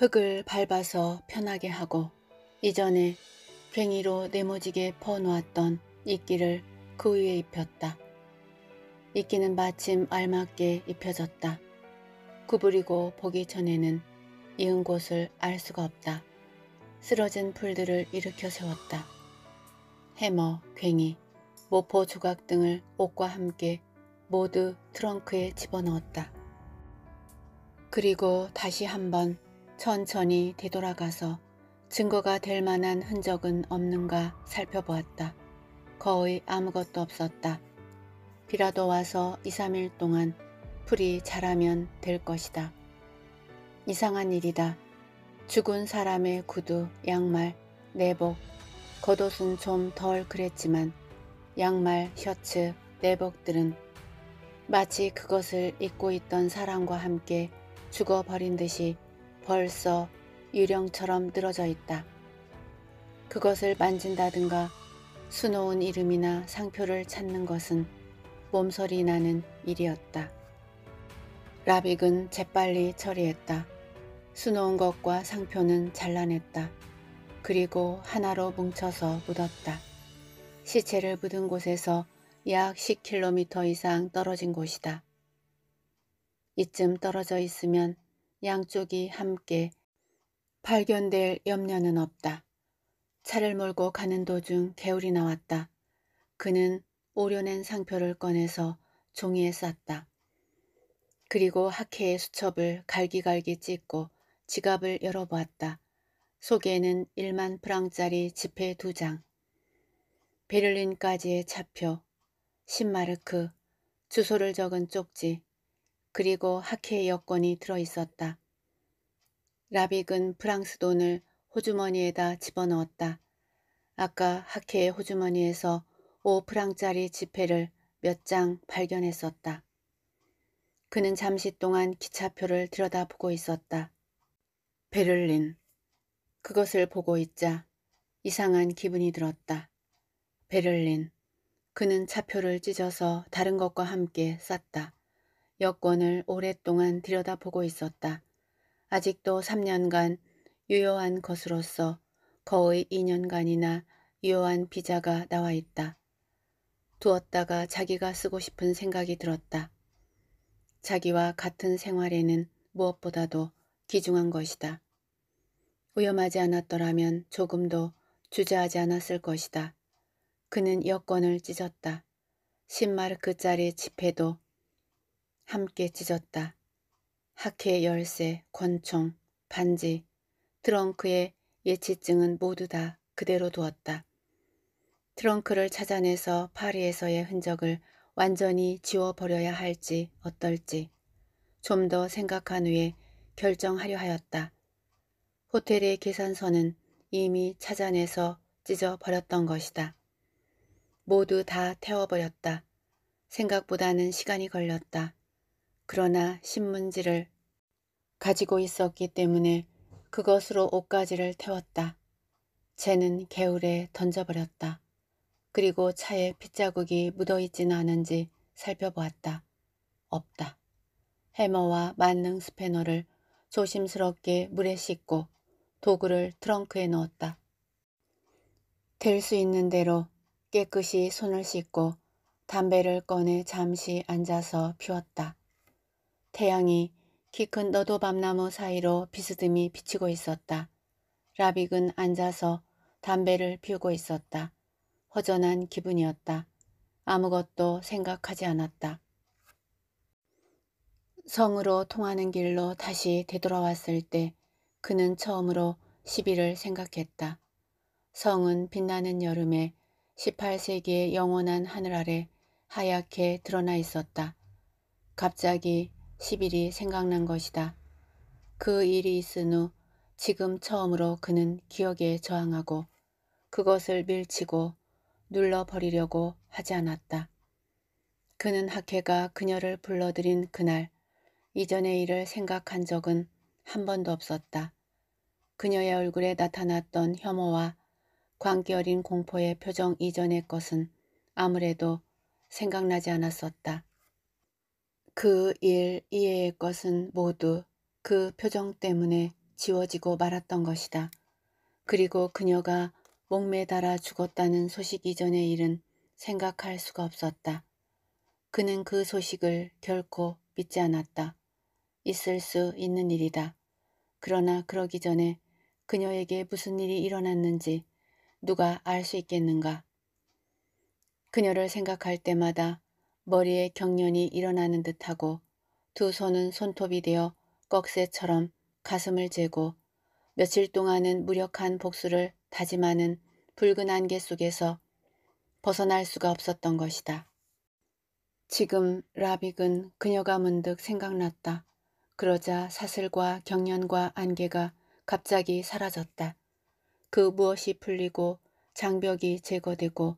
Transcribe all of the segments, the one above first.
흙을 밟아서 편하게 하고 이전에 괭이로 네모지게 퍼놓았던 이끼를 그 위에 입혔다. 이끼는 마침 알맞게 입혀졌다. 구부리고 보기 전에는 이은 곳을 알 수가 없다. 쓰러진 풀들을 일으켜 세웠다. 해머, 괭이, 모포 조각 등을 옷과 함께 모두 트렁크에 집어넣었다. 그리고 다시 한번 천천히 되돌아가서 증거가 될 만한 흔적은 없는가 살펴보았다. 거의 아무것도 없었다. 비라도 와서 2, 3일 동안 풀이 자라면 될 것이다. 이상한 일이다. 죽은 사람의 구두, 양말, 내복, 겉옷은 좀 덜 그랬지만 양말, 셔츠, 내복들은 마치 그것을 입고 있던 사람과 함께 죽어버린 듯이 벌써 유령처럼 늘어져 있다. 그것을 만진다든가 수놓은 이름이나 상표를 찾는 것은 몸서리 나는 일이었다. 라빅은 재빨리 처리했다. 수놓은 것과 상표는 잘라냈다. 그리고 하나로 뭉쳐서 묻었다. 시체를 묻은 곳에서 약 10km 이상 떨어진 곳이다. 이쯤 떨어져 있으면 양쪽이 함께 발견될 염려는 없다. 차를 몰고 가는 도중 개울이 나왔다. 그는 오려낸 상표를 꺼내서 종이에 쌌다. 그리고 학회의 수첩을 갈기갈기 찢고 지갑을 열어보았다. 속에는 1만 프랑짜리 지폐 두장 베를린까지의 차표, 신마르크, 주소를 적은 쪽지, 그리고 학회 여권이 들어있었다. 라빅은 프랑스 돈을 호주머니에다 집어넣었다. 아까 학회의 호주머니에서 5프랑짜리 지폐를 몇 장 발견했었다. 그는 잠시 동안 기차표를 들여다보고 있었다. 베를린. 그것을 보고 있자 이상한 기분이 들었다. 베를린. 그는 차표를 찢어서 다른 것과 함께 쌌다. 여권을 오랫동안 들여다보고 있었다. 아직도 3년간 유효한 것으로서 거의 2년간이나 유효한 비자가 나와 있다. 두었다가 자기가 쓰고 싶은 생각이 들었다. 자기와 같은 생활에는 무엇보다도 귀중한 것이다. 위험하지 않았더라면 조금도 주저하지 않았을 것이다. 그는 여권을 찢었다. 10마르크짜리 지폐도 함께 찢었다. 학회 열쇠, 권총, 반지, 트렁크의 예치증은 모두 다 그대로 두었다. 트렁크를 찾아내서 파리에서의 흔적을 완전히 지워버려야 할지 어떨지 좀 더 생각한 후에 결정하려 하였다. 호텔의 계산서는 이미 찾아내서 찢어버렸던 것이다. 모두 다 태워버렸다. 생각보다는 시간이 걸렸다. 그러나 신문지를 가지고 있었기 때문에 그것으로 옷가지를 태웠다. 쟤는 개울에 던져버렸다. 그리고 차에 핏자국이 묻어있진 않은지 살펴보았다. 없다. 해머와 만능 스패너를 조심스럽게 물에 씻고 도구를 트렁크에 넣었다. 될 수 있는 대로 깨끗이 손을 씻고 담배를 꺼내 잠시 앉아서 피웠다. 태양이 키 큰 너도밤나무 사이로 비스듬히 비치고 있었다. 라빅은 앉아서 담배를 피우고 있었다. 허전한 기분이었다. 아무것도 생각하지 않았다. 성으로 통하는 길로 다시 되돌아왔을 때 그는 처음으로 시비를 생각했다. 성은 빛나는 여름에 18세기의 영원한 하늘 아래 하얗게 드러나 있었다. 갑자기 10일이 생각난 것이다. 그 일이 있은 후 지금 처음으로 그는 기억에 저항하고 그것을 밀치고 눌러버리려고 하지 않았다. 그는 학회가 그녀를 불러들인 그날 이전의 일을 생각한 적은 한 번도 없었다. 그녀의 얼굴에 나타났던 혐오와 광기 어린 공포의 표정 이전의 것은 아무래도 생각나지 않았었다. 그일 이외의 것은 모두 그 표정 때문에 지워지고 말았던 것이다. 그리고 그녀가 목매달아 죽었다는 소식 이전의 일은 생각할 수가 없었다. 그는 그 소식을 결코 믿지 않았다. 있을 수 있는 일이다. 그러나 그러기 전에 그녀에게 무슨 일이 일어났는지 누가 알 수 있겠는가. 그녀를 생각할 때마다 머리에 경련이 일어나는 듯하고 두 손은 손톱이 되어 꺽쇠처럼 가슴을 재고 며칠 동안은 무력한 복수를 다짐하는 붉은 안개 속에서 벗어날 수가 없었던 것이다. 지금 라빅은 그녀가 문득 생각났다. 그러자 사슬과 경련과 안개가 갑자기 사라졌다. 그 무엇이 풀리고 장벽이 제거되고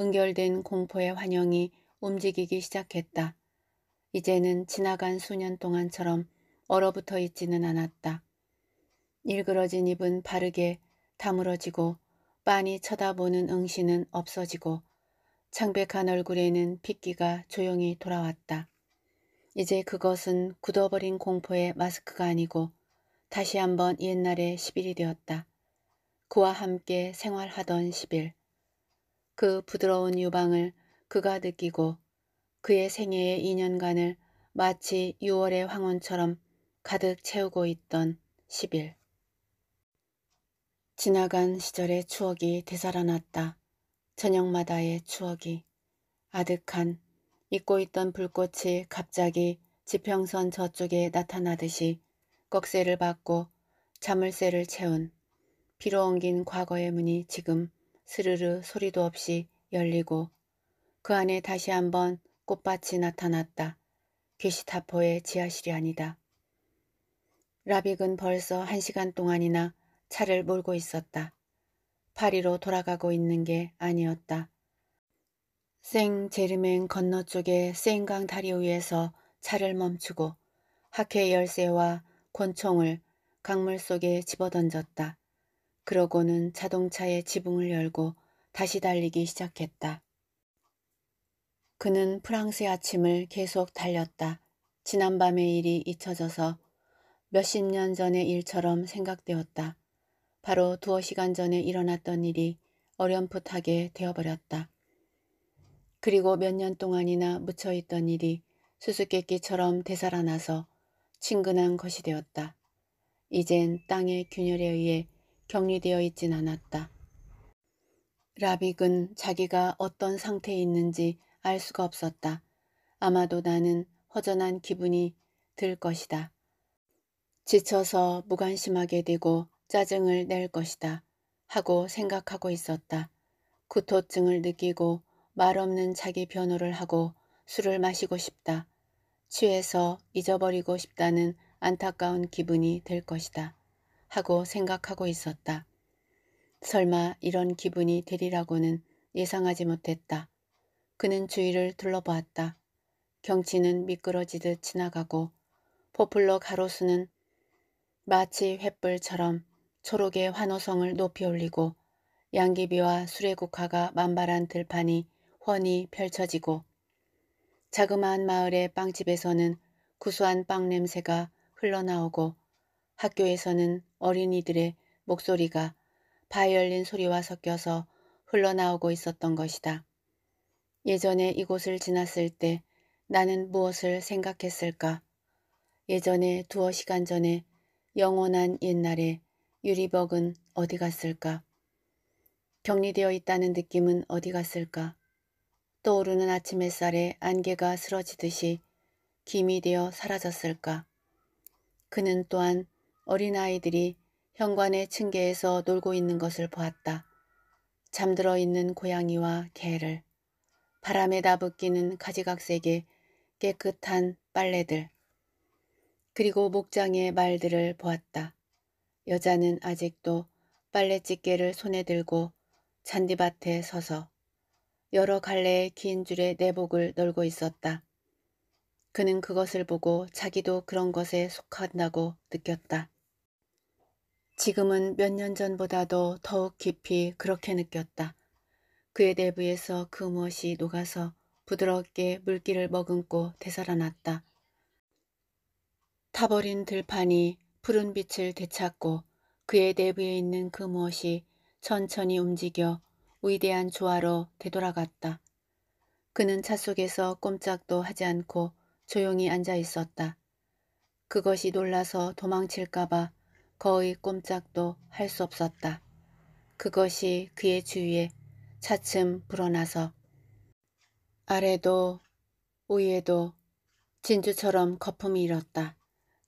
응결된 공포의 환영이 움직이기 시작했다. 이제는 지나간 수년 동안처럼 얼어붙어 있지는 않았다. 일그러진 입은 바르게 다물어지고 빤히 쳐다보는 응시는 없어지고 창백한 얼굴에는 핏기가 조용히 돌아왔다. 이제 그것은 굳어버린 공포의 마스크가 아니고 다시 한번 옛날의 10일이 되었다. 그와 함께 생활하던 10일. 그 부드러운 유방을 그가 느끼고 그의 생애의 2년간을 마치 6월의 황혼처럼 가득 채우고 있던 10일. 지나간 시절의 추억이 되살아났다. 저녁마다의 추억이. 아득한 잊고 있던 불꽃이 갑자기 지평선 저쪽에 나타나듯이 꺽쇠를 받고 자물쇠를 채운 비로옮긴 과거의 문이 지금 스르르 소리도 없이 열리고 그 안에 다시 한번 꽃밭이 나타났다. 귀시타포의 지하실이 아니다. 라빅은 벌써 한 시간 동안이나 차를 몰고 있었다. 파리로 돌아가고 있는 게 아니었다. 생 제르맹 건너쪽의 생강 다리 위에서 차를 멈추고 학회 열쇠와 권총을 강물 속에 집어던졌다. 그러고는 자동차의 지붕을 열고 다시 달리기 시작했다. 그는 프랑스의 아침을 계속 달렸다. 지난밤의 일이 잊혀져서 몇십 년 전의 일처럼 생각되었다. 바로 두어 시간 전에 일어났던 일이 어렴풋하게 되어버렸다. 그리고 몇 년 동안이나 묻혀있던 일이 수수께끼처럼 되살아나서 친근한 것이 되었다. 이젠 땅의 균열에 의해 격리되어 있진 않았다. 라빅은 자기가 어떤 상태에 있는지 알 수가 없었다. 아마도 나는 허전한 기분이 들 것이다. 지쳐서 무관심하게 되고 짜증을 낼 것이다. 하고 생각하고 있었다. 구토증을 느끼고 말없는 자기 변호를 하고 술을 마시고 싶다. 취해서 잊어버리고 싶다는 안타까운 기분이 들 것이다. 하고 생각하고 있었다. 설마 이런 기분이 되리라고는 예상하지 못했다. 그는 주위를 둘러보았다. 경치는 미끄러지듯 지나가고 포플러 가로수는 마치 횃불처럼 초록의 환호성을 높이 올리고 양귀비와 수레국화가 만발한 들판이 훤히 펼쳐지고 자그마한 마을의 빵집에서는 구수한 빵 냄새가 흘러나오고 학교에서는 어린이들의 목소리가 바이올린 소리와 섞여서 흘러나오고 있었던 것이다. 예전에 이곳을 지났을 때 나는 무엇을 생각했을까? 예전에 두어 시간 전에 영원한 옛날에 유리벽은 어디 갔을까? 격리되어 있다는 느낌은 어디 갔을까? 떠오르는 아침 햇살에 안개가 쓰러지듯이 김이 되어 사라졌을까? 그는 또한 어린아이들이 현관의 층계에서 놀고 있는 것을 보았다. 잠들어 있는 고양이와 개를. 바람에 다붙기는 가지각색의 깨끗한 빨래들 그리고 목장의 말들을 보았다. 여자는 아직도 빨래집게를 손에 들고 잔디밭에 서서 여러 갈래의 긴 줄의 내복을 널고 있었다. 그는 그것을 보고 자기도 그런 것에 속한다고 느꼈다. 지금은 몇 년 전보다도 더욱 깊이 그렇게 느꼈다. 그의 내부에서 그 무엇이 녹아서 부드럽게 물기를 머금고 되살아났다. 타버린 들판이 푸른 빛을 되찾고 그의 내부에 있는 그 무엇이 천천히 움직여 위대한 조화로 되돌아갔다. 그는 차 속에서 꼼짝도 하지 않고 조용히 앉아 있었다. 그것이 놀라서 도망칠까봐 거의 꼼짝도 할 수 없었다. 그것이 그의 주위에 차츰 불어나서 아래도 위에도 진주처럼 거품이 일었다.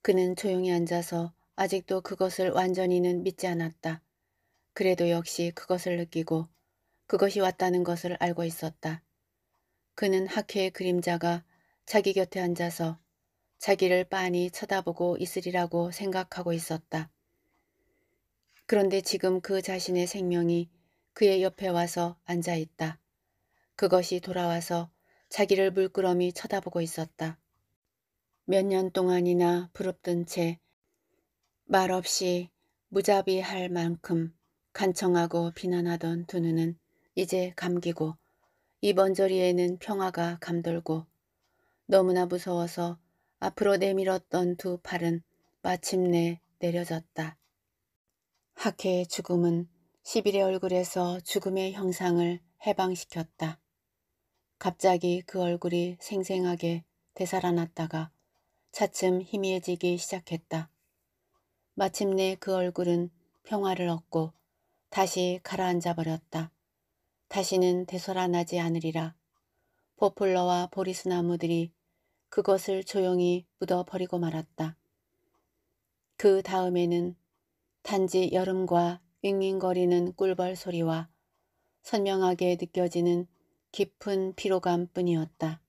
그는 조용히 앉아서 아직도 그것을 완전히는 믿지 않았다. 그래도 역시 그것을 느끼고 그것이 왔다는 것을 알고 있었다. 그는 학회의 그림자가 자기 곁에 앉아서 자기를 빤히 쳐다보고 있으리라고 생각하고 있었다. 그런데 지금 그 자신의 생명이 그의 옆에 와서 앉아있다. 그것이 돌아와서 자기를 물끄러미 쳐다보고 있었다. 몇 년 동안이나 부릅뜬 채 말없이 무자비할 만큼 간청하고 비난하던 두 눈은 이제 감기고 이번 저리에는 평화가 감돌고 너무나 무서워서 앞으로 내밀었던 두 팔은 마침내 내려졌다. 학해의 죽음은 시빌의 얼굴에서 죽음의 형상을 해방시켰다. 갑자기 그 얼굴이 생생하게 되살아났다가 차츰 희미해지기 시작했다. 마침내 그 얼굴은 평화를 얻고 다시 가라앉아 버렸다. 다시는 되살아나지 않으리라. 포플러와 보리수 나무들이 그것을 조용히 묻어버리고 말았다. 그 다음에는 단지 여름과 윙윙거리는 꿀벌 소리와 선명하게 느껴지는 깊은 피로감 뿐이었다.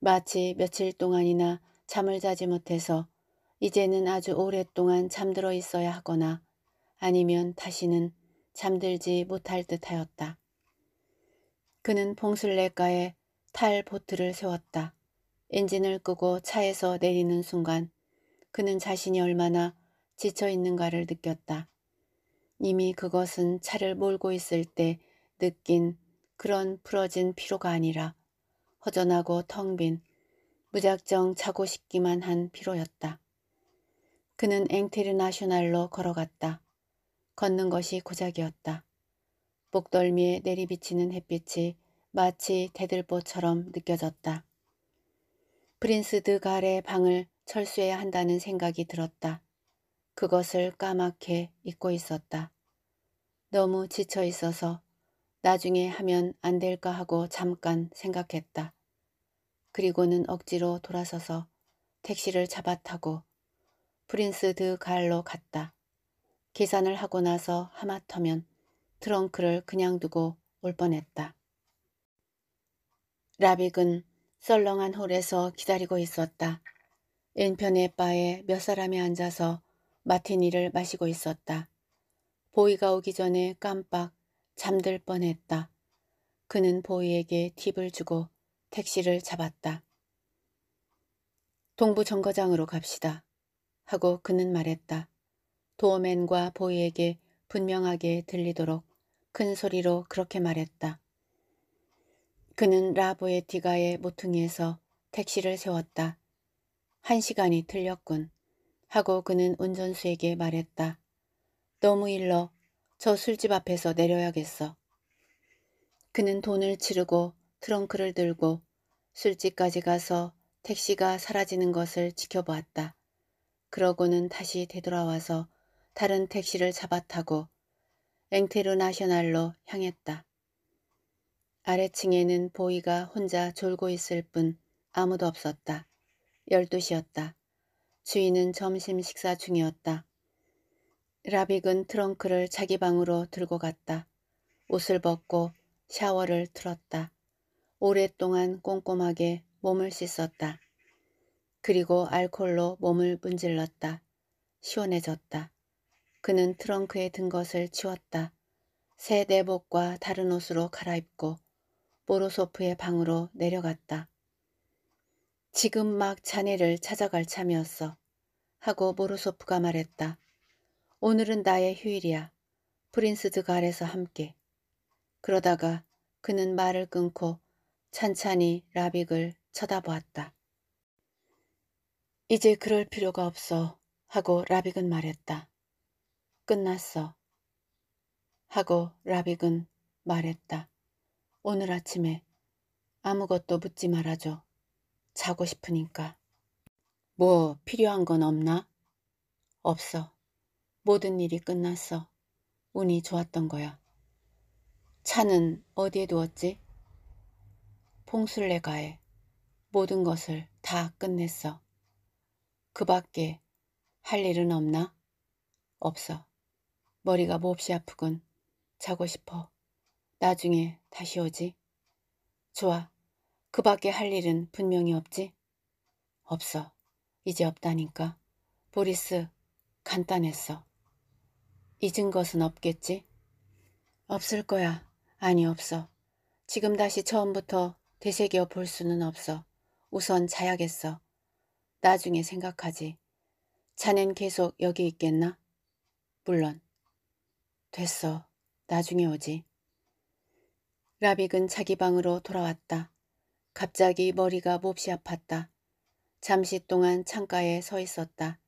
마치 며칠 동안이나 잠을 자지 못해서 이제는 아주 오랫동안 잠들어 있어야 하거나 아니면 다시는 잠들지 못할 듯하였다. 그는 봉술레가에 탈보트를 세웠다. 엔진을 끄고 차에서 내리는 순간 그는 자신이 얼마나 지쳐 있는가를 느꼈다. 이미 그것은 차를 몰고 있을 때 느낀 그런 풀어진 피로가 아니라 허전하고 텅 빈 무작정 차고 싶기만 한 피로였다. 그는 앵테르나셔널로 걸어갔다. 걷는 것이 고작이었다. 복덜미에 내리비치는 햇빛이 마치 대들보처럼 느껴졌다. 프린스 드 갈의 방을 철수해야 한다는 생각이 들었다. 그것을 까맣게 잊고 있었다. 너무 지쳐 있어서 나중에 하면 안 될까 하고 잠깐 생각했다. 그리고는 억지로 돌아서서 택시를 잡아타고 프린스 드 갈로 갔다. 계산을 하고 나서 하마터면 트렁크를 그냥 두고 올 뻔했다. 라빅은 썰렁한 홀에서 기다리고 있었다. 인편의 바에 몇 사람이 앉아서 마테니를 마시고 있었다. 보이가 오기 전에 깜빡 잠들 뻔했다. 그는 보이에게 팁을 주고 택시를 잡았다. 동부 정거장으로 갑시다. 하고 그는 말했다. 도어맨과 보이에게 분명하게 들리도록 큰 소리로 그렇게 말했다. 그는 라보에티가의 모퉁이에서 택시를 세웠다. 한 시간이 틀렸군. 하고 그는 운전수에게 말했다. 너무 일러. 저 술집 앞에서 내려야겠어. 그는 돈을 치르고 트렁크를 들고 술집까지 가서 택시가 사라지는 것을 지켜보았다. 그러고는 다시 되돌아와서 다른 택시를 잡아타고 앵테르 나셔널로 향했다. 아래층에는 보이가 혼자 졸고 있을 뿐 아무도 없었다. 12시였다. 주인은 점심 식사 중이었다. 라빅은 트렁크를 자기 방으로 들고 갔다. 옷을 벗고 샤워를 틀었다. 오랫동안 꼼꼼하게 몸을 씻었다. 그리고 알콜로 몸을 문질렀다. 시원해졌다. 그는 트렁크에 든 것을 치웠다. 새 내복과 다른 옷으로 갈아입고 보로소프의 방으로 내려갔다. 지금 막 자네를 찾아갈 참이었어. 하고 모로소프가 말했다. 오늘은 나의 휴일이야. 프린스 드가아래서 함께. 그러다가 그는 말을 끊고 찬찬히 라빅을 쳐다보았다. 이제 그럴 필요가 없어. 하고 라빅은 말했다. 끝났어. 하고 라빅은 말했다. 오늘 아침에 아무것도 묻지 말아줘. 자고 싶으니까. 뭐 필요한 건 없나? 없어. 모든 일이 끝났어. 운이 좋았던 거야. 차는 어디에 두었지? 봉술래가에 모든 것을 다 끝냈어. 그 밖에 할 일은 없나? 없어. 머리가 몹시 아프군. 자고 싶어. 나중에 다시 오지. 좋아. 그 밖에 할 일은 분명히 없지? 없어. 이제 없다니까. 보리스, 간단했어. 잊은 것은 없겠지? 없을 거야. 아니, 없어. 지금 다시 처음부터 되새겨 볼 수는 없어. 우선 자야겠어. 나중에 생각하지. 자넨 계속 여기 있겠나? 물론. 됐어. 나중에 오지. 라빅은 자기 방으로 돌아왔다. 갑자기 머리가 몹시 아팠다. 잠시 동안 창가에 서 있었다.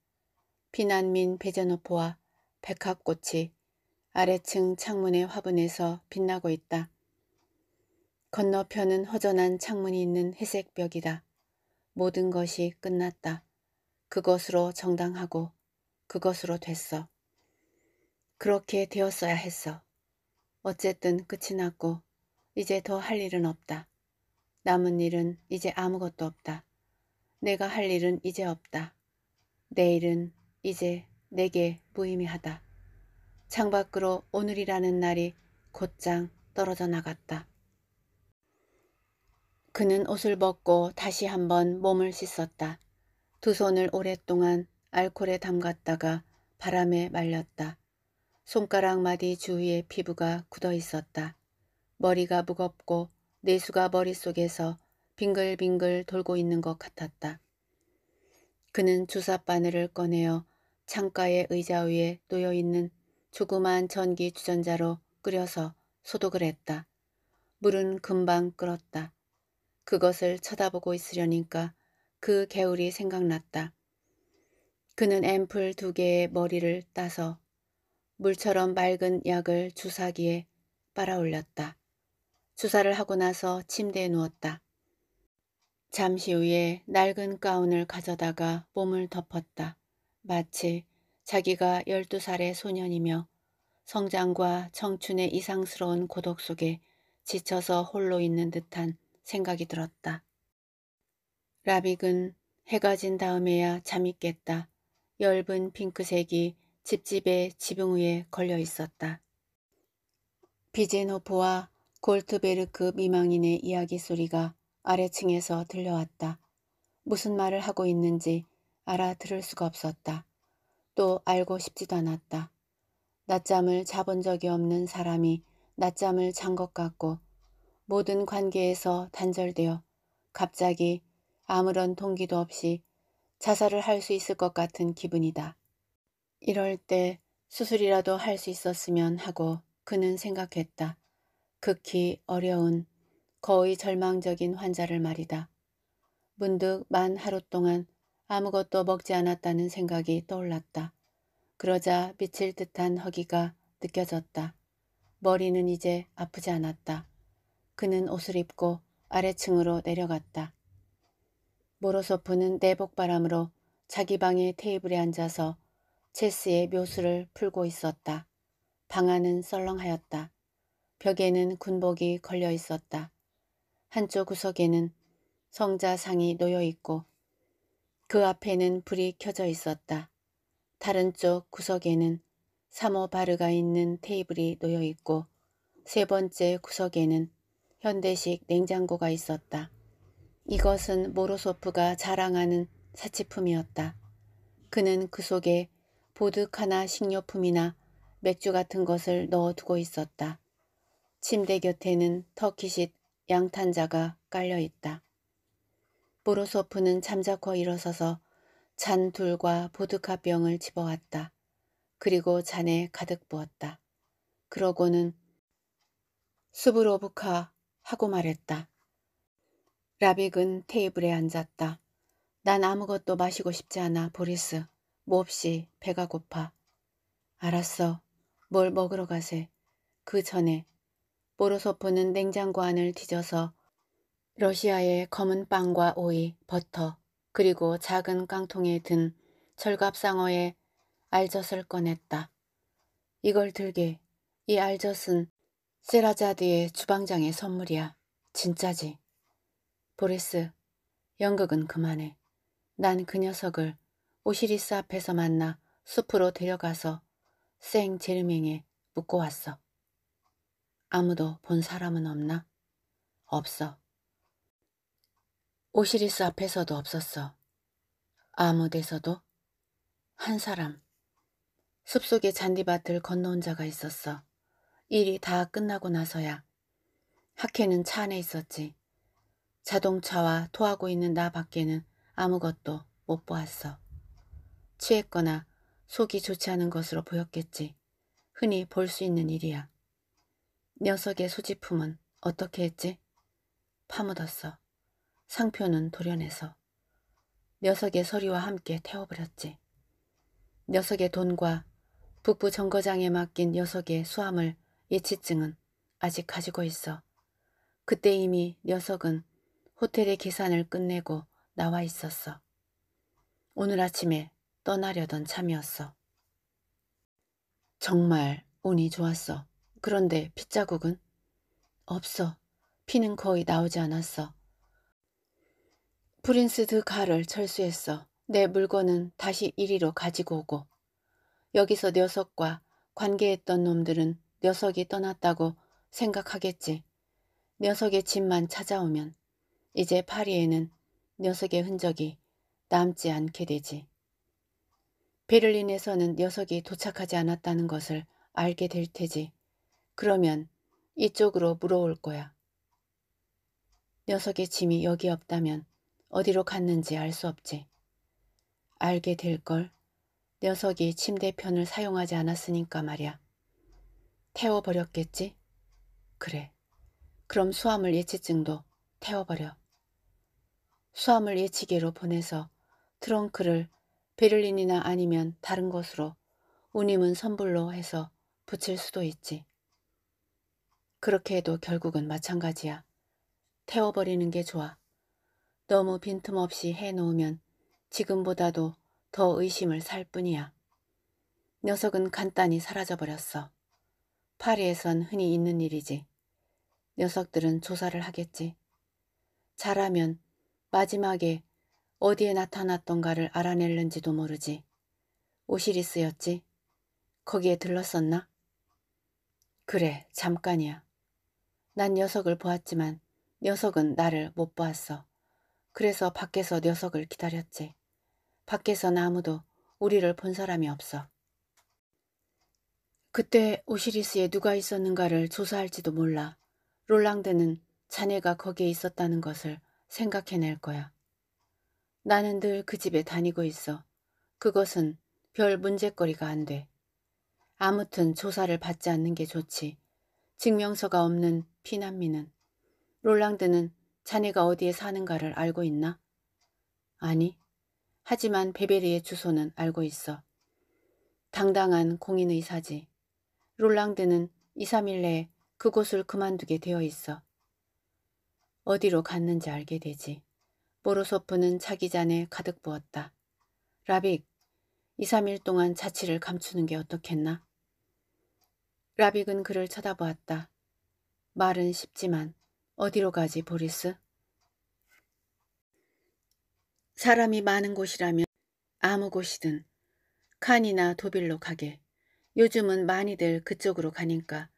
피난민 베제노포와 백합꽃이 아래층 창문의 화분에서 빛나고 있다. 건너편은 허전한 창문이 있는 회색 벽이다. 모든 것이 끝났다. 그것으로 정당하고 그것으로 됐어. 그렇게 되었어야 했어. 어쨌든 끝이 났고 이제 더 할 일은 없다. 남은 일은 이제 아무것도 없다. 내가 할 일은 이제 없다. 내일은 이제 내게 무의미하다. 창밖으로 오늘이라는 날이 곧장 떨어져 나갔다. 그는 옷을 벗고 다시 한번 몸을 씻었다. 두 손을 오랫동안 알콜에 담갔다가 바람에 말렸다. 손가락마디 주위에 피부가 굳어 있었다. 머리가 무겁고 내수가 머릿속에서 빙글빙글 돌고 있는 것 같았다. 그는 주사바늘을 꺼내어 창가의 의자 위에 놓여있는 조그만 전기 주전자로 끓여서 소독을 했다. 물은 금방 끓었다. 그것을 쳐다보고 있으려니까 그 개울이 생각났다. 그는 앰플 두 개의 머리를 따서 물처럼 맑은 약을 주사기에 빨아올렸다. 수사를 하고 나서 침대에 누웠다. 잠시 후에 낡은 가운을 가져다가 몸을 덮었다. 마치 자기가 12살의 소년이며 성장과 청춘의 이상스러운 고독 속에 지쳐서 홀로 있는 듯한 생각이 들었다. 라빅은 해가 진 다음에야 잠이 깼다. 엷은 핑크색이 집집의 지붕 위에 걸려 있었다. 비제노포와 골트베르크 미망인의 이야기 소리가 아래층에서 들려왔다. 무슨 말을 하고 있는지 알아들을 수가 없었다. 또 알고 싶지도 않았다. 낮잠을 자본 적이 없는 사람이 낮잠을 잔 것 같고 모든 관계에서 단절되어 갑자기 아무런 동기도 없이 자살을 할 수 있을 것 같은 기분이다. 이럴 때 수술이라도 할 수 있었으면 하고 그는 생각했다. 극히 어려운 거의 절망적인 환자를 말이다. 문득 만 하루 동안 아무것도 먹지 않았다는 생각이 떠올랐다. 그러자 미칠 듯한 허기가 느껴졌다. 머리는 이제 아프지 않았다. 그는 옷을 입고 아래층으로 내려갔다. 모로소프는 내복바람으로 자기 방의 테이블에 앉아서 체스의 묘수를 풀고 있었다. 방 안은 썰렁하였다. 벽에는 군복이 걸려 있었다. 한쪽 구석에는 성자상이 놓여 있고 그 앞에는 불이 켜져 있었다. 다른 쪽 구석에는 사모바르가 있는 테이블이 놓여 있고 세 번째 구석에는 현대식 냉장고가 있었다. 이것은 모로소프가 자랑하는 사치품이었다. 그는 그 속에 보드카나 식료품이나 맥주 같은 것을 넣어두고 있었다. 침대 곁에는 터키식 양탄자가 깔려있다. 보로소프는 잠자코 일어서서 잔 둘과 보드카병을 집어왔다. 그리고 잔에 가득 부었다. 그러고는 수브로브카 하고 말했다. 라빅은 테이블에 앉았다. 난 아무것도 마시고 싶지 않아, 보리스. 몹시 뭐 배가 고파. 알았어. 뭘 먹으러 가세. 그 전에 보로소프는 냉장고 안을 뒤져서 러시아의 검은 빵과 오이, 버터, 그리고 작은 깡통에 든 철갑상어의 알젓을 꺼냈다. 이걸 들게. 이 알젓은 세라자드의 주방장의 선물이야. 진짜지. 보리스, 연극은 그만해. 난 그 녀석을 오시리스 앞에서 만나 숲으로 데려가서 생 제르맹에 묻고 왔어. 아무도 본 사람은 없나? 없어. 오시리스 앞에서도 없었어. 아무 데서도? 한 사람. 숲속의 잔디밭을 건너온 자가 있었어. 일이 다 끝나고 나서야. 학회는 차 안에 있었지. 자동차와 토하고 있는 나 밖에는 아무것도 못 보았어. 취했거나 속이 좋지 않은 것으로 보였겠지. 흔히 볼 수 있는 일이야. 녀석의 소지품은 어떻게 했지? 파묻었어. 상표는 도련내서 녀석의 서류와 함께 태워버렸지. 녀석의 돈과 북부 정거장에 맡긴 녀석의 수함을 예치증은 아직 가지고 있어. 그때 이미 녀석은 호텔의 계산을 끝내고 나와 있었어. 오늘 아침에 떠나려던 참이었어. 정말 운이 좋았어. 그런데 핏자국은? 없어. 피는 거의 나오지 않았어. 프린스 드 가를 철수했어. 내 물건은 다시 이리로 가지고 오고. 여기서 녀석과 관계했던 놈들은 녀석이 떠났다고 생각하겠지. 녀석의 집만 찾아오면 이제 파리에는 녀석의 흔적이 남지 않게 되지. 베를린에서는 녀석이 도착하지 않았다는 것을 알게 될 테지. 그러면 이쪽으로 물어올 거야. 녀석의 짐이 여기 없다면 어디로 갔는지 알 수 없지. 알게 될걸. 녀석이 침대편을 사용하지 않았으니까 말이야. 태워버렸겠지? 그래. 그럼 수화물 예치증도 태워버려. 수화물 예치계로 보내서 트렁크를 베를린이나 아니면 다른 곳으로 운임은 선불로 해서 붙일 수도 있지. 그렇게 해도 결국은 마찬가지야. 태워버리는 게 좋아. 너무 빈틈없이 해놓으면 지금보다도 더 의심을 살 뿐이야. 녀석은 간단히 사라져버렸어. 파리에선 흔히 있는 일이지. 녀석들은 조사를 하겠지. 잘하면 마지막에 어디에 나타났던가를 알아낼는지도 모르지. 오시리스였지? 거기에 들렀었나? 그래, 잠깐이야. 난 녀석을 보았지만 녀석은 나를 못 보았어. 그래서 밖에서 녀석을 기다렸지. 밖에선 아무도 우리를 본 사람이 없어. 그때 오시리스에 누가 있었는가를 조사할지도 몰라. 롤랑드는 자네가 거기에 있었다는 것을 생각해낼 거야. 나는 늘 그 집에 다니고 있어. 그것은 별 문제거리가 안 돼. 아무튼 조사를 받지 않는 게 좋지. 증명서가 없는 피난민은 롤랑드는 자네가 어디에 사는가를 알고 있나? 아니. 하지만 베베리의 주소는 알고 있어. 당당한 공인의사지. 롤랑드는 2, 3일 내에 그곳을 그만두게 되어 있어. 어디로 갔는지 알게 되지. 모로소프는 자기 잔에 가득 부었다. 라빅, 2, 3일 동안 자취를 감추는 게 어떻겠나? 라빅은 그를 쳐다보았다. 말은 쉽지만 어디로 가지 보리스? 사람이 많은 곳이라면 아무 곳이든 칸이나 도빌로 가게. 요즘은 많이들 그쪽으로 가니까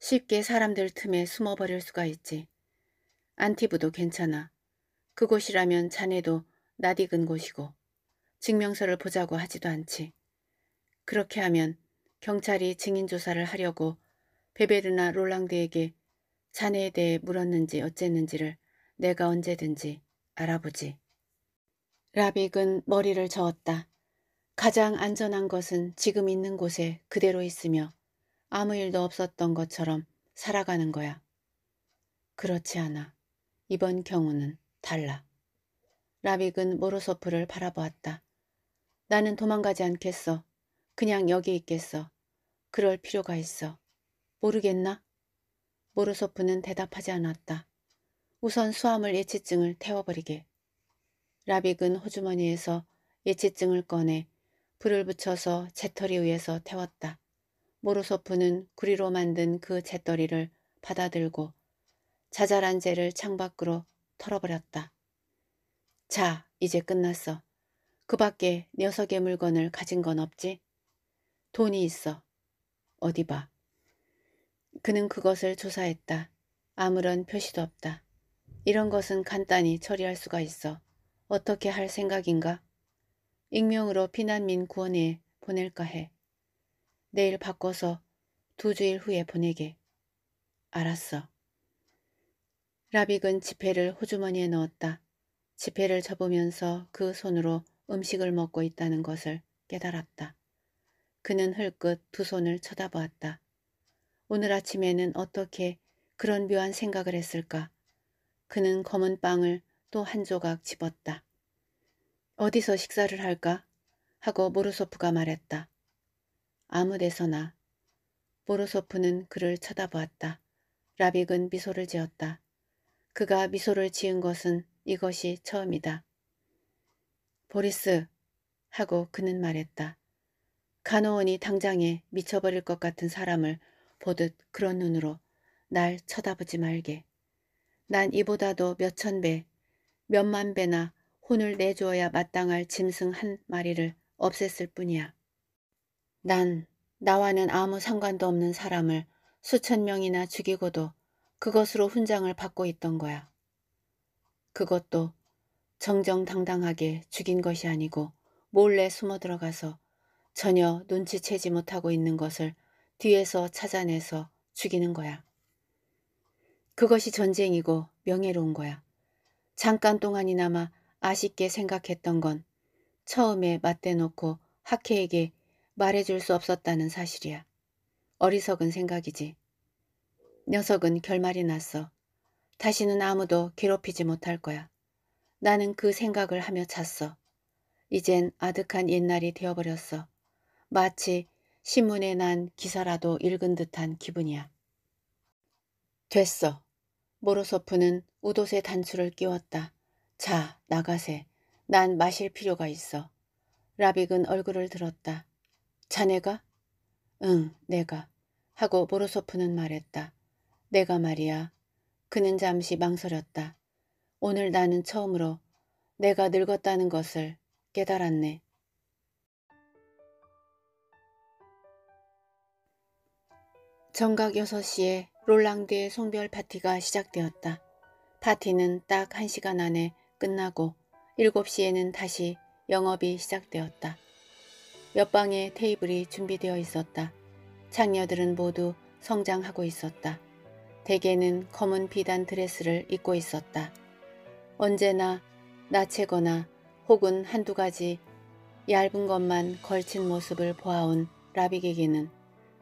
쉽게 사람들 틈에 숨어버릴 수가 있지. 안티브도 괜찮아. 그곳이라면 자네도 낯익은 곳이고 증명서를 보자고 하지도 않지. 그렇게 하면 경찰이 증인조사를 하려고 베베르나 롤랑드에게 자네에 대해 물었는지 어쨌는지를 내가 언제든지 알아보지. 라빅은 머리를 저었다. 가장 안전한 것은 지금 있는 곳에 그대로 있으며 아무 일도 없었던 것처럼 살아가는 거야. 그렇지 않아. 이번 경우는 달라. 라빅은 모로소프를 바라보았다. 나는 도망가지 않겠어. 그냥 여기 있겠어. 그럴 필요가 있어. 모르겠나? 모르소프는 대답하지 않았다. 우선 수화물 예치증을 태워버리게. 라빅은 호주머니에서 예치증을 꺼내 불을 붙여서 재떨이 위에서 태웠다. 모르소프는 구리로 만든 그 재떨이를 받아들고 자잘한 재를 창밖으로 털어버렸다. 자, 이제 끝났어. 그 밖에 녀석의 물건을 가진 건 없지? 돈이 있어. 어디 봐. 그는 그것을 조사했다. 아무런 표시도 없다. 이런 것은 간단히 처리할 수가 있어. 어떻게 할 생각인가? 익명으로 피난민 구원에 보낼까 해. 내일 바꿔서 두 주일 후에 보내게. 알았어. 라빅은 지폐를 호주머니에 넣었다. 지폐를 접으면서 그 손으로 음식을 먹고 있다는 것을 깨달았다. 그는 흘끗 두 손을 쳐다보았다. 오늘 아침에는 어떻게 그런 묘한 생각을 했을까? 그는 검은 빵을 또 한 조각 집었다. 어디서 식사를 할까? 하고 모로소프가 말했다. 아무 데서나. 모로소프는 그를 쳐다보았다. 라빅은 미소를 지었다. 그가 미소를 지은 것은 이것이 처음이다. 보리스! 하고 그는 말했다. 간호원이 당장에 미쳐버릴 것 같은 사람을 보듯 그런 눈으로 날 쳐다보지 말게. 난 이보다도 몇천 배, 몇만 배나 혼을 내주어야 마땅할 짐승 한 마리를 없앴을 뿐이야. 난 나와는 아무 상관도 없는 사람을 수천 명이나 죽이고도 그것으로 훈장을 받고 있던 거야. 그것도 정정당당하게 죽인 것이 아니고 몰래 숨어 들어가서 전혀 눈치채지 못하고 있는 것을 뒤에서 찾아내서 죽이는 거야. 그것이 전쟁이고 명예로운 거야. 잠깐 동안이나마 아쉽게 생각했던 건 처음에 맞대놓고 학회에게 말해줄 수 없었다는 사실이야. 어리석은 생각이지. 녀석은 결말이 났어. 다시는 아무도 괴롭히지 못할 거야. 나는 그 생각을 하며 잤어. 이젠 아득한 옛날이 되어버렸어. 마치 신문에 난 기사라도 읽은 듯한 기분이야. 됐어. 모로소프는 우도새 단추를 끼웠다. 자, 나가세. 난 마실 필요가 있어. 라빅은 얼굴을 들었다. 자네가? 응, 내가. 하고 모로소프는 말했다. 내가 말이야. 그는 잠시 망설였다. 오늘 나는 처음으로 내가 늙었다는 것을 깨달았네. 정각 6시에 롤랑드의 송별 파티가 시작되었다. 파티는 딱 1시간 안에 끝나고 7시에는 다시 영업이 시작되었다. 옆방에 테이블이 준비되어 있었다. 창녀들은 모두 성장하고 있었다. 대개는 검은 비단 드레스를 입고 있었다. 언제나 나체거나 혹은 한두 가지 얇은 것만 걸친 모습을 보아온 라비에게는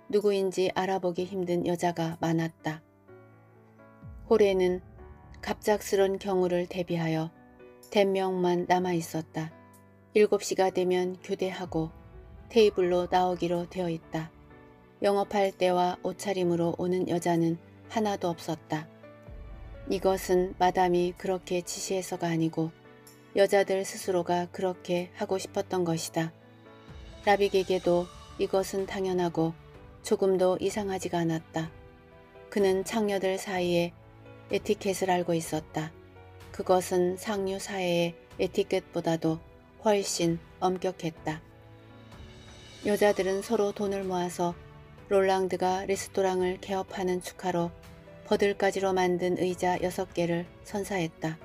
누구인지 알아보기 힘든 여자가 많았다. 호레는 갑작스런 경우를 대비하여 대명만 남아있었다. 7시가 되면 교대하고 테이블로 나오기로 되어 있다. 영업할 때와 옷차림으로 오는 여자는 하나도 없었다. 이것은 마담이 그렇게 지시해서가 아니고 여자들 스스로가 그렇게 하고 싶었던 것이다. 라빅에게도 이것은 당연하고 조금도 이상하지가 않았다. 그는 창녀들 사이에 에티켓을 알고 있었다. 그것은 상류 사회의 에티켓보다도 훨씬 엄격했다. 여자들은 서로 돈을 모아서 롤랑드가 레스토랑을 개업하는 축하로 버들까지로 만든 의자 6개를 선사했다.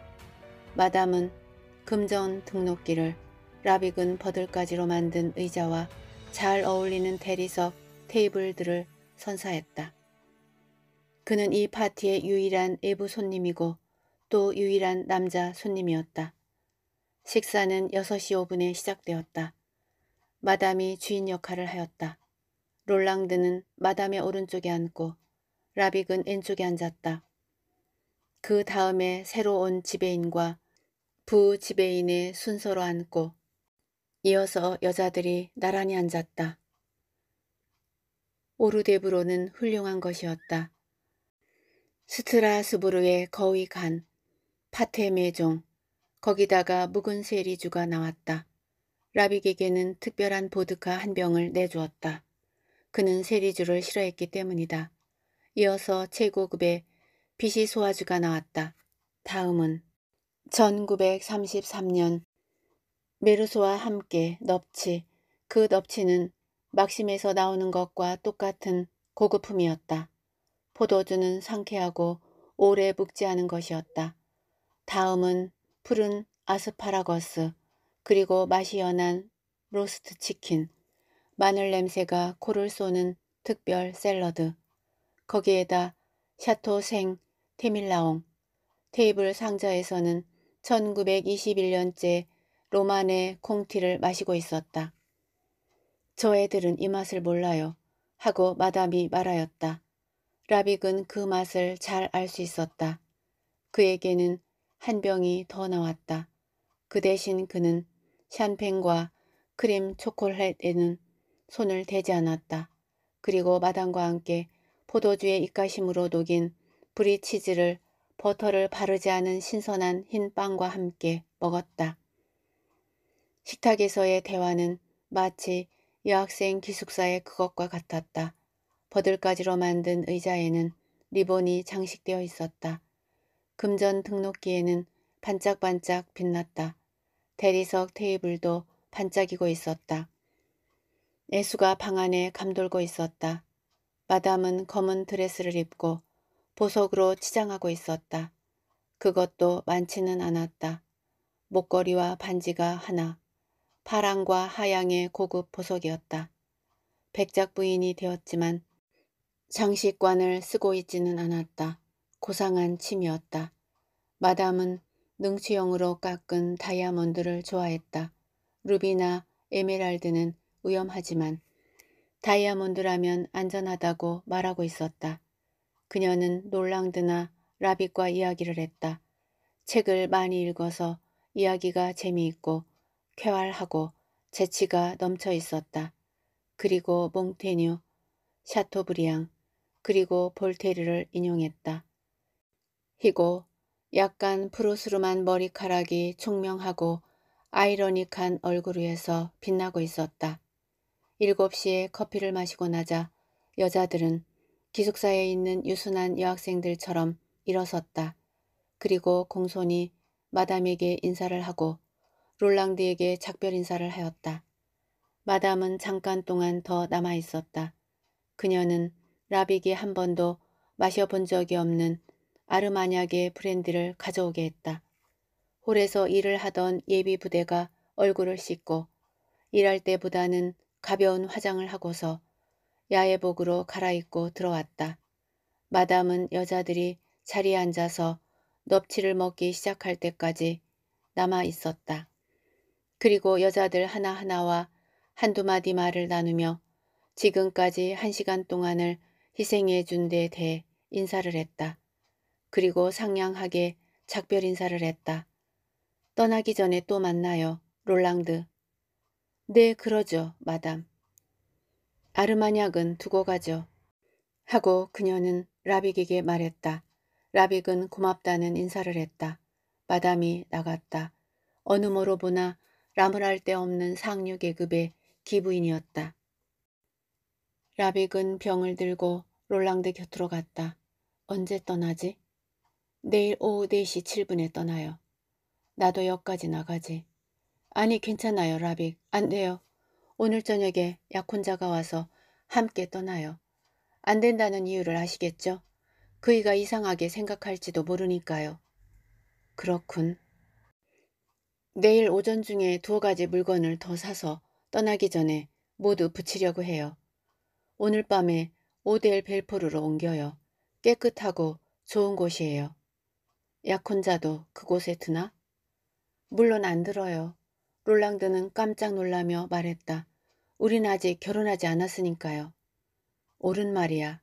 마담은 금전 등록기를, 라빅은 버들까지로 만든 의자와 잘 어울리는 대리석 테이블들을 선사했다. 그는 이 파티의 유일한 외부 손님이고 또 유일한 남자 손님이었다. 식사는 6시 5분에 시작되었다. 마담이 주인 역할을 하였다. 롤랑드는 마담의 오른쪽에 앉고 라빅은 왼쪽에 앉았다. 그 다음에 새로 온 지배인과 부 지배인의 순서로 앉고 이어서 여자들이 나란히 앉았다. 오르데브로는 훌륭한 것이었다. 스트라스부르의거위간 파테메종 거기다가 묵은 세리주가 나왔다. 라빅에게는 특별한 보드카 한 병을 내주었다. 그는 세리주를 싫어했기 때문이다. 이어서 최고급의 비시 소화주가 나왔다. 다음은 1933년 메르소와 함께 넙치, 그 넙치는 막심에서 나오는 것과 똑같은 고급품이었다. 포도주는 상쾌하고 오래 묵지 않은 것이었다. 다음은 푸른 아스파라거스 그리고 맛이 연한 로스트 치킨, 마늘 냄새가 코를 쏘는 특별 샐러드, 거기에다 샤토 생 테밀라옹, 테이블 상자에서는 1921년째 로만의 콩티를 마시고 있었다. 저 애들은 이 맛을 몰라요. 하고 마담이 말하였다. 라빅은 그 맛을 잘 알 수 있었다. 그에게는 한 병이 더 나왔다. 그 대신 그는 샴펜과 크림 초콜릿에는 손을 대지 않았다. 그리고 마담과 함께 포도주의 입가심으로 녹인 브리치즈를 버터를 바르지 않은 신선한 흰 빵과 함께 먹었다. 식탁에서의 대화는 마치 여학생 기숙사의 그것과 같았다. 버들까지로 만든 의자에는 리본이 장식되어 있었다. 금전 등록기에는 반짝반짝 빛났다. 대리석 테이블도 반짝이고 있었다. 애수가 방 안에 감돌고 있었다. 마담은 검은 드레스를 입고 보석으로 치장하고 있었다. 그것도 많지는 않았다. 목걸이와 반지가 하나, 파랑과 하양의 고급 보석이었다. 백작 부인이 되었지만 장식관을 쓰고 있지는 않았다. 고상한 침이었다. 마담은 능치형으로 깎은 다이아몬드를 좋아했다. 루비나 에메랄드는 위험하지만 다이아몬드라면 안전하다고 말하고 있었다. 그녀는 놀랑드나 라빗과 이야기를 했다. 책을 많이 읽어서 이야기가 재미있고 쾌활하고 재치가 넘쳐 있었다. 그리고 몽테뉴, 샤토브리앙, 그리고 볼테르를 인용했다. 희고 약간 푸르스름한 머리카락이 총명하고 아이러니한 얼굴 위에서 빛나고 있었다. 7시에 커피를 마시고 나자 여자들은 기숙사에 있는 유순한 여학생들처럼 일어섰다. 그리고 공손히 마담에게 인사를 하고 롤랑드에게 작별 인사를 하였다. 마담은 잠깐 동안 더 남아있었다. 그녀는 라빅이 한 번도 마셔본 적이 없는 아르마냑의 브랜디를 가져오게 했다. 홀에서 일을 하던 예비 부대가 얼굴을 씻고 일할 때보다는 가벼운 화장을 하고서 야외복으로 갈아입고 들어왔다. 마담은 여자들이 자리에 앉아서 넙치를 먹기 시작할 때까지 남아 있었다. 그리고 여자들 하나하나와 한두 마디 말을 나누며 지금까지 한 시간 동안을 희생해 준 데 대해 인사를 했다. 그리고 상냥하게 작별 인사를 했다. 떠나기 전에 또 만나요. 롤랑드. 네, 그러죠, 마담. 아르마냑은 두고 가죠. 하고 그녀는 라빅에게 말했다. 라빅은 고맙다는 인사를 했다. 마담이 나갔다. 어느 모로 보나 라무할데 없는 상류 계급의 기부인이었다. 라빅은 병을 들고 롤랑드 곁으로 갔다. 언제 떠나지? 내일 오후 4시 7분에 떠나요. 나도 역까지 나가지. 아니 괜찮아요 라빅. 안 돼요. 오늘 저녁에 약혼자가 와서 함께 떠나요. 안 된다는 이유를 아시겠죠? 그이가 이상하게 생각할지도 모르니까요. 그렇군. 내일 오전 중에 두 가지 물건을 더 사서 떠나기 전에 모두 붙이려고 해요. 오늘 밤에 오델 벨포르로 옮겨요. 깨끗하고 좋은 곳이에요. 약혼자도 그곳에 드나? 물론 안 들어요. 롤랑드는 깜짝 놀라며 말했다. 우린 아직 결혼하지 않았으니까요. 옳은 말이야.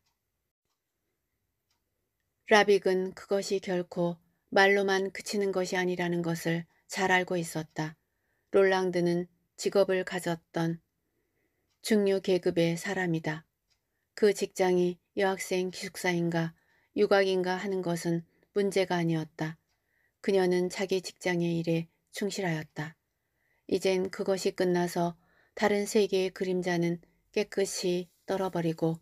라빅은 그것이 결코 말로만 그치는 것이 아니라는 것을 잘 알고 있었다. 롤랑드는 직업을 가졌던 중류 계급의 사람이다. 그 직장이 여학생 기숙사인가 유학인가 하는 것은 문제가 아니었다. 그녀는 자기 직장의 일에 충실하였다. 이젠 그것이 끝나서 다른 세계의 그림자는 깨끗이 떨어버리고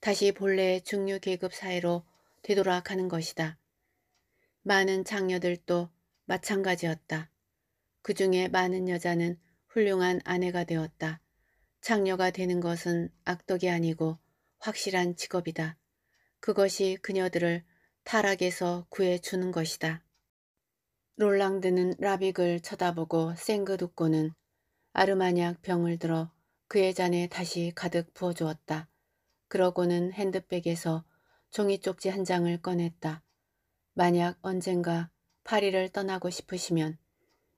다시 본래의 중류 계급 사회로 되돌아가는 것이다. 많은 장녀들도 마찬가지였다. 그 중에 많은 여자는 훌륭한 아내가 되었다. 창녀가 되는 것은 악덕이 아니고 확실한 직업이다. 그것이 그녀들을 타락에서 구해주는 것이다. 롤랑드는 라빅을 쳐다보고 생그두꼬는 아르마냑 병을 들어 그의 잔에 다시 가득 부어주었다. 그러고는 핸드백에서 종이 쪽지 한 장을 꺼냈다. 만약 언젠가 파리를 떠나고 싶으시면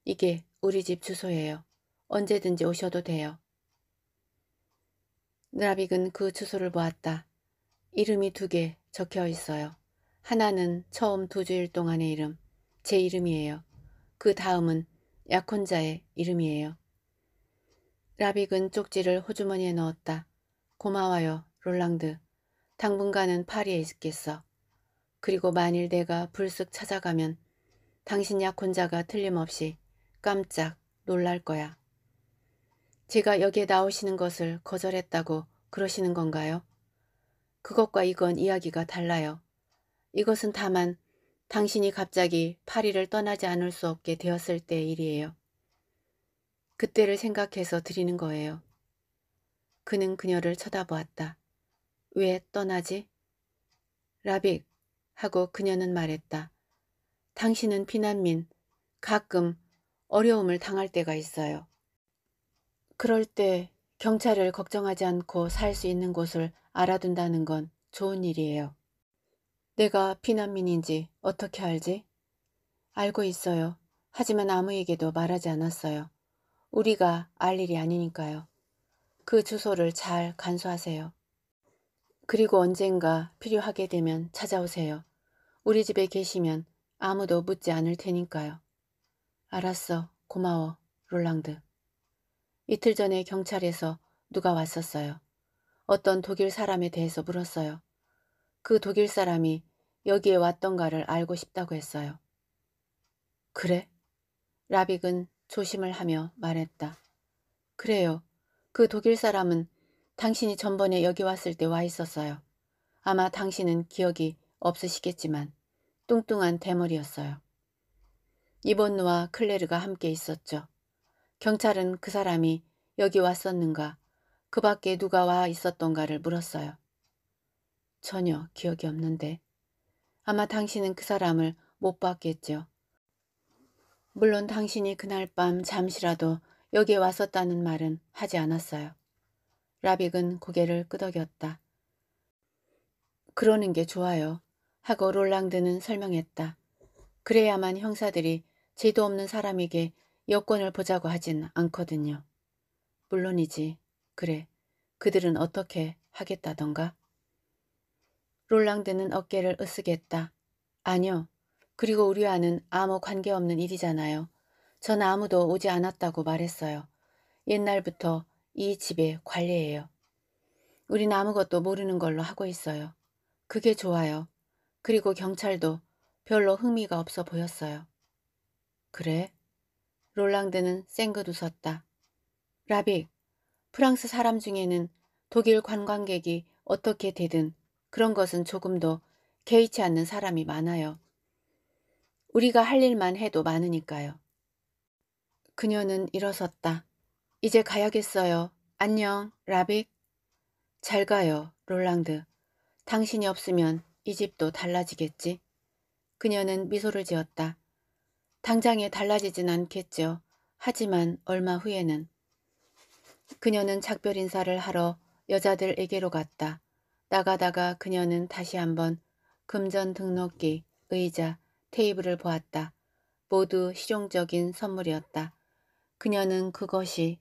이게 우리 집 주소예요. 언제든지 오셔도 돼요. 드라빅은 그 주소를 보았다. 이름이 두 개 적혀 있어요. 하나는 처음 두 주일 동안의 이름, 제 이름이에요. 그 다음은 약혼자의 이름이에요. 라빅은 쪽지를 호주머니에 넣었다. 고마워요, 롤랑드. 당분간은 파리에 있겠어. 그리고 만일 내가 불쑥 찾아가면 당신 약혼자가 틀림없이 깜짝 놀랄 거야. 제가 여기에 나오시는 것을 거절했다고 그러시는 건가요? 그것과 이건 이야기가 달라요. 이것은 다만 당신이 갑자기 파리를 떠나지 않을 수 없게 되었을 때의 일이에요. 그때를 생각해서 드리는 거예요. 그는 그녀를 쳐다보았다. 왜 떠나지? 라빅 하고 그녀는 말했다. 당신은 피난민, 가끔 어려움을 당할 때가 있어요. 그럴 때 경찰을 걱정하지 않고 살 수 있는 곳을 알아둔다는 건 좋은 일이에요. 내가 피난민인지 어떻게 알지? 알고 있어요. 하지만 아무에게도 말하지 않았어요. 우리가 알 일이 아니니까요. 그 주소를 잘 간수하세요. 그리고 언젠가 필요하게 되면 찾아오세요. 우리 집에 계시면 아무도 묻지 않을 테니까요. 알았어. 고마워. 롤랑드. 이틀 전에 경찰에서 누가 왔었어요. 어떤 독일 사람에 대해서 물었어요. 그 독일 사람이 여기에 왔던가를 알고 싶다고 했어요. 그래? 라빅은 조심을 하며 말했다. 그래요. 그 독일 사람은 당신이 전번에 여기 왔을 때 와 있었어요. 아마 당신은 기억이 없으시겠지만 뚱뚱한 대머리였어요. 이번누와 클레르가 함께 있었죠. 경찰은 그 사람이 여기 왔었는가 그 밖에 누가 와 있었던가를 물었어요. 전혀 기억이 없는데 아마 당신은 그 사람을 못 봤겠죠. 물론 당신이 그날 밤 잠시라도 여기에 왔었다는 말은 하지 않았어요. 라빅은 고개를 끄덕였다. 그러는 게 좋아요. 하고 롤랑드는 설명했다. 그래야만 형사들이 죄도 없는 사람에게 여권을 보자고 하진 않거든요. 물론이지. 그래. 그들은 어떻게 하겠다던가? 롤랑드는 어깨를 으쓱했다. 아니요. 그리고 우리 와는 아무 관계없는 일이잖아요. 전 아무도 오지 않았다고 말했어요. 옛날부터 이 집의 관리예요. 우린 아무것도 모르는 걸로 하고 있어요. 그게 좋아요. 그리고 경찰도 별로 흥미가 없어 보였어요. 그래? 롤랑드는 쌩긋 웃었다. 라빅, 프랑스 사람 중에는 독일 관광객이 어떻게 되든 그런 것은 조금도 개의치 않는 사람이 많아요. 우리가 할 일만 해도 많으니까요. 그녀는 일어섰다. 이제 가야겠어요. 안녕, 라빅. 잘 가요, 롤랑드. 당신이 없으면 이 집도 달라지겠지. 그녀는 미소를 지었다. 당장에 달라지진 않겠죠 하지만 얼마 후에는. 그녀는 작별 인사를 하러 여자들에게로 갔다. 나가다가 그녀는 다시 한번 금전 등록기, 의자, 테이블을 보았다. 모두 실용적인 선물이었다. 그녀는 그것이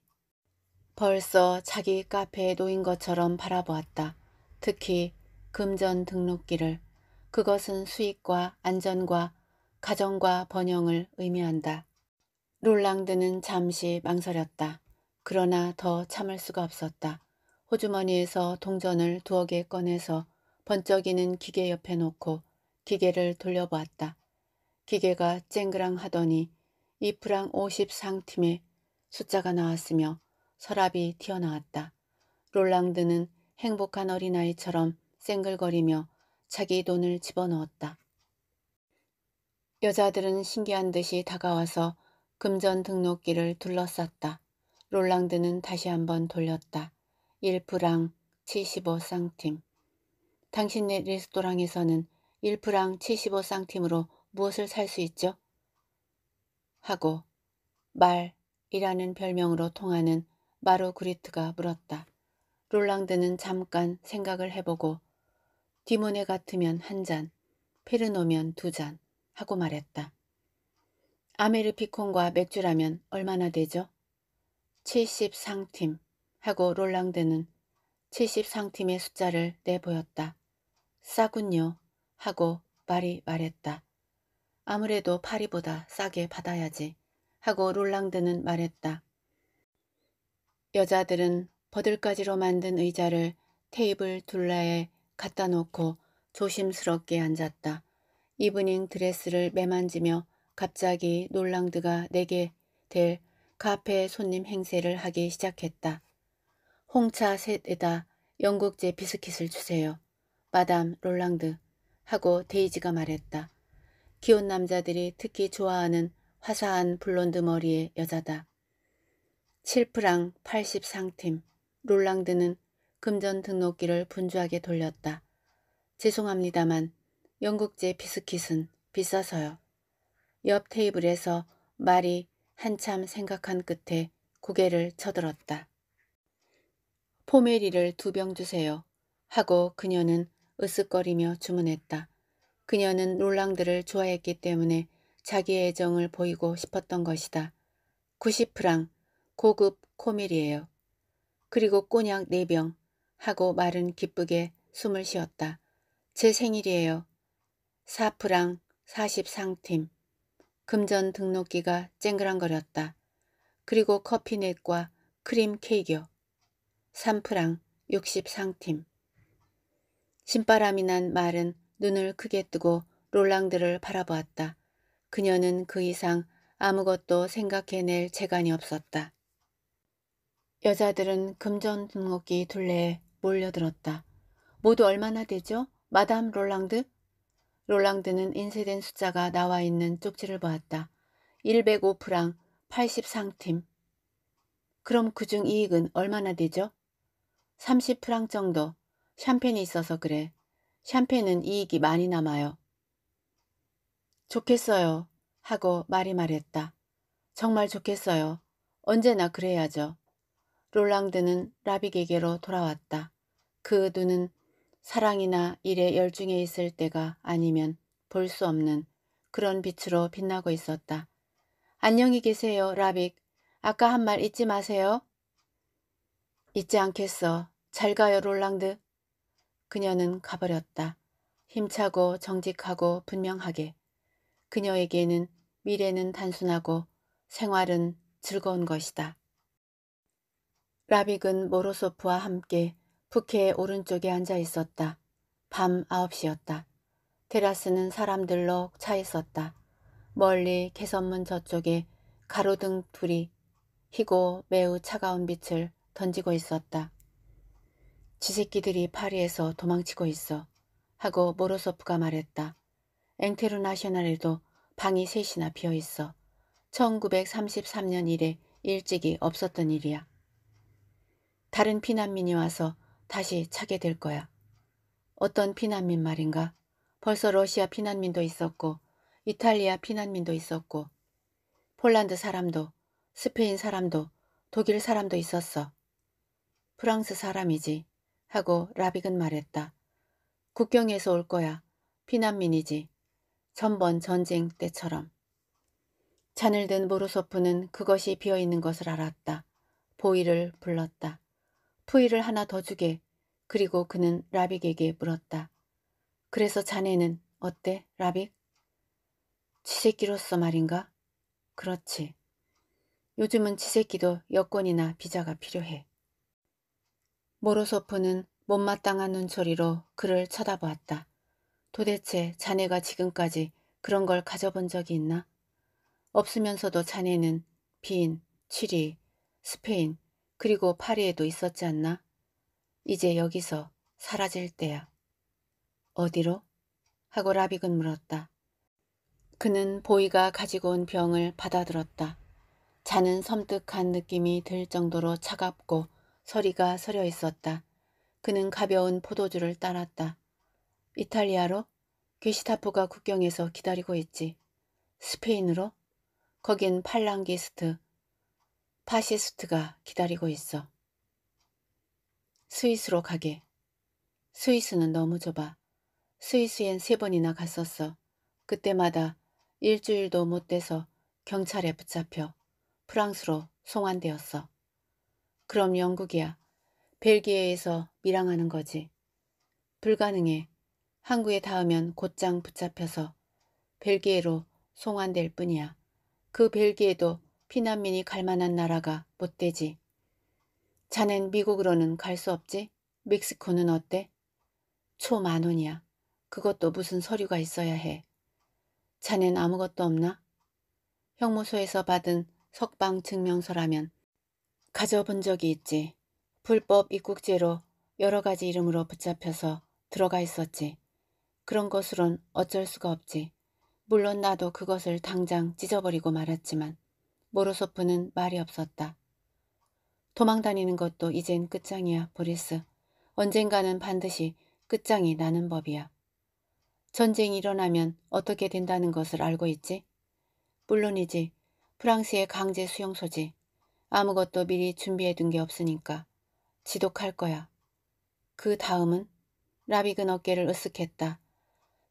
벌써 자기 카페에 놓인 것처럼 바라보았다. 특히 금전 등록기를 그것은 수익과 안전과 가정과 번영을 의미한다. 롤랑드는 잠시 망설였다. 그러나 더 참을 수가 없었다. 호주머니에서 동전을 두어 개 꺼내서 번쩍이는 기계 옆에 놓고 기계를 돌려보았다. 기계가 쨍그랑 하더니 이프랑5 3팀의 숫자가 나왔으며 서랍이 튀어나왔다. 롤랑드는 행복한 어린아이처럼 쌩글거리며 자기 돈을 집어넣었다. 여자들은 신기한 듯이 다가와서 금전 등록기를 둘러쌌다. 롤랑드는 다시 한번 돌렸다. 1프랑 75쌍팀. 당신네 레스토랑에서는 1프랑 75쌍팀으로 무엇을 살 수 있죠? 하고 말이라는 별명으로 통하는 마루 그리트가 물었다. 롤랑드는 잠깐 생각을 해보고 디모네 같으면 한 잔, 페르노면 두 잔 하고 말했다. 아메르피콘과 맥주라면 얼마나 되죠? 70상팀 하고 롤랑드는 70상팀의 숫자를 내보였다. 싸군요 하고 말이 말했다. 아무래도 파리보다 싸게 받아야지 하고 롤랑드는 말했다. 여자들은 버들까지로 만든 의자를 테이블 둘러에 갖다 놓고 조심스럽게 앉았다. 이브닝 드레스를 매만지며 갑자기 놀랑드가 내게 될 카페 손님 행세를 하기 시작했다. 홍차 셋에다 영국제 비스킷을 주세요. 마담 롤랑드 하고 데이지가 말했다. 기혼 남자들이 특히 좋아하는 화사한 블론드 머리의 여자다. 7프랑 80 상팀 롤랑드는 금전 등록기를 분주하게 돌렸다. 죄송합니다만 영국제 비스킷은 비싸서요. 옆 테이블에서 말이 한참 생각한 끝에 고개를 쳐들었다. 포메리를 두 병 주세요. 하고 그녀는 으쓱거리며 주문했다. 그녀는 롤랑드를 좋아했기 때문에 자기의 애정을 보이고 싶었던 것이다. 90프랑 고급 코밀이에요. 그리고 꼬냑 4병, 하고 말은 기쁘게 숨을 쉬었다. 제 생일이에요. 사프랑 43팀. 금전 등록기가 쨍그랑거렸다. 그리고 커피넷과 크림 케이크요. 3프랑 63팀. 신바람이 난 말은 눈을 크게 뜨고 롤랑들을 바라보았다. 그녀는 그 이상 아무것도 생각해낼 재간이 없었다. 여자들은 금전 등록기 둘레에 몰려들었다. 모두 얼마나 되죠? 마담 롤랑드? 롤랑드는 인쇄된 숫자가 나와 있는 쪽지를 보았다. 105 프랑 80상팀. 그럼 그중 이익은 얼마나 되죠? 30 프랑 정도. 샴페인이 있어서 그래. 샴페인은 이익이 많이 남아요. 좋겠어요. 하고 말이 말했다. 정말 좋겠어요. 언제나 그래야죠. 롤랑드는 라빅에게로 돌아왔다. 그 눈은 사랑이나 일에 열중해 있을 때가 아니면 볼 수 없는 그런 빛으로 빛나고 있었다. 안녕히 계세요, 라빅. 아까 한 말 잊지 마세요. 잊지 않겠어. 잘 가요, 롤랑드. 그녀는 가버렸다. 힘차고 정직하고 분명하게. 그녀에게는 미래는 단순하고 생활은 즐거운 것이다. 라빅은 모로소프와 함께 부케의 오른쪽에 앉아 있었다. 밤 9시였다. 테라스는 사람들로 차 있었다. 멀리 개선문 저쪽에 가로등 둘이 희고 매우 차가운 빛을 던지고 있었다. 지새끼들이 파리에서 도망치고 있어. 하고 모로소프가 말했다. 앵테르나셔널에도 방이 셋이나 비어있어. 1933년 이래 일찍이 없었던 일이야. 다른 피난민이 와서 다시 차게 될 거야. 어떤 피난민 말인가? 벌써 러시아 피난민도 있었고 이탈리아 피난민도 있었고 폴란드 사람도 스페인 사람도 독일 사람도 있었어. 프랑스 사람이지 하고 라빅은 말했다. 국경에서 올 거야. 피난민이지. 전번 전쟁 때처럼. 잔을 든 모르소프는 그것이 비어있는 것을 알았다. 보이를 불렀다. 토이를 하나 더 주게. 그리고 그는 라빅에게 물었다. 그래서 자네는 어때, 라빅? 지새끼로서 말인가? 그렇지. 요즘은 지새끼도 여권이나 비자가 필요해. 모로소프는 못마땅한 눈초리로 그를 쳐다보았다. 도대체 자네가 지금까지 그런 걸 가져본 적이 있나? 없으면서도 자네는 빈, 치리 스페인, 그리고 파리에도 있었지 않나? 이제 여기서 사라질 때야. 어디로? 하고 라빅은 물었다. 그는 보이가 가지고 온 병을 받아들었다. 자는 섬뜩한 느낌이 들 정도로 차갑고 서리가 서려 있었다. 그는 가벼운 포도주를 따랐다. 이탈리아로? 게시타포가 국경에서 기다리고 있지. 스페인으로? 거긴 팔랑기스트, 파시스트가 기다리고 있어. 스위스로 가게. 스위스는 너무 좁아. 스위스엔 세 번이나 갔었어. 그때마다 일주일도 못 돼서 경찰에 붙잡혀 프랑스로 송환되었어. 그럼 영국이야. 벨기에에서 밀항하는 거지. 불가능해. 항구에 닿으면 곧장 붙잡혀서 벨기에로 송환될 뿐이야. 그 벨기에도 피난민이 갈 만한 나라가 못 되지. 자넨 미국으로는 갈 수 없지? 멕시코는 어때? 초만 원이야. 그것도 무슨 서류가 있어야 해. 자넨 아무것도 없나? 형무소에서 받은 석방 증명서라면 가져본 적이 있지. 불법 입국죄로 여러 가지 이름으로 붙잡혀서 들어가 있었지. 그런 것으론 어쩔 수가 없지. 물론 나도 그것을 당장 찢어버리고 말았지만 모로소프는 말이 없었다. 도망다니는 것도 이젠 끝장이야, 보리스. 언젠가는 반드시 끝장이 나는 법이야. 전쟁이 일어나면 어떻게 된다는 것을 알고 있지? 물론이지. 프랑스의 강제 수용 소지. 아무것도 미리 준비해둔 게 없으니까. 지독할 거야. 그 다음은? 라빅은 어깨를 으쓱했다.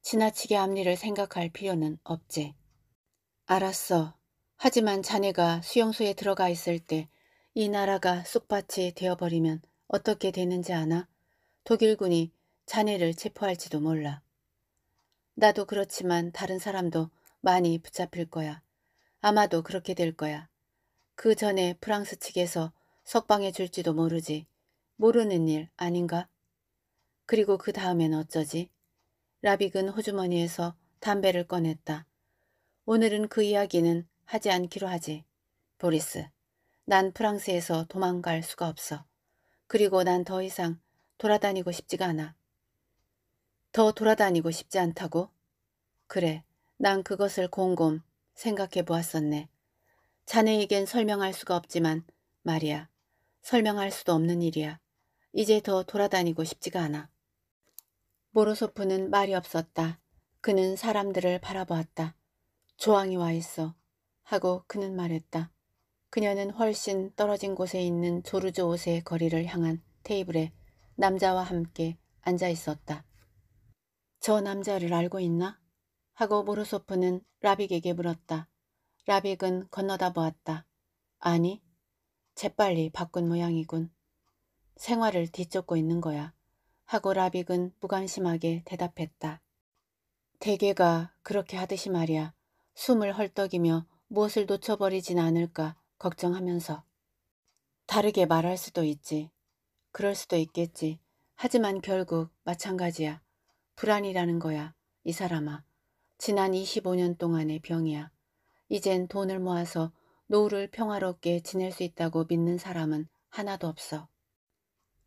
지나치게 앞니를 생각할 필요는 없지. 알았어. 하지만 자네가 수용소에 들어가 있을 때 이 나라가 쑥밭이 되어버리면 어떻게 되는지 아나? 독일군이 자네를 체포할지도 몰라. 나도 그렇지만 다른 사람도 많이 붙잡힐 거야. 아마도 그렇게 될 거야. 그 전에 프랑스 측에서 석방해 줄지도 모르지. 모르는 일 아닌가? 그리고 그 다음엔 어쩌지? 라빅은 호주머니에서 담배를 꺼냈다. 오늘은 그 이야기는 하지 않기로 하지. 보리스, 난 프랑스에서 도망갈 수가 없어. 그리고 난 더 이상 돌아다니고 싶지가 않아. 더 돌아다니고 싶지 않다고? 그래, 난 그것을 곰곰 생각해 보았었네. 자네에겐 설명할 수가 없지만 말이야. 설명할 수도 없는 일이야. 이제 더 돌아다니고 싶지가 않아. 모로소프는 말이 없었다. 그는 사람들을 바라보았다. 조항이 와 있어. 하고 그는 말했다. 그녀는 훨씬 떨어진 곳에 있는 조르조 옷의 거리를 향한 테이블에 남자와 함께 앉아 있었다. 저 남자를 알고 있나? 하고 모르소프는 라빅에게 물었다. 라빅은 건너다 보았다. 아니, 재빨리 바꾼 모양이군. 생활을 뒤쫓고 있는 거야. 하고 라빅은 무관심하게 대답했다. 대개가 그렇게 하듯이 말이야. 숨을 헐떡이며 무엇을 놓쳐버리진 않을까 걱정하면서 다르게 말할 수도 있지. 그럴 수도 있겠지. 하지만 결국 마찬가지야. 불안이라는 거야. 이 사람아. 지난 25년 동안의 병이야. 이젠 돈을 모아서 노후를 평화롭게 지낼 수 있다고 믿는 사람은 하나도 없어.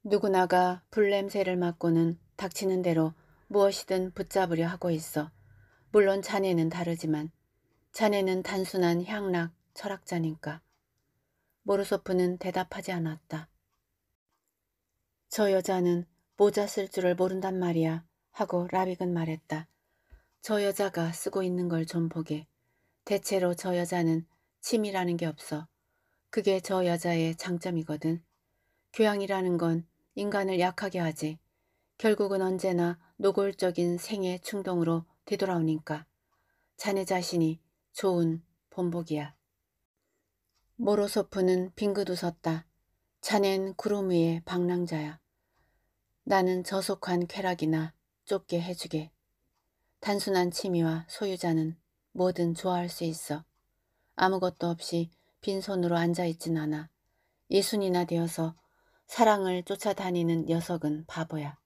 누구나가 불냄새를 맡고는 닥치는 대로 무엇이든 붙잡으려 하고 있어. 물론 자네는 다르지만 자네는 단순한 향락 철학자니까. 모르소프는 대답하지 않았다. 저 여자는 모자 쓸 줄을 모른단 말이야 하고 라빅은 말했다. 저 여자가 쓰고 있는 걸 좀 보게. 대체로 저 여자는 침이라는 게 없어. 그게 저 여자의 장점이거든. 교양이라는 건 인간을 약하게 하지. 결국은 언제나 노골적인 생애 충동으로 되돌아오니까. 자네 자신이 좋은 본보기야. 모로소프는 빙긋 웃었다. 자넨 구름 위의 방랑자야. 나는 저속한 쾌락이나 좁게 해주게. 단순한 취미와 소유자는 뭐든 좋아할 수 있어. 아무것도 없이 빈손으로 앉아있진 않아. 예순이나 되어서 사랑을 쫓아다니는 녀석은 바보야.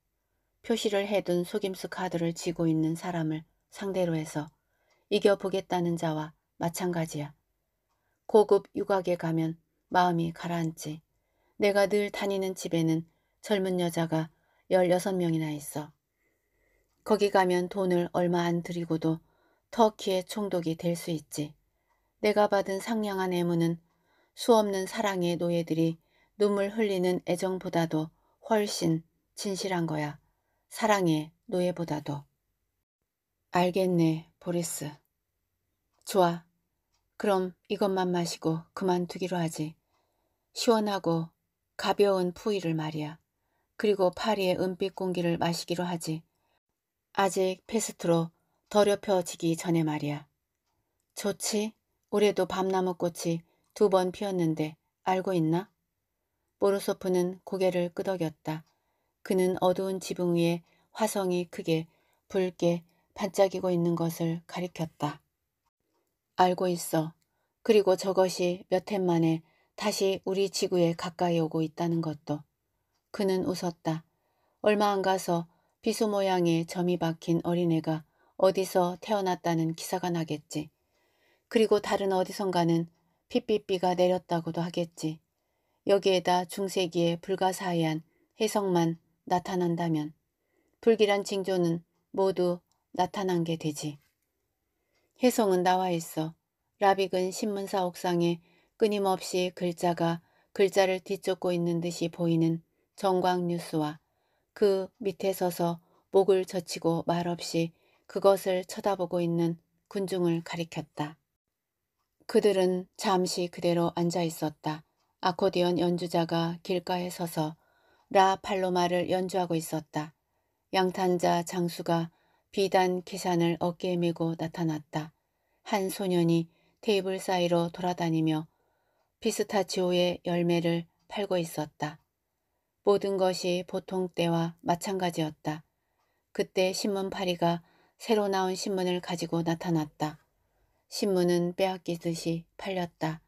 표시를 해둔 속임수 카드를 쥐고 있는 사람을 상대로 해서 이겨보겠다는 자와 마찬가지야. 고급 유곽에 가면 마음이 가라앉지. 내가 늘 다니는 집에는 젊은 여자가 16명이나 있어. 거기 가면 돈을 얼마 안 들이고도 터키의 총독이 될 수 있지. 내가 받은 상냥한 애무는 수없는 사랑의 노예들이 눈물 흘리는 애정보다도 훨씬 진실한 거야. 사랑의 노예보다도. 알겠네. 보리스. 좋아. 그럼 이것만 마시고 그만두기로 하지. 시원하고 가벼운 푸이를 말이야. 그리고 파리의 은빛 공기를 마시기로 하지. 아직 페스트로 더럽혀지기 전에 말이야. 좋지. 올해도 밤나무 꽃이 두 번 피었는데 알고 있나? 보르소프는 고개를 끄덕였다. 그는 어두운 지붕 위에 화성이 크게 붉게 반짝이고 있는 것을 가리켰다. 알고 있어. 그리고 저것이 몇 해 만에 다시 우리 지구에 가까이 오고 있다는 것도. 그는 웃었다. 얼마 안 가서 비수 모양의 점이 박힌 어린애가 어디서 태어났다는 기사가 나겠지. 그리고 다른 어디선가는 삐삐삐가 내렸다고도 하겠지. 여기에다 중세기의 불가사의한 해석만 나타난다면 불길한 징조는 모두 나타난 게 되지. 혜성은 나와 있어 라빅은 신문사 옥상에 끊임없이 글자가 글자를 뒤쫓고 있는 듯이 보이는 정광 뉴스와 그 밑에 서서 목을 젖히고 말없이 그것을 쳐다보고 있는 군중을 가리켰다. 그들은 잠시 그대로 앉아 있었다. 아코디언 연주자가 길가에 서서 라 팔로마를 연주하고 있었다. 양탄자 장수가 비단 계산을 어깨에 메고 나타났다. 한 소년이 테이블 사이로 돌아다니며 피스타치오의 열매를 팔고 있었다. 모든 것이 보통 때와 마찬가지였다. 그때 신문파리가 새로 나온 신문을 가지고 나타났다. 신문은 빼앗기듯이 팔렸다.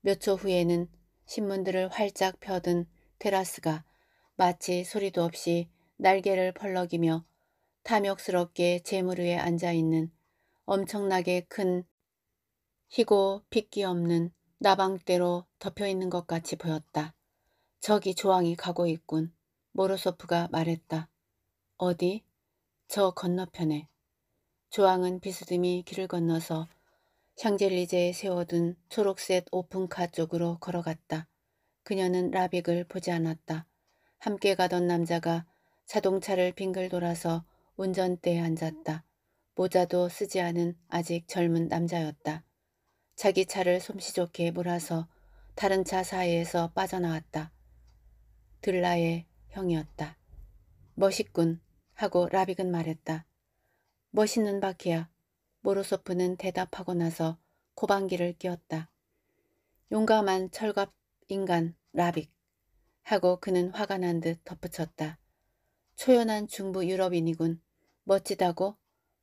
몇 초 후에는 신문들을 활짝 펴든 테라스가 마치 소리도 없이 날개를 펄럭이며 탐욕스럽게 재물 위에 앉아있는 엄청나게 큰 희고 빗기 없는 나방대로 덮여있는 것 같이 보였다. 저기 조항이 가고 있군. 모로소프가 말했다. 어디? 저 건너편에. 조항은 비스듬히 길을 건너서 샹젤리제에 세워둔 초록색 오픈카 쪽으로 걸어갔다. 그녀는 라빅을 보지 않았다. 함께 가던 남자가 자동차를 빙글 돌아서 운전대에 앉았다. 모자도 쓰지 않은 아직 젊은 남자였다. 자기 차를 솜씨 좋게 몰아서 다른 차 사이에서 빠져나왔다. 들라의 형이었다. 멋있군 하고 라빅은 말했다. 멋있는 바퀴야. 모로소프는 대답하고 나서 고방기를 끼웠다. 용감한 철갑 인간 라빅 하고 그는 화가 난 듯 덧붙였다. 초연한 중부 유럽인이군. 멋지다고?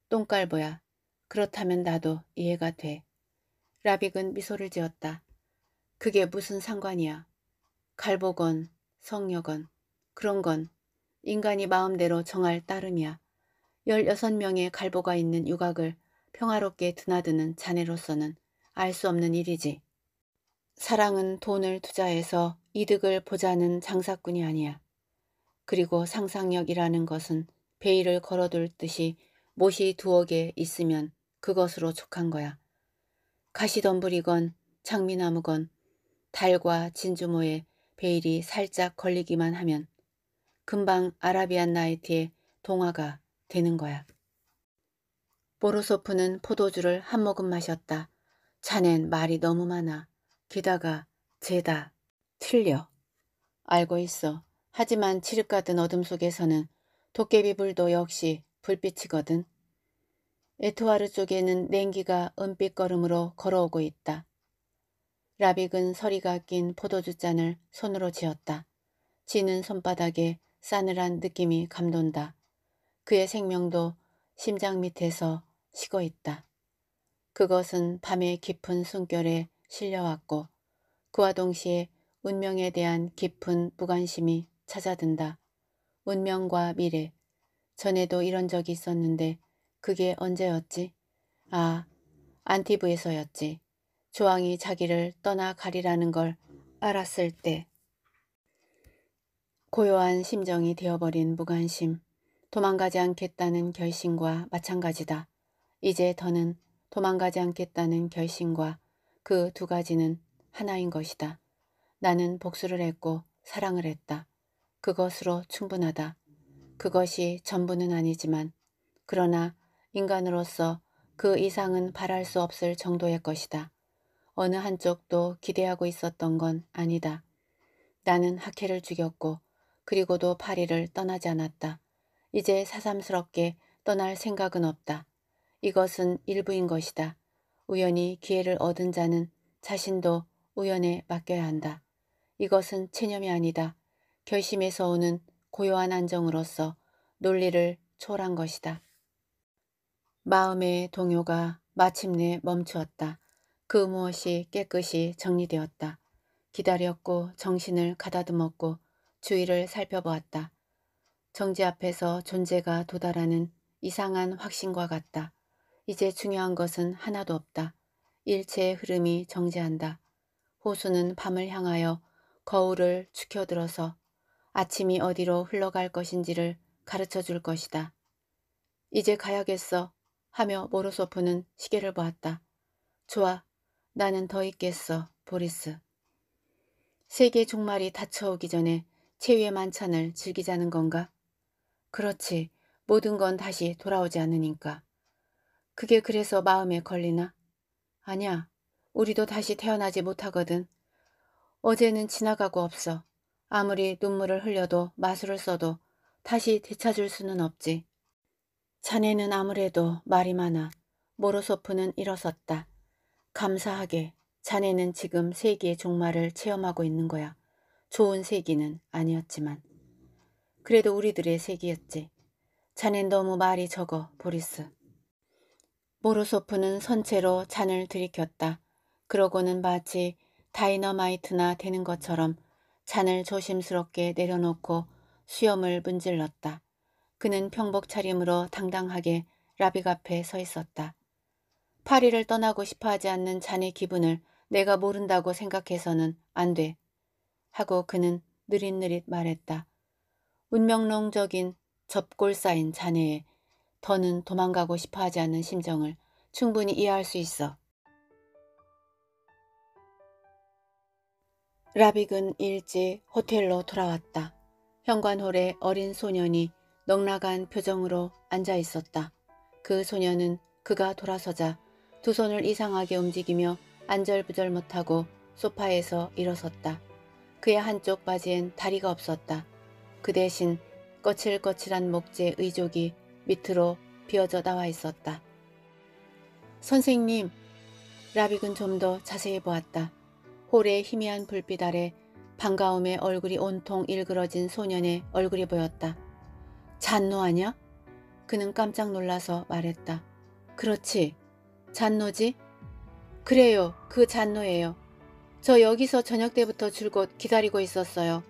똥깔보야. 그렇다면 나도 이해가 돼. 라빅은 미소를 지었다. 그게 무슨 상관이야. 갈보건 성녀건 그런 건 인간이 마음대로 정할 따름이야. 16명의 갈보가 있는 유각을 평화롭게 드나드는 자네로서는 알 수 없는 일이지. 사랑은 돈을 투자해서 이득을 보자는 장사꾼이 아니야. 그리고 상상력이라는 것은 베일을 걸어둘 듯이 못이 두어 개 있으면 그것으로 족한 거야. 가시덤불이건 장미나무건 달과 진주모에 베일이 살짝 걸리기만 하면 금방 아라비안 나이트의 동화가 되는 거야. 보로소프는 포도주를 한 모금 마셨다. 자넨 말이 너무 많아. 게다가 죄다. 틀려. 알고 있어. 하지만 칠흑 같은 어둠 속에서는 도깨비불도 역시 불빛이거든. 에투아르 쪽에는 냉기가 은빛 걸음으로 걸어오고 있다. 라빅은 서리가 낀 포도주 잔을 손으로 쥐었다. 쥐는 손바닥에 싸늘한 느낌이 감돈다. 그의 생명도 심장 밑에서 식어 있다. 그것은 밤의 깊은 숨결에 실려왔고 그와 동시에 운명에 대한 깊은 무관심이 찾아든다. 운명과 미래. 전에도 이런 적이 있었는데 그게 언제였지? 아, 안티브에서였지. 조항이 자기를 떠나가리라는 걸 알았을 때. 고요한 심정이 되어버린 무관심. 도망가지 않겠다는 결심과 마찬가지다. 이제 더는 도망가지 않겠다는 결심과 그 두 가지는 하나인 것이다. 나는 복수를 했고 사랑을 했다. 그것으로 충분하다. 그것이 전부는 아니지만 그러나 인간으로서 그 이상은 바랄 수 없을 정도의 것이다. 어느 한쪽도 기대하고 있었던 건 아니다. 나는 학회를 죽였고 그리고도 파리를 떠나지 않았다. 이제 사삼스럽게 떠날 생각은 없다. 이것은 일부인 것이다. 우연히 기회를 얻은 자는 자신도 우연에 맡겨야 한다. 이것은 체념이 아니다. 결심에서 오는 고요한 안정으로서 논리를 초월한 것이다. 마음의 동요가 마침내 멈추었다. 그 무엇이 깨끗이 정리되었다. 기다렸고 정신을 가다듬었고 주위를 살펴보았다. 정지 앞에서 존재가 도달하는 이상한 확신과 같다. 이제 중요한 것은 하나도 없다. 일체의 흐름이 정지한다. 호수는 밤을 향하여 거울을 축혀들어서 아침이 어디로 흘러갈 것인지를 가르쳐 줄 것이다. 이제 가야겠어 하며 모로소프는 시계를 보았다. 좋아, 나는 더 있겠어, 보리스. 세계 종말이 닥쳐오기 전에 최후의 만찬을 즐기자는 건가? 그렇지, 모든 건 다시 돌아오지 않으니까. 그게 그래서 마음에 걸리나? 아니야, 우리도 다시 태어나지 못하거든. 어제는 지나가고 없어. 아무리 눈물을 흘려도 마술을 써도 다시 되찾을 수는 없지. 자네는 아무래도 말이 많아. 모로소프는 일어섰다. 감사하게 자네는 지금 세기의 종말을 체험하고 있는 거야. 좋은 세기는 아니었지만. 그래도 우리들의 세기였지. 자넨 너무 말이 적어, 보리스. 모로소프는 선체로 잔을 들이켰다. 그러고는 마치 다이너마이트나 되는 것처럼 잔을 조심스럽게 내려놓고 수염을 문질렀다. 그는 평복 차림으로 당당하게 라빅 앞에 서 있었다. 파리를 떠나고 싶어하지 않는 잔의 기분을 내가 모른다고 생각해서는 안 돼. 하고 그는 느릿느릿 말했다. 운명론적인 접골 쌓인 잔에 더는 도망가고 싶어하지 않는 심정을 충분히 이해할 수 있어. 라빅은 일찍 호텔로 돌아왔다. 현관홀에 어린 소년이 넉나간 표정으로 앉아 있었다. 그 소년은 그가 돌아서자 두 손을 이상하게 움직이며 안절부절 못하고 소파에서 일어섰다. 그의 한쪽 바지엔 다리가 없었다. 그 대신 거칠거칠한 목재 의족이 밑으로 비어져 나와 있었다. 선생님, 라빅은 좀 더 자세히 보았다. 홀의 희미한 불빛 아래 반가움에 얼굴이 온통 일그러진 소년의 얼굴이 보였다. 잔노하냐? 그는 깜짝 놀라서 말했다. 그렇지. 잔노지? 그래요. 그 잔노예요. 저 여기서 저녁 때부터 줄곧 기다리고 있었어요.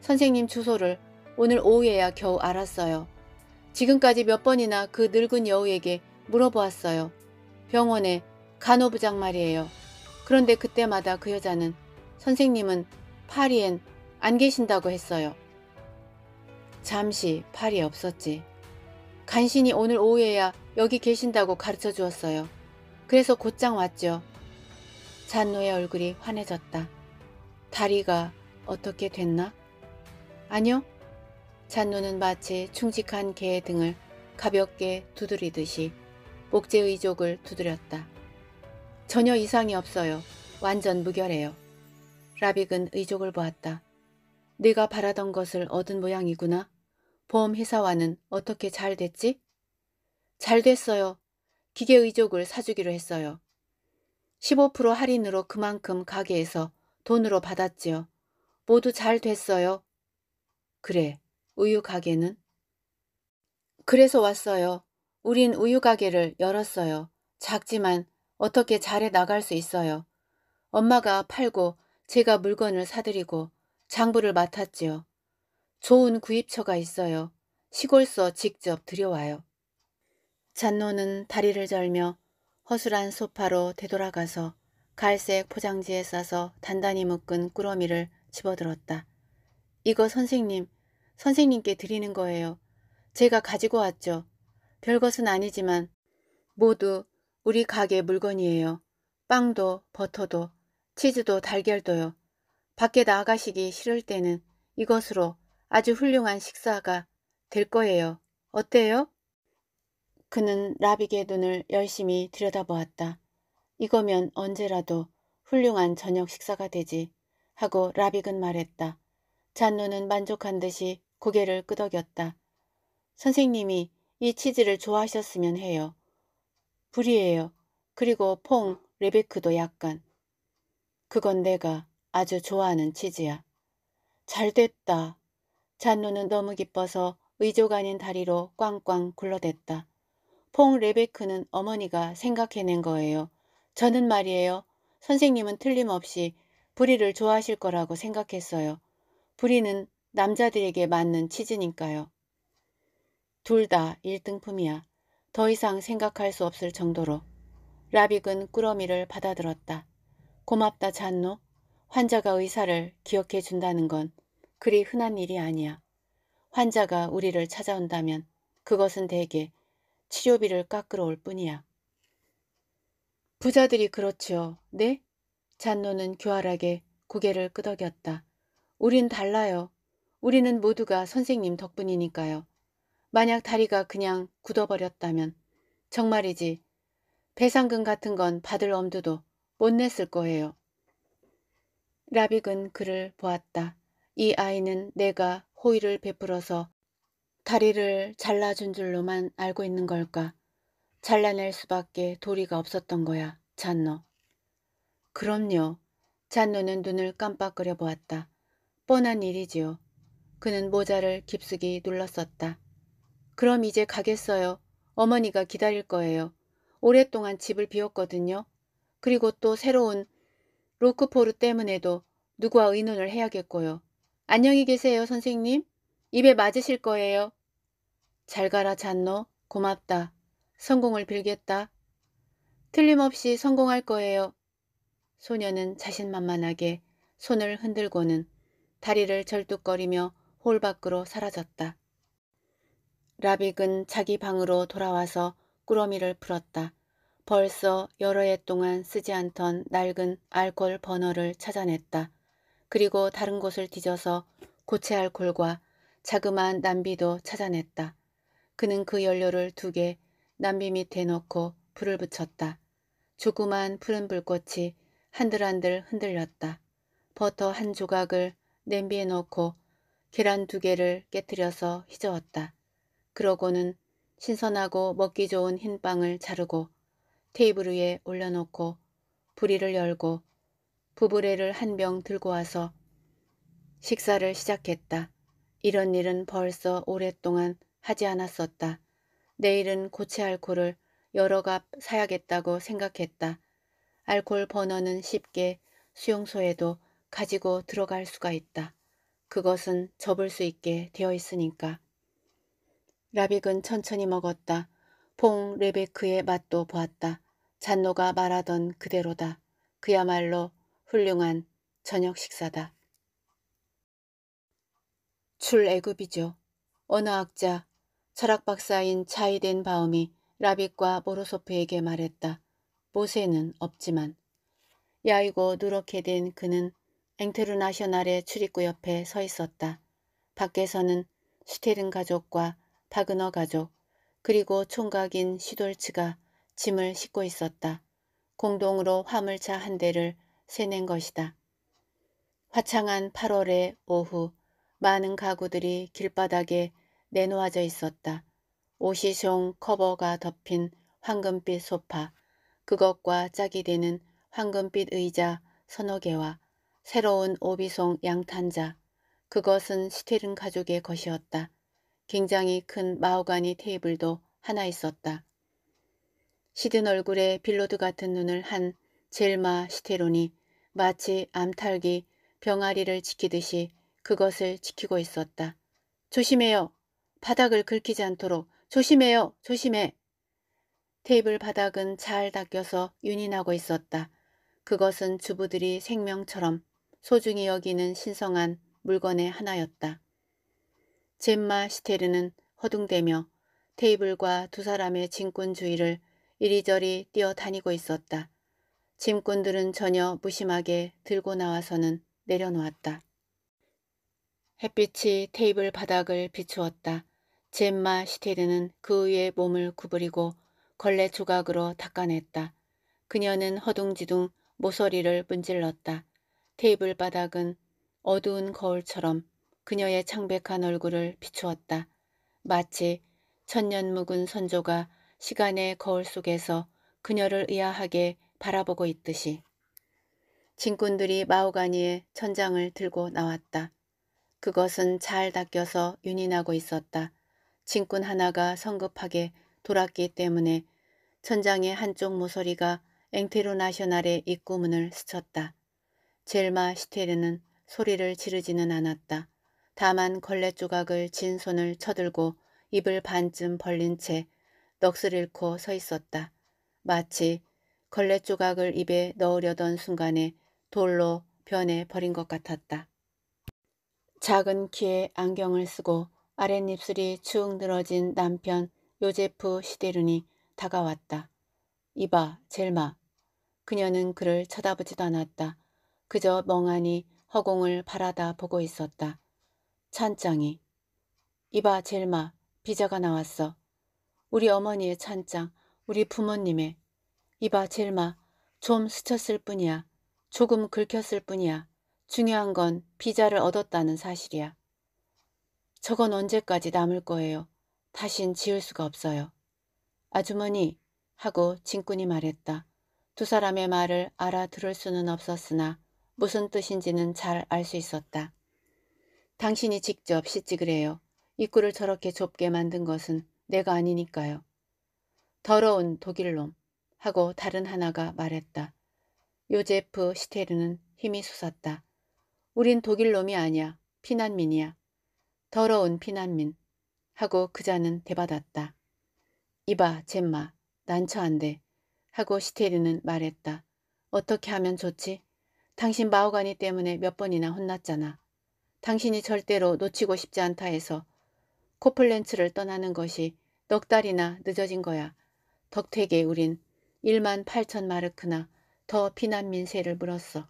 선생님 주소를 오늘 오후에야 겨우 알았어요. 지금까지 몇 번이나 그 늙은 여우에게 물어보았어요. 병원에 간호부장 말이에요. 그런데 그때마다 그 여자는 선생님은 파리엔 안 계신다고 했어요. 잠시 파리에 없었지. 간신히 오늘 오후에야 여기 계신다고 가르쳐 주었어요. 그래서 곧장 왔죠. 잔노의 얼굴이 환해졌다. 다리가 어떻게 됐나? 아니요. 잔노는 마치 충직한 개의 등을 가볍게 두드리듯이 목재의족을 두드렸다. 전혀 이상이 없어요. 완전 무결해요. 라빅은 의족을 보았다. 네가 바라던 것을 얻은 모양이구나. 보험 회사와는 어떻게 잘 됐지? 잘 됐어요. 기계 의족을 사주기로 했어요. 15% 할인으로 그만큼 가게에서 돈으로 받았지요. 모두 잘 됐어요. 그래, 우유 가게는? 그래서 왔어요. 우린 우유 가게를 열었어요. 작지만 어떻게 잘해 나갈 수 있어요. 엄마가 팔고 제가 물건을 사들이고 장부를 맡았지요. 좋은 구입처가 있어요. 시골서 직접 들여와요. 잔노는 다리를 절며 허술한 소파로 되돌아가서 갈색 포장지에 싸서 단단히 묶은 꾸러미를 집어들었다. 이거 선생님, 선생님께 드리는 거예요. 제가 가지고 왔죠. 별것은 아니지만 모두 우리 가게 물건이에요. 빵도 버터도 치즈도 달걀도요. 밖에 나가시기 싫을 때는 이것으로 아주 훌륭한 식사가 될 거예요. 어때요? 그는 라빅의 눈을 열심히 들여다보았다. 이거면 언제라도 훌륭한 저녁 식사가 되지 하고 라빅은 말했다. 잔노는 만족한 듯이 고개를 끄덕였다. 선생님이 이 치즈를 좋아하셨으면 해요. 불이에요. 그리고 퐁, 레베크도 약간. 그건 내가 아주 좋아하는 치즈야. 잘됐다. 잔누는 너무 기뻐서 의족 아닌 다리로 꽝꽝 굴러댔다. 퐁 레베크는 어머니가 생각해낸 거예요. 저는 말이에요. 선생님은 틀림없이 부리를 좋아하실 거라고 생각했어요. 부리는 남자들에게 맞는 치즈니까요. 둘 다 1등품이야. 더 이상 생각할 수 없을 정도로 라빅은 꾸러미를 받아들었다. 고맙다 잔노. 환자가 의사를 기억해 준다는 건 그리 흔한 일이 아니야. 환자가 우리를 찾아온다면 그것은 대개 치료비를 깎으러 올 뿐이야. 부자들이 그렇지요. 네? 잔노는 교활하게 고개를 끄덕였다. 우린 달라요. 우리는 모두가 선생님 덕분이니까요. 만약 다리가 그냥 굳어버렸다면 정말이지 배상금 같은 건 받을 엄두도 못 냈을 거예요. 라빅은 그를 보았다. 이 아이는 내가 호의를 베풀어서 다리를 잘라준 줄로만 알고 있는 걸까? 잘라낼 수밖에 도리가 없었던 거야, 잔노. 그럼요. 잔노는 눈을 깜빡거려 보았다. 뻔한 일이지요. 그는 모자를 깊숙이 눌렀었다. 그럼 이제 가겠어요. 어머니가 기다릴 거예요. 오랫동안 집을 비웠거든요. 그리고 또 새로운 로크포르 때문에도 누구와 의논을 해야겠고요. 안녕히 계세요, 선생님. 입에 맞으실 거예요. 잘 가라, 잔노. 고맙다. 성공을 빌겠다. 틀림없이 성공할 거예요. 소녀는 자신만만하게 손을 흔들고는 다리를 절뚝거리며 홀 밖으로 사라졌다. 라빅은 자기 방으로 돌아와서 꾸러미를 풀었다. 벌써 여러 해 동안 쓰지 않던 낡은 알콜 버너를 찾아냈다. 그리고 다른 곳을 뒤져서 고체 알콜과 자그마한 난비도 찾아냈다. 그는 그 연료를 두 개난비 밑에 넣고 불을 붙였다. 조그만 푸른 불꽃이 한들한들 흔들렸다. 버터 한 조각을 냄비에 넣고 계란 두 개를 깨뜨려서 휘저었다. 그러고는 신선하고 먹기 좋은 흰 빵을 자르고 테이블 위에 올려놓고 부리를 열고 부부레를 한 병 들고 와서 식사를 시작했다. 이런 일은 벌써 오랫동안 하지 않았었다. 내일은 고체 알코올을 여러 갑 사야겠다고 생각했다. 알코올 번호는 쉽게 수용소에도 가지고 들어갈 수가 있다. 그것은 접을 수 있게 되어 있으니까. 라빅은 천천히 먹었다. 봉 레베크의 맛도 보았다. 잔노가 말하던 그대로다. 그야말로 훌륭한 저녁 식사다. 출애굽이죠. 언어학자, 철학박사인 차이된 바움이 라빅과 모로소프에게 말했다. 모세는 없지만 야이고 누렇게 된 그는 앵테르나셔널의 출입구 옆에 서 있었다. 밖에서는 슈테른 가족과 다그너 가족 그리고 총각인 시돌치가 짐을 싣고 있었다. 공동으로 화물차 한 대를 세낸 것이다. 화창한 8월의 오후 많은 가구들이 길바닥에 내놓아져 있었다. 오시종 커버가 덮인 황금빛 소파, 그것과 짝이 되는 황금빛 의자 서너 개와 새로운 오비송 양탄자, 그것은 스티른 가족의 것이었다. 굉장히 큰 마호가니 테이블도 하나 있었다. 시든 얼굴에 빌로드 같은 눈을 한 젤마 시테론이 마치 암탈기 병아리를 지키듯이 그것을 지키고 있었다. 조심해요. 바닥을 긁히지 않도록 조심해요. 조심해. 테이블 바닥은 잘 닦여서 윤인하고 있었다. 그것은 주부들이 생명처럼 소중히 여기는 신성한 물건의 하나였다. 젬마 시테르는 허둥대며 테이블과 두 사람의 짐꾼 주위를 이리저리 뛰어다니고 있었다. 짐꾼들은 전혀 무심하게 들고 나와서는 내려놓았다. 햇빛이 테이블 바닥을 비추었다. 젬마 시테르는 그 위에 몸을 구부리고 걸레 조각으로 닦아냈다. 그녀는 허둥지둥 모서리를 문질렀다. 테이블 바닥은 어두운 거울처럼 그녀의 창백한 얼굴을 비추었다. 마치 천년 묵은 선조가 시간의 거울 속에서 그녀를 의아하게 바라보고 있듯이 진꾼들이 마오가니의 천장을 들고 나왔다. 그것은 잘 닦여서 윤인하고 있었다. 진꾼 하나가 성급하게 돌았기 때문에 천장의 한쪽 모서리가 앵테로 나셔날의 입구문을 스쳤다. 젤마 시테르는 소리를 지르지는 않았다. 다만 걸레 조각을 진 손을 쳐들고 입을 반쯤 벌린 채 넋을 잃고 서 있었다. 마치 걸레 조각을 입에 넣으려던 순간에 돌로 변해 버린 것 같았다. 작은 키에 안경을 쓰고 아랫입술이 축 늘어진 남편 요제프 시데룬이 다가왔다. 이봐, 젤마. 그녀는 그를 쳐다보지도 않았다. 그저 멍하니 허공을 바라다 보고 있었다. 찬장이. 이봐 젤마 비자가 나왔어. 우리 어머니의 찬장, 우리 부모님의. 이봐 젤마 좀 스쳤을 뿐이야. 조금 긁혔을 뿐이야. 중요한 건 비자를 얻었다는 사실이야. 저건 언제까지 남을 거예요. 다신 지을 수가 없어요. 아주머니 하고 진꾼이 말했다. 두 사람의 말을 알아들을 수는 없었으나 무슨 뜻인지는 잘 알 수 있었다. 당신이 직접 씻지그 해요. 입구를 저렇게 좁게 만든 것은 내가 아니니까요. 더러운 독일놈 하고 다른 하나가 말했다. 요제프 시테르는 힘이 솟았다. 우린 독일놈이 아니야. 피난민이야. 더러운 피난민 하고 그자는 대받았다. 이봐 젬마 난처 한데 하고 시테르는 말했다. 어떻게 하면 좋지? 당신 마오가니 때문에 몇 번이나 혼났잖아. 당신이 절대로 놓치고 싶지 않다 해서 코플렌츠를 떠나는 것이 넉 달이나 늦어진 거야. 덕택에 우린 1만 8천 마르크나 더 피난민세를 물었어.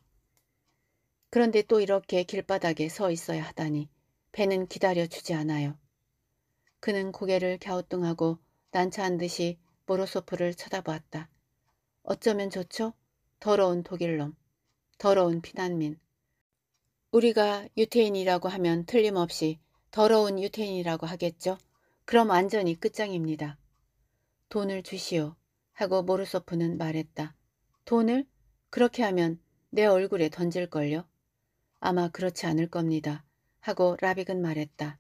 그런데 또 이렇게 길바닥에 서 있어야 하다니 배는 기다려주지 않아요. 그는 고개를 갸우뚱하고 난처한 듯이 모로소프를 쳐다보았다. 어쩌면 좋죠? 더러운 독일놈, 더러운 피난민, 우리가 유태인이라고 하면 틀림없이 더러운 유태인이라고 하겠죠. 그럼 완전히 끝장입니다. 돈을 주시오 하고 모르소프는 말했다. 돈을? 그렇게 하면 내 얼굴에 던질걸요? 아마 그렇지 않을 겁니다. 하고 라빅은 말했다.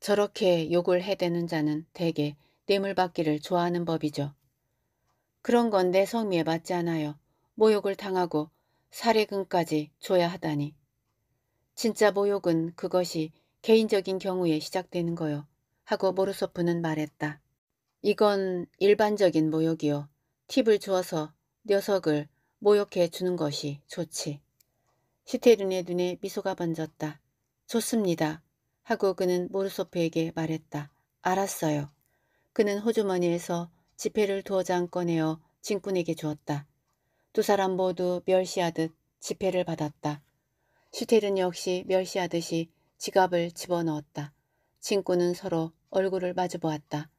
저렇게 욕을 해대는 자는 대개 뇌물받기를 좋아하는 법이죠. 그런 건 내 성미에 맞지 않아요. 모욕을 당하고 살해금까지 줘야 하다니. 진짜 모욕은 그것이 개인적인 경우에 시작되는 거요. 하고 모르소프는 말했다. 이건 일반적인 모욕이요. 팁을 주어서 녀석을 모욕해 주는 것이 좋지. 시테륜의 눈에 미소가 번졌다. 좋습니다. 하고 그는 모르소프에게 말했다. 알았어요. 그는 호주머니에서 지폐를 두어 장 꺼내어 진꾼에게 주었다. 두 사람 모두 멸시하듯 지폐를 받았다. 슈텔은 역시 멸시하듯이 지갑을 집어넣었다. 친구는 서로 얼굴을 마주보았다.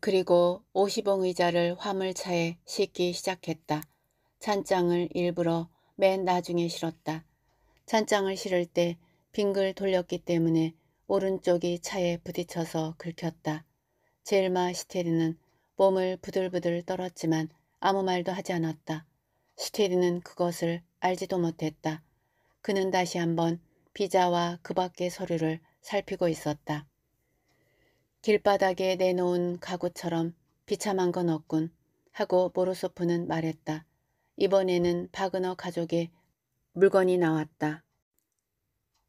그리고 50억 의자를 화물차에 싣기 시작했다. 찬장을 일부러 맨 나중에 실었다. 찬장을 실을 때 빙글 돌렸기 때문에 오른쪽이 차에 부딪혀서 긁혔다. 젤마 시테리는 몸을 부들부들 떨었지만 아무 말도 하지 않았다. 시테리는 그것을 알지도 못했다. 그는 다시 한번 비자와 그 밖의 서류를 살피고 있었다. 길바닥에 내놓은 가구처럼 비참한 건 없군 하고 모로소프는 말했다. 이번에는 바그너 가족의 물건이 나왔다.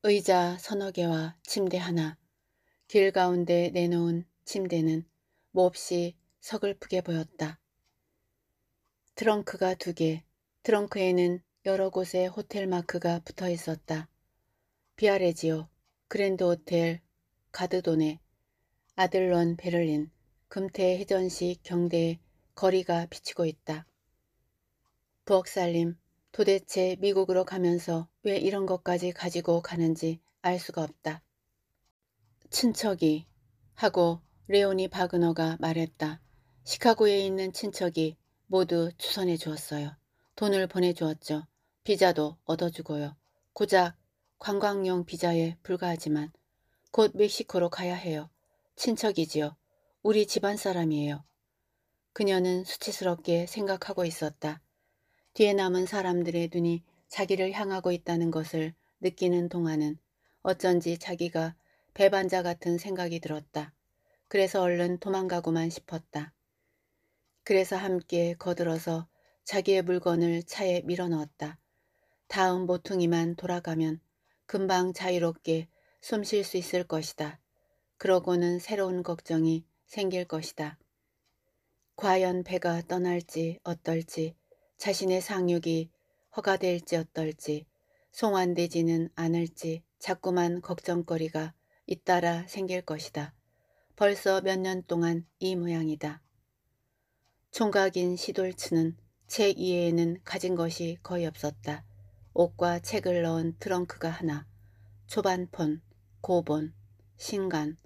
의자 서너 개와 침대 하나. 길 가운데 내놓은 침대는 몹시 서글프게 보였다. 트렁크가 두 개, 트렁크에는 여러 곳에 호텔 마크가 붙어 있었다. 비아레지오, 그랜드 호텔, 가드도네, 아들론 베를린, 금태 해전시 경대에 거리가 비치고 있다. 부엌살림, 도대체 미국으로 가면서 왜 이런 것까지 가지고 가는지 알 수가 없다. 친척이 하고 레오니 바그너가 말했다. 시카고에 있는 친척이 모두 추선해 주었어요. 돈을 보내주었죠. 비자도 얻어주고요. 고작 관광용 비자에 불과하지만 곧 멕시코로 가야 해요. 친척이지요. 우리 집안 사람이에요. 그녀는 수치스럽게 생각하고 있었다. 뒤에 남은 사람들의 눈이 자기를 향하고 있다는 것을 느끼는 동안은 어쩐지 자기가 배반자 같은 생각이 들었다. 그래서 얼른 도망가고만 싶었다. 그래서 함께 거들어서 자기의 물건을 차에 밀어넣었다. 다음 보퉁이만 돌아가면 금방 자유롭게 숨 쉴 수 있을 것이다. 그러고는 새로운 걱정이 생길 것이다. 과연 배가 떠날지 어떨지 자신의 상륙이 허가될지 어떨지 송환되지는 않을지 자꾸만 걱정거리가 잇따라 생길 것이다. 벌써 몇 년 동안 이 모양이다. 총각인 시돌츠는 제2회에는 가진 것이 거의 없었다. 옷과 책을 넣은 트렁크가 하나, 초반폰, 고본, 신간,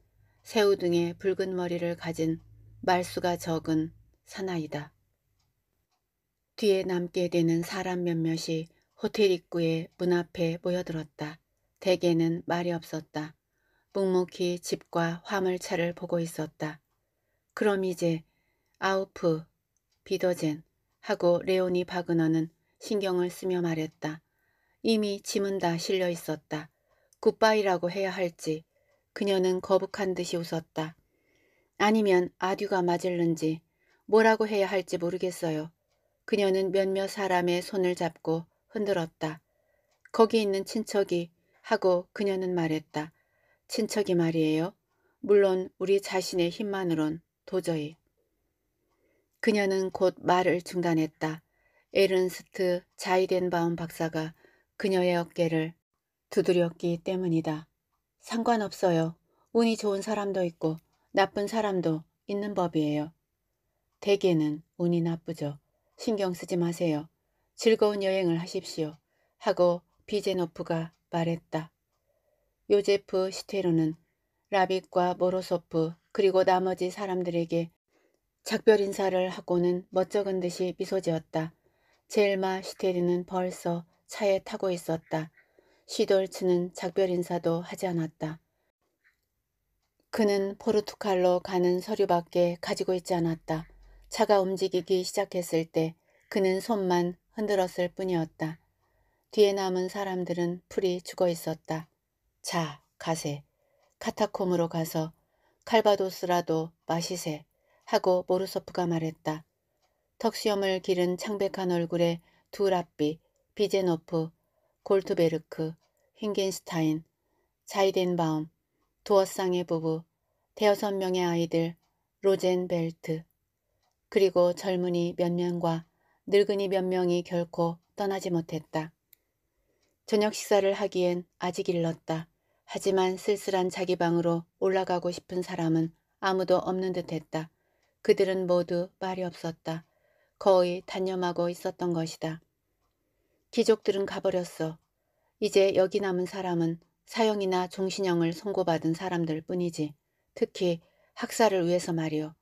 새우 등의 붉은 머리를 가진 말수가 적은 사나이다. 뒤에 남게 되는 사람 몇몇이 호텔 입구의 문 앞에 모여들었다. 대개는 말이 없었다. 묵묵히 집과 화물차를 보고 있었다. 그럼 이제 아우프, 비더젠 하고 레오니 바그너는 신경을 쓰며 말했다. 이미 짐은 다 실려 있었다. 굿바이라고 해야 할지 그녀는 거북한 듯이 웃었다. 아니면 아듀가 맞을는지 뭐라고 해야 할지 모르겠어요. 그녀는 몇몇 사람의 손을 잡고 흔들었다. 거기 있는 친척이 하고 그녀는 말했다. 친척이 말이에요. 물론 우리 자신의 힘만으론 도저히. 그녀는 곧 말을 중단했다. 에른스트 자이덴바움 박사가 그녀의 어깨를 두드렸기 때문이다. 상관없어요. 운이 좋은 사람도 있고 나쁜 사람도 있는 법이에요. 대개는 운이 나쁘죠. 신경 쓰지 마세요. 즐거운 여행을 하십시오. 하고 비제노프가 말했다. 요제프 시테르는 라빅과 모로소프 그리고 나머지 사람들에게 작별 인사를 하고는 멋쩍은 듯이 미소 지었다. 젤마 시테르는 벌써 차에 타고 있었다. 시돌치는 작별 인사도 하지 않았다. 그는 포르투갈로 가는 서류밖에 가지고 있지 않았다. 차가 움직이기 시작했을 때 그는 손만 흔들었을 뿐이었다. 뒤에 남은 사람들은 풀이 죽어 있었다. 자, 가세. 카타콤으로 가서 칼바도스라도 마시세. 하고 모르소프가 말했다. 턱시염을 기른 창백한 얼굴에 두 랍비, 비제노프, 골트베르크, 흰겐스타인 자이덴바움, 도어쌍의 부부, 대여섯 명의 아이들, 로젠벨트, 그리고 젊은이 몇 명과 늙은이 몇 명이 결코 떠나지 못했다. 저녁 식사를 하기엔 아직 일렀다. 하지만 쓸쓸한 자기 방으로 올라가고 싶은 사람은 아무도 없는 듯했다. 그들은 모두 말이 없었다. 거의 단념하고 있었던 것이다. 귀족들은 가버렸어. 이제 여기 남은 사람은 사형이나 종신형을 선고받은 사람들 뿐이지. 특히 학살을 위해서 말이오.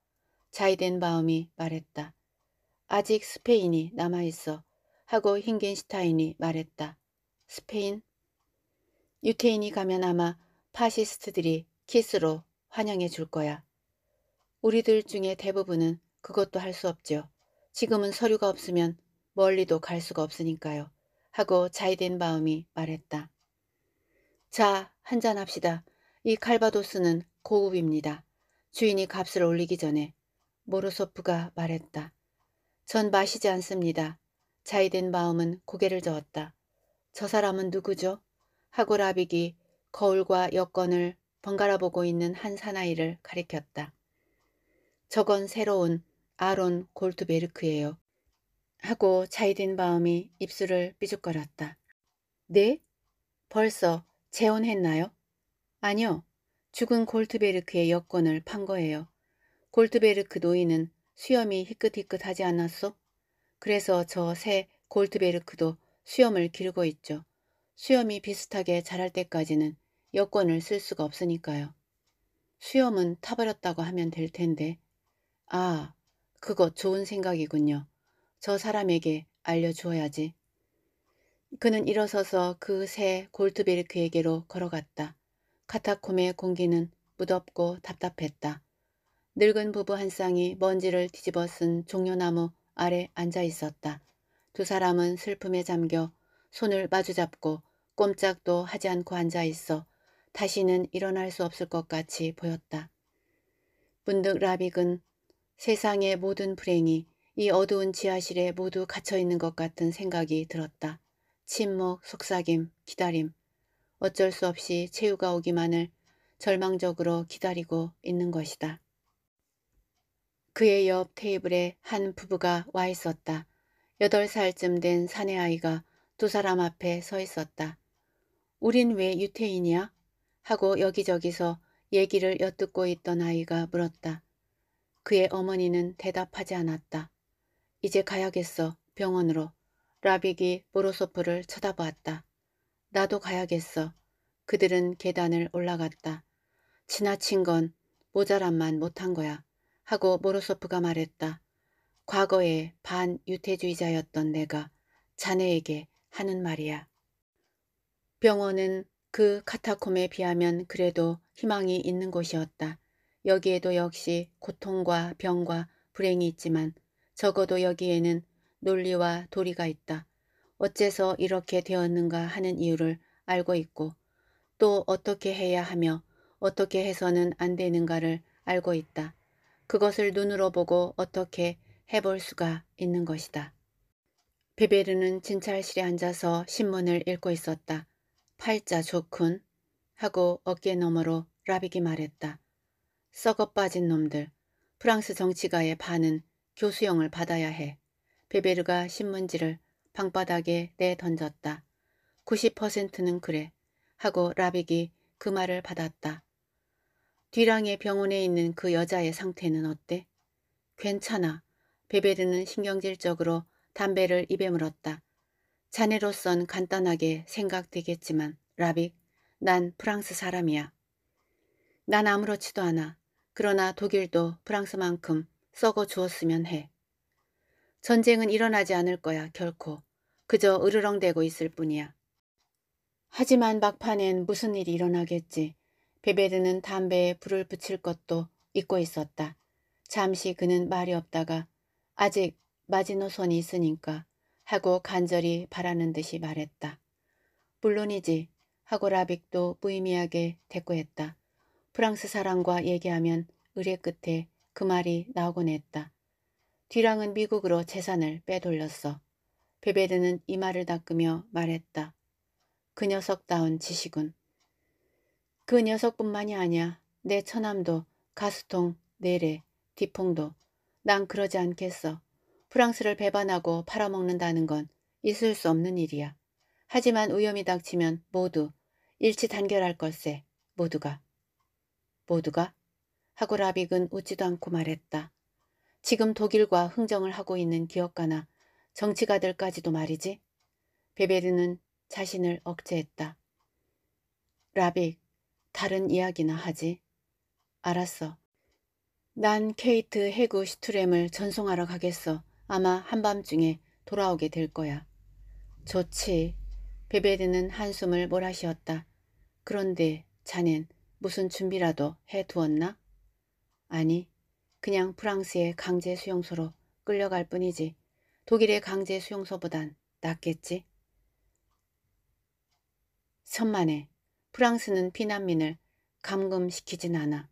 자이된 바움이 말했다. 아직 스페인이 남아있어. 하고 힌겐슈타인이 말했다. 스페인? 유태인이 가면 아마 파시스트들이 키스로 환영해 줄 거야. 우리들 중에 대부분은 그것도 할 수 없죠. 지금은 서류가 없으면 멀리도 갈 수가 없으니까요. 하고 자이된 마음이 말했다. 자, 한잔합시다. 이 칼바도스는 고급입니다. 주인이 값을 올리기 전에 모로소프가 말했다. 전 마시지 않습니다. 자이된 마음은 고개를 저었다. 저 사람은 누구죠? 하고 라빅이 거울과 여건을 번갈아 보고 있는 한 사나이를 가리켰다. 저건 새로운 아론 골트베르크예요. 하고 차이딘 마음이 입술을 삐죽거렸다. 네? 벌써 재혼했나요? 아니요. 죽은 골트베르크의 여권을 판 거예요. 골트베르크 노인은 수염이 희끗희끗하지 않았소? 그래서 저 새 골트베르크도 수염을 기르고 있죠. 수염이 비슷하게 자랄 때까지는 여권을 쓸 수가 없으니까요. 수염은 타버렸다고 하면 될 텐데. 아, 그거 좋은 생각이군요. 저 사람에게 알려주어야지. 그는 일어서서 그 새골트베르크에게로 걸어갔다. 카타콤의 공기는 무덥고 답답했다. 늙은 부부 한 쌍이 먼지를 뒤집어 쓴 종려나무 아래 앉아 있었다. 두 사람은 슬픔에 잠겨 손을 마주잡고 꼼짝도 하지 않고 앉아 있어 다시는 일어날 수 없을 것 같이 보였다. 문득 라빅은 세상의 모든 불행이 이 어두운 지하실에 모두 갇혀 있는 것 같은 생각이 들었다. 침묵, 속삭임, 기다림. 어쩔 수 없이 채우가 오기만을 절망적으로 기다리고 있는 것이다. 그의 옆 테이블에 한 부부가 와 있었다. 여덟 살쯤된 사내아이가 두 사람 앞에 서 있었다. 우린 왜 유태인이야? 하고 여기저기서 얘기를 엿듣고 있던 아이가 물었다. 그의 어머니는 대답하지 않았다. 이제 가야겠어. 병원으로. 라빅이 보로소프를 쳐다보았다. 나도 가야겠어. 그들은 계단을 올라갔다. 지나친 건 모자란만 못한 거야. 하고 모로소프가 말했다. 과거에 반유태주의자였던 내가 자네에게 하는 말이야. 병원은 그 카타콤에 비하면 그래도 희망이 있는 곳이었다. 여기에도 역시 고통과 병과 불행이 있지만 적어도 여기에는 논리와 도리가 있다. 어째서 이렇게 되었는가 하는 이유를 알고 있고 또 어떻게 해야 하며 어떻게 해서는 안 되는가를 알고 있다. 그것을 눈으로 보고 어떻게 해볼 수가 있는 것이다. 베베르는 진찰실에 앉아서 신문을 읽고 있었다. 팔자 좋군 하고 어깨 너머로 라빅이 말했다. 썩어 빠진 놈들. 프랑스 정치가의 반은 교수형을 받아야 해. 베베르가 신문지를 방바닥에 내던졌다. 90%는 그래. 하고 라빅이 그 말을 받았다. 뒤랑의 병원에 있는 그 여자의 상태는 어때? 괜찮아. 베베르는 신경질적으로 담배를 입에 물었다. 자네로선 간단하게 생각되겠지만 라빅, 난 프랑스 사람이야. 난 아무렇지도 않아. 그러나 독일도 프랑스만큼 썩어 주었으면 해. 전쟁은 일어나지 않을 거야 결코. 그저 으르렁대고 있을 뿐이야. 하지만 막판엔 무슨 일이 일어나겠지. 베베르는 담배에 불을 붙일 것도 잊고 있었다. 잠시 그는 말이 없다가 아직 마지노선이 있으니까 하고 간절히 바라는 듯이 말했다. 물론이지 하고 라빅도 무의미하게 대꾸했다. 프랑스 사람과 얘기하면 의뢰 끝에 그 말이 나오곤 했다. 뒤랑은 미국으로 재산을 빼돌렸어. 베베르는 이 말을 닦으며 말했다. 그 녀석다운 지식은. 그 녀석뿐만이 아니야. 내 처남도 가스통, 내래, 디퐁도. 난 그러지 않겠어. 프랑스를 배반하고 팔아먹는다는 건 있을 수 없는 일이야. 하지만 위험이 닥치면 모두 일치 단결할 걸세. 모두가. 모두가? 하고 라빅은 웃지도 않고 말했다. 지금 독일과 흥정을 하고 있는 기업가나 정치가들까지도 말이지. 베베르는 자신을 억제했다. 라빅, 다른 이야기나 하지. 알았어. 난 케이트 해구 슈트렘을 전송하러 가겠어. 아마 한밤중에 돌아오게 될 거야. 좋지. 베베르는 한숨을 몰아쉬었다. 그런데 자넨 무슨 준비라도 해두었나? 아니, 그냥 프랑스의 강제 수용소로 끌려갈 뿐이지 독일의 강제 수용소보단 낫겠지. 천만에 프랑스는 피난민을 감금시키진 않아.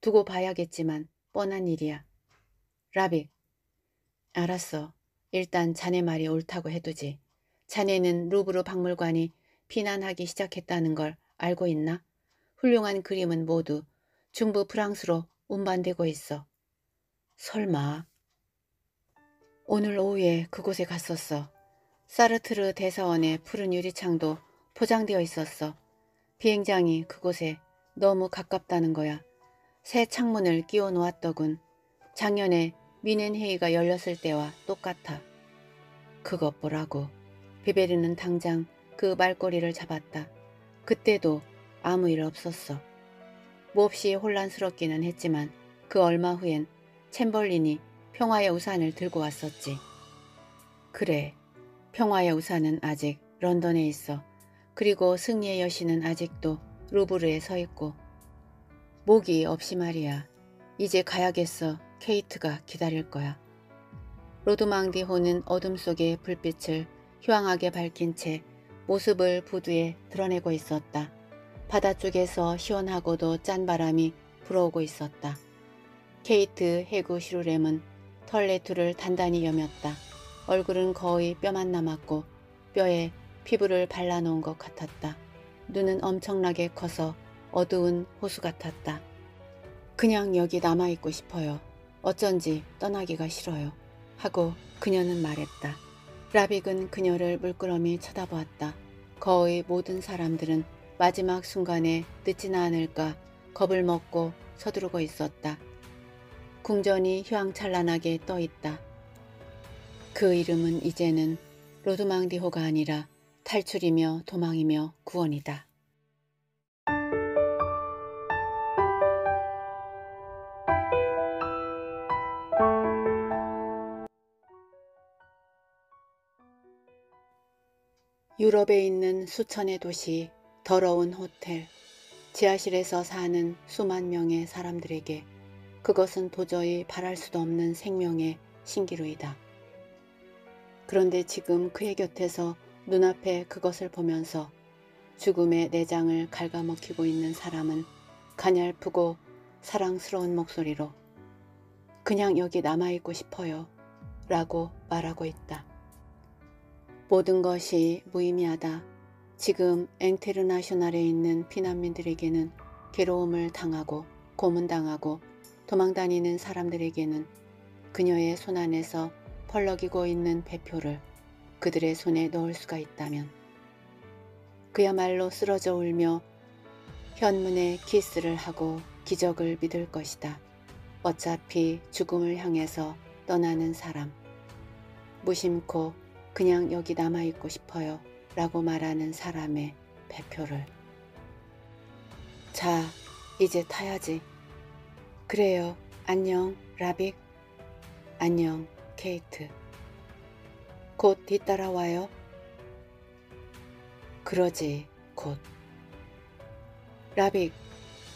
두고 봐야겠지만 뻔한 일이야. 라빅 알았어. 일단 자네 말이 옳다고 해두지. 자네는 루브르 박물관이 피난하기 시작했다는 걸 알고 있나? 훌륭한 그림은 모두 중부 프랑스로 운반되고 있어. 설마. 오늘 오후에 그곳에 갔었어. 사르트르 대사원의 푸른 유리창도 포장되어 있었어. 비행장이 그곳에 너무 가깝다는 거야. 새 창문을 끼워 놓았더군. 작년에 미넨회의가 열렸을 때와 똑같아. 그것 보라고. 비베리는 당장 그 말꼬리를 잡았다. 그때도 아무 일 없었어. 몹시 혼란스럽기는 했지만 그 얼마 후엔 챔벌린이 평화의 우산을 들고 왔었지. 그래, 평화의 우산은 아직 런던에 있어. 그리고 승리의 여신은 아직도 루브르에 서 있고. 목이 없이 말이야. 이제 가야겠어. 케이트가 기다릴 거야. 로드망디호는 어둠 속의 불빛을 휴황하게 밝힌 채 모습을 부두에 드러내고 있었다. 바다 쪽에서 시원하고도 짠 바람이 불어오고 있었다. 케이트 해구 시루렘은 털레투를 단단히 여몄다. 얼굴은 거의 뼈만 남았고 뼈에 피부를 발라놓은 것 같았다. 눈은 엄청나게 커서 어두운 호수 같았다. 그냥 여기 남아있고 싶어요. 어쩐지 떠나기가 싫어요. 하고 그녀는 말했다. 라빅은 그녀를 물끄러미 쳐다보았다. 거의 모든 사람들은 마지막 순간에 늦지는 않을까 겁을 먹고 서두르고 있었다. 궁전이 휘황찬란하게 떠있다. 그 이름은 이제는 로드망디호가 아니라 탈출이며 도망이며 구원이다. 유럽에 있는 수천의 도시 더러운 호텔, 지하실에서 사는 수만 명의 사람들에게 그것은 도저히 바랄 수도 없는 생명의 신기루이다. 그런데 지금 그의 곁에서 눈앞에 그것을 보면서 죽음의 내장을 갉아먹히고 있는 사람은 가냘프고 사랑스러운 목소리로 그냥 여기 남아있고 싶어요 라고 말하고 있다. 모든 것이 무의미하다. 지금 앵테르나셔널에 있는 피난민들에게는 괴로움을 당하고 고문당하고 도망다니는 사람들에게는 그녀의 손 안에서 펄럭이고 있는 배표를 그들의 손에 넣을 수가 있다면 그야말로 쓰러져 울며 현문에 키스를 하고 기적을 믿을 것이다. 어차피 죽음을 향해서 떠나는 사람. 무심코 그냥 여기 남아있고 싶어요. 라고 말하는 사람의 배표를. 자, 이제 타야지. 그래요. 안녕, 라빅. 안녕, 케이트. 곧 뒤따라와요. 그러지, 곧. 라빅,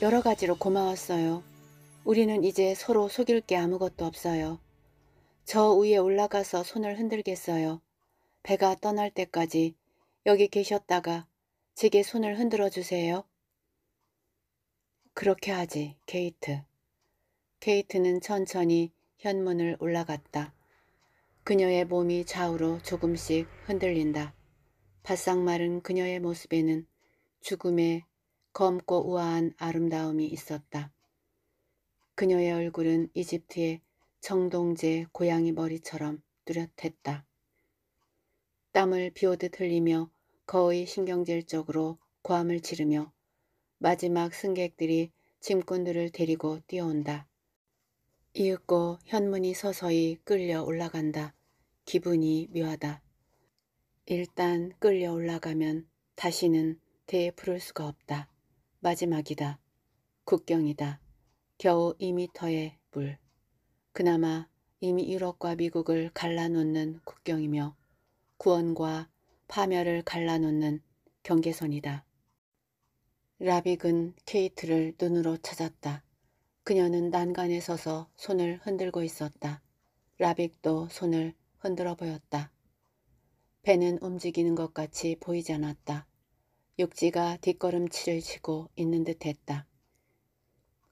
여러 가지로 고마웠어요. 우리는 이제 서로 속일 게 아무것도 없어요. 저 위에 올라가서 손을 흔들겠어요. 배가 떠날 때까지 여기 계셨다가 제게 손을 흔들어 주세요. 그렇게 하지, 케이트. 케이트는 천천히 현문을 올라갔다. 그녀의 몸이 좌우로 조금씩 흔들린다. 바싹 마른 그녀의 모습에는 죽음의 검고 우아한 아름다움이 있었다. 그녀의 얼굴은 이집트의 정동제 고양이 머리처럼 뚜렷했다. 땀을 비오듯 흘리며 거의 신경질적으로 고함을 지르며 마지막 승객들이 짐꾼들을 데리고 뛰어온다. 이윽고 현문이 서서히 끌려 올라간다. 기분이 묘하다. 일단 끌려 올라가면 다시는 대에 풀을 수가 없다. 마지막이다. 국경이다. 겨우 2미터의 물. 그나마 이미 유럽과 미국을 갈라놓는 국경이며 구원과 파멸을 갈라놓는 경계선이다. 라빅은 케이트를 눈으로 찾았다. 그녀는 난간에 서서 손을 흔들고 있었다. 라빅도 손을 흔들어 보였다. 배는 움직이는 것 같이 보이지 않았다. 육지가 뒷걸음치를 치고 있는 듯 했다.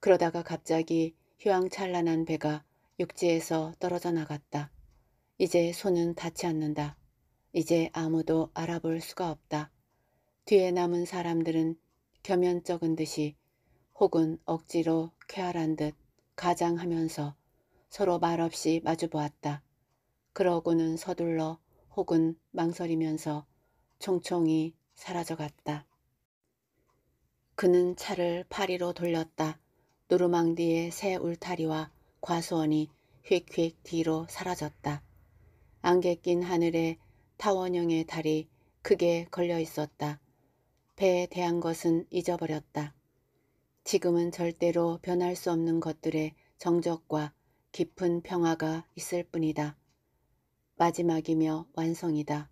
그러다가 갑자기 휘황찬란한 배가 육지에서 떨어져 나갔다. 이제 손은 닿지 않는다. 이제 아무도 알아볼 수가 없다. 뒤에 남은 사람들은 겸연쩍은 듯이 혹은 억지로 쾌활한 듯 가장하면서 서로 말없이 마주보았다. 그러고는 서둘러 혹은 망설이면서 총총히 사라져갔다. 그는 차를 파리로 돌렸다. 누르망 뒤에 새 울타리와 과수원이 휙휙 뒤로 사라졌다. 안개 낀 하늘에 타원형의 달이 크게 걸려 있었다. 배에 대한 것은 잊어버렸다. 지금은 절대로 변할 수 없는 것들의 정적과 깊은 평화가 있을 뿐이다. 마지막이며 완성이다.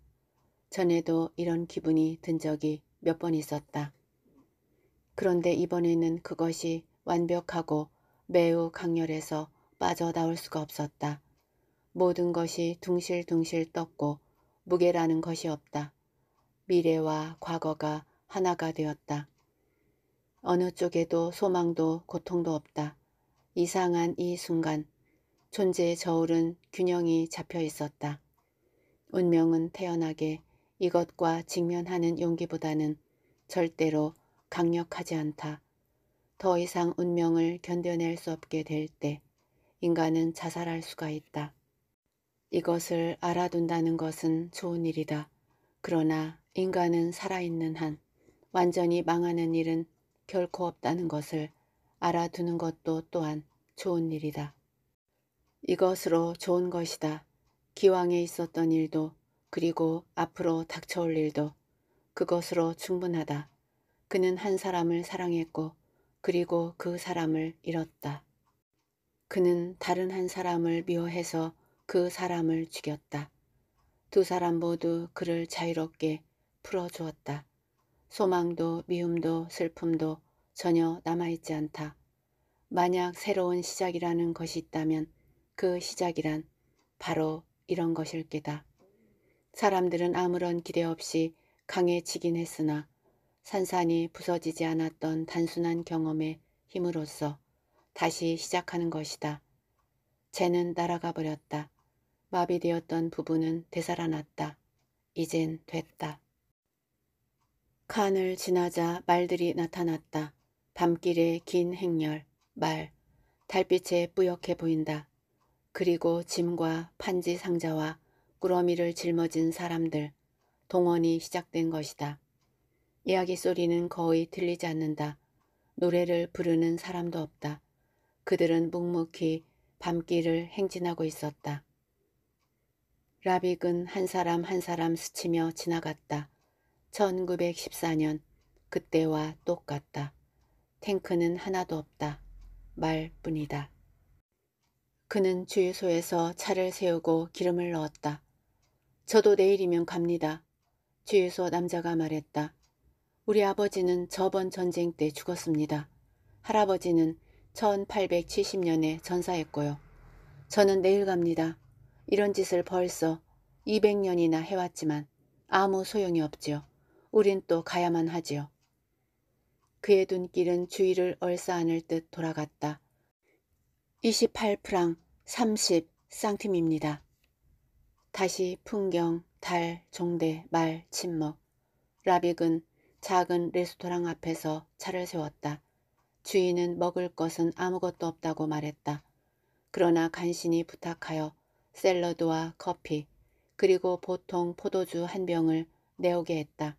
전에도 이런 기분이 든 적이 몇 번 있었다. 그런데 이번에는 그것이 완벽하고 매우 강렬해서 빠져나올 수가 없었다. 모든 것이 둥실둥실 떴고 무게라는 것이 없다. 미래와 과거가 하나가 되었다. 어느 쪽에도 소망도 고통도 없다. 이상한 이 순간 존재의 저울은 균형이 잡혀 있었다. 운명은 태연하게 이것과 직면하는 용기보다는 절대로 강력하지 않다. 더 이상 운명을 견뎌낼 수 없게 될 때 인간은 자살할 수가 있다. 이것을 알아둔다는 것은 좋은 일이다. 그러나 인간은 살아있는 한 완전히 망하는 일은 결코 없다는 것을 알아두는 것도 또한 좋은 일이다. 이것으로 좋은 것이다. 기왕에 있었던 일도 그리고 앞으로 닥쳐올 일도 그것으로 충분하다. 그는 한 사람을 사랑했고 그리고 그 사람을 잃었다. 그는 다른 한 사람을 미워해서 그 사람을 죽였다. 두 사람 모두 그를 자유롭게 풀어주었다. 소망도 미움도 슬픔도 전혀 남아있지 않다. 만약 새로운 시작이라는 것이 있다면 그 시작이란 바로 이런 것일 게다. 사람들은 아무런 기대 없이 강해지긴 했으나 산산이 부서지지 않았던 단순한 경험의 힘으로써 다시 시작하는 것이다. 쟤는 날아가 버렸다. 마비되었던 부분은 되살아났다. 이젠 됐다. 칸을 지나자 말들이 나타났다. 밤길의 긴 행렬, 말, 달빛에 뿌옇게 보인다. 그리고 짐과 판지 상자와 꾸러미를 짊어진 사람들, 동원이 시작된 것이다. 이야기 소리는 거의 들리지 않는다. 노래를 부르는 사람도 없다. 그들은 묵묵히 밤길을 행진하고 있었다. 라빅은 한 사람 한 사람 스치며 지나갔다. 1914년 그때와 똑같다. 탱크는 하나도 없다. 말뿐이다. 그는 주유소에서 차를 세우고 기름을 넣었다. 저도 내일이면 갑니다. 주유소 남자가 말했다. 우리 아버지는 저번 전쟁 때 죽었습니다. 할아버지는 1870년에 전사했고요. 저는 내일 갑니다. 이런 짓을 벌써 200년이나 해왔지만 아무 소용이 없지요. 우린 또 가야만 하지요. 그의 눈길은 주위를 얼싸안을 듯 돌아갔다. 28프랑 30 쌍팀입니다. 다시 풍경, 달, 종대, 말, 침묵. 라빅은 작은 레스토랑 앞에서 차를 세웠다. 주인은 먹을 것은 아무것도 없다고 말했다. 그러나 간신히 부탁하여 샐러드와 커피, 그리고 보통 포도주 한 병을 내오게 했다.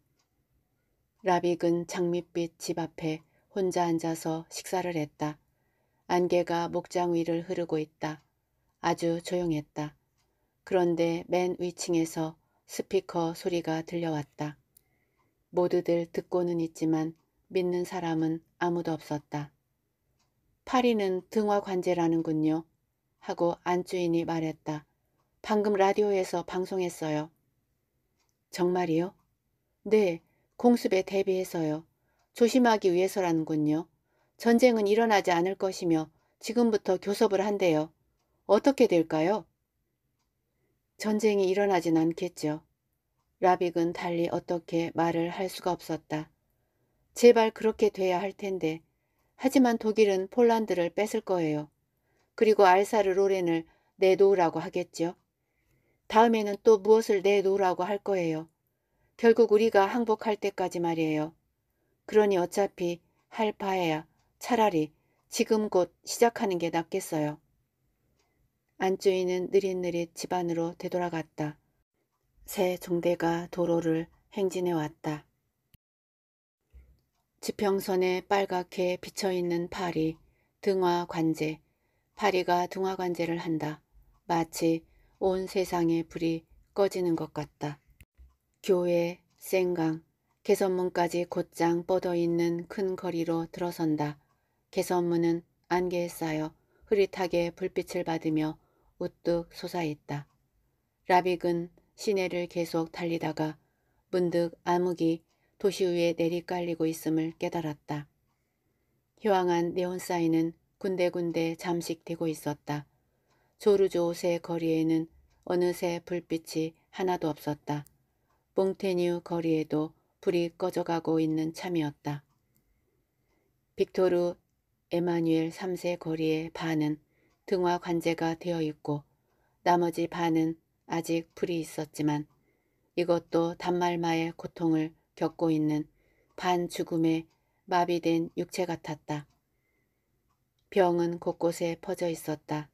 라빅은 장밋빛 집 앞에 혼자 앉아서 식사를 했다. 안개가 목장 위를 흐르고 있다. 아주 조용했다. 그런데 맨 위층에서 스피커 소리가 들려왔다. 모두들 듣고는 있지만 믿는 사람은 아무도 없었다. 파리는 등화 관제라는군요. 하고 안주인이 말했다. 방금 라디오에서 방송했어요. 정말이요? 네, 공습에 대비해서요. 조심하기 위해서라는군요. 전쟁은 일어나지 않을 것이며 지금부터 교섭을 한대요. 어떻게 될까요? 전쟁이 일어나진 않겠죠. 라빅은 달리 어떻게 말을 할 수가 없었다. 제발 그렇게 돼야 할 텐데. 하지만 독일은 폴란드를 뺏을 거예요. 그리고 알사르 로렌을 내놓으라고 하겠죠. 다음에는 또 무엇을 내놓으라고 할 거예요. 결국 우리가 항복할 때까지 말이에요. 그러니 어차피 할 바에야 차라리 지금 곧 시작하는 게 낫겠어요. 안주인은 느릿느릿 집 안으로 되돌아갔다. 새 종대가 도로를 행진해 왔다. 지평선에 빨갛게 비쳐있는 파리, 등화 관제, 파리가 동화관제를 한다. 마치 온 세상의 불이 꺼지는 것 같다. 교회, 생강, 개선문까지 곧장 뻗어있는 큰 거리로 들어선다. 개선문은 안개에 쌓여 흐릿하게 불빛을 받으며 우뚝 솟아있다. 라빅은 시내를 계속 달리다가 문득 암흑이 도시 위에 내리깔리고 있음을 깨달았다. 휴황한 네온사인은 군데군데 잠식되고 있었다. 조르조 옷의 거리에는 어느새 불빛이 하나도 없었다. 뽕테뉴 거리에도 불이 꺼져가고 있는 참이었다. 빅토르 에마뉴엘 3세 거리의 반은 등화 관제가 되어 있고 나머지 반은 아직 불이 있었지만 이것도 단말마의 고통을 겪고 있는 반 죽음에 마비된 육체 같았다. 병은 곳곳에 퍼져 있었다.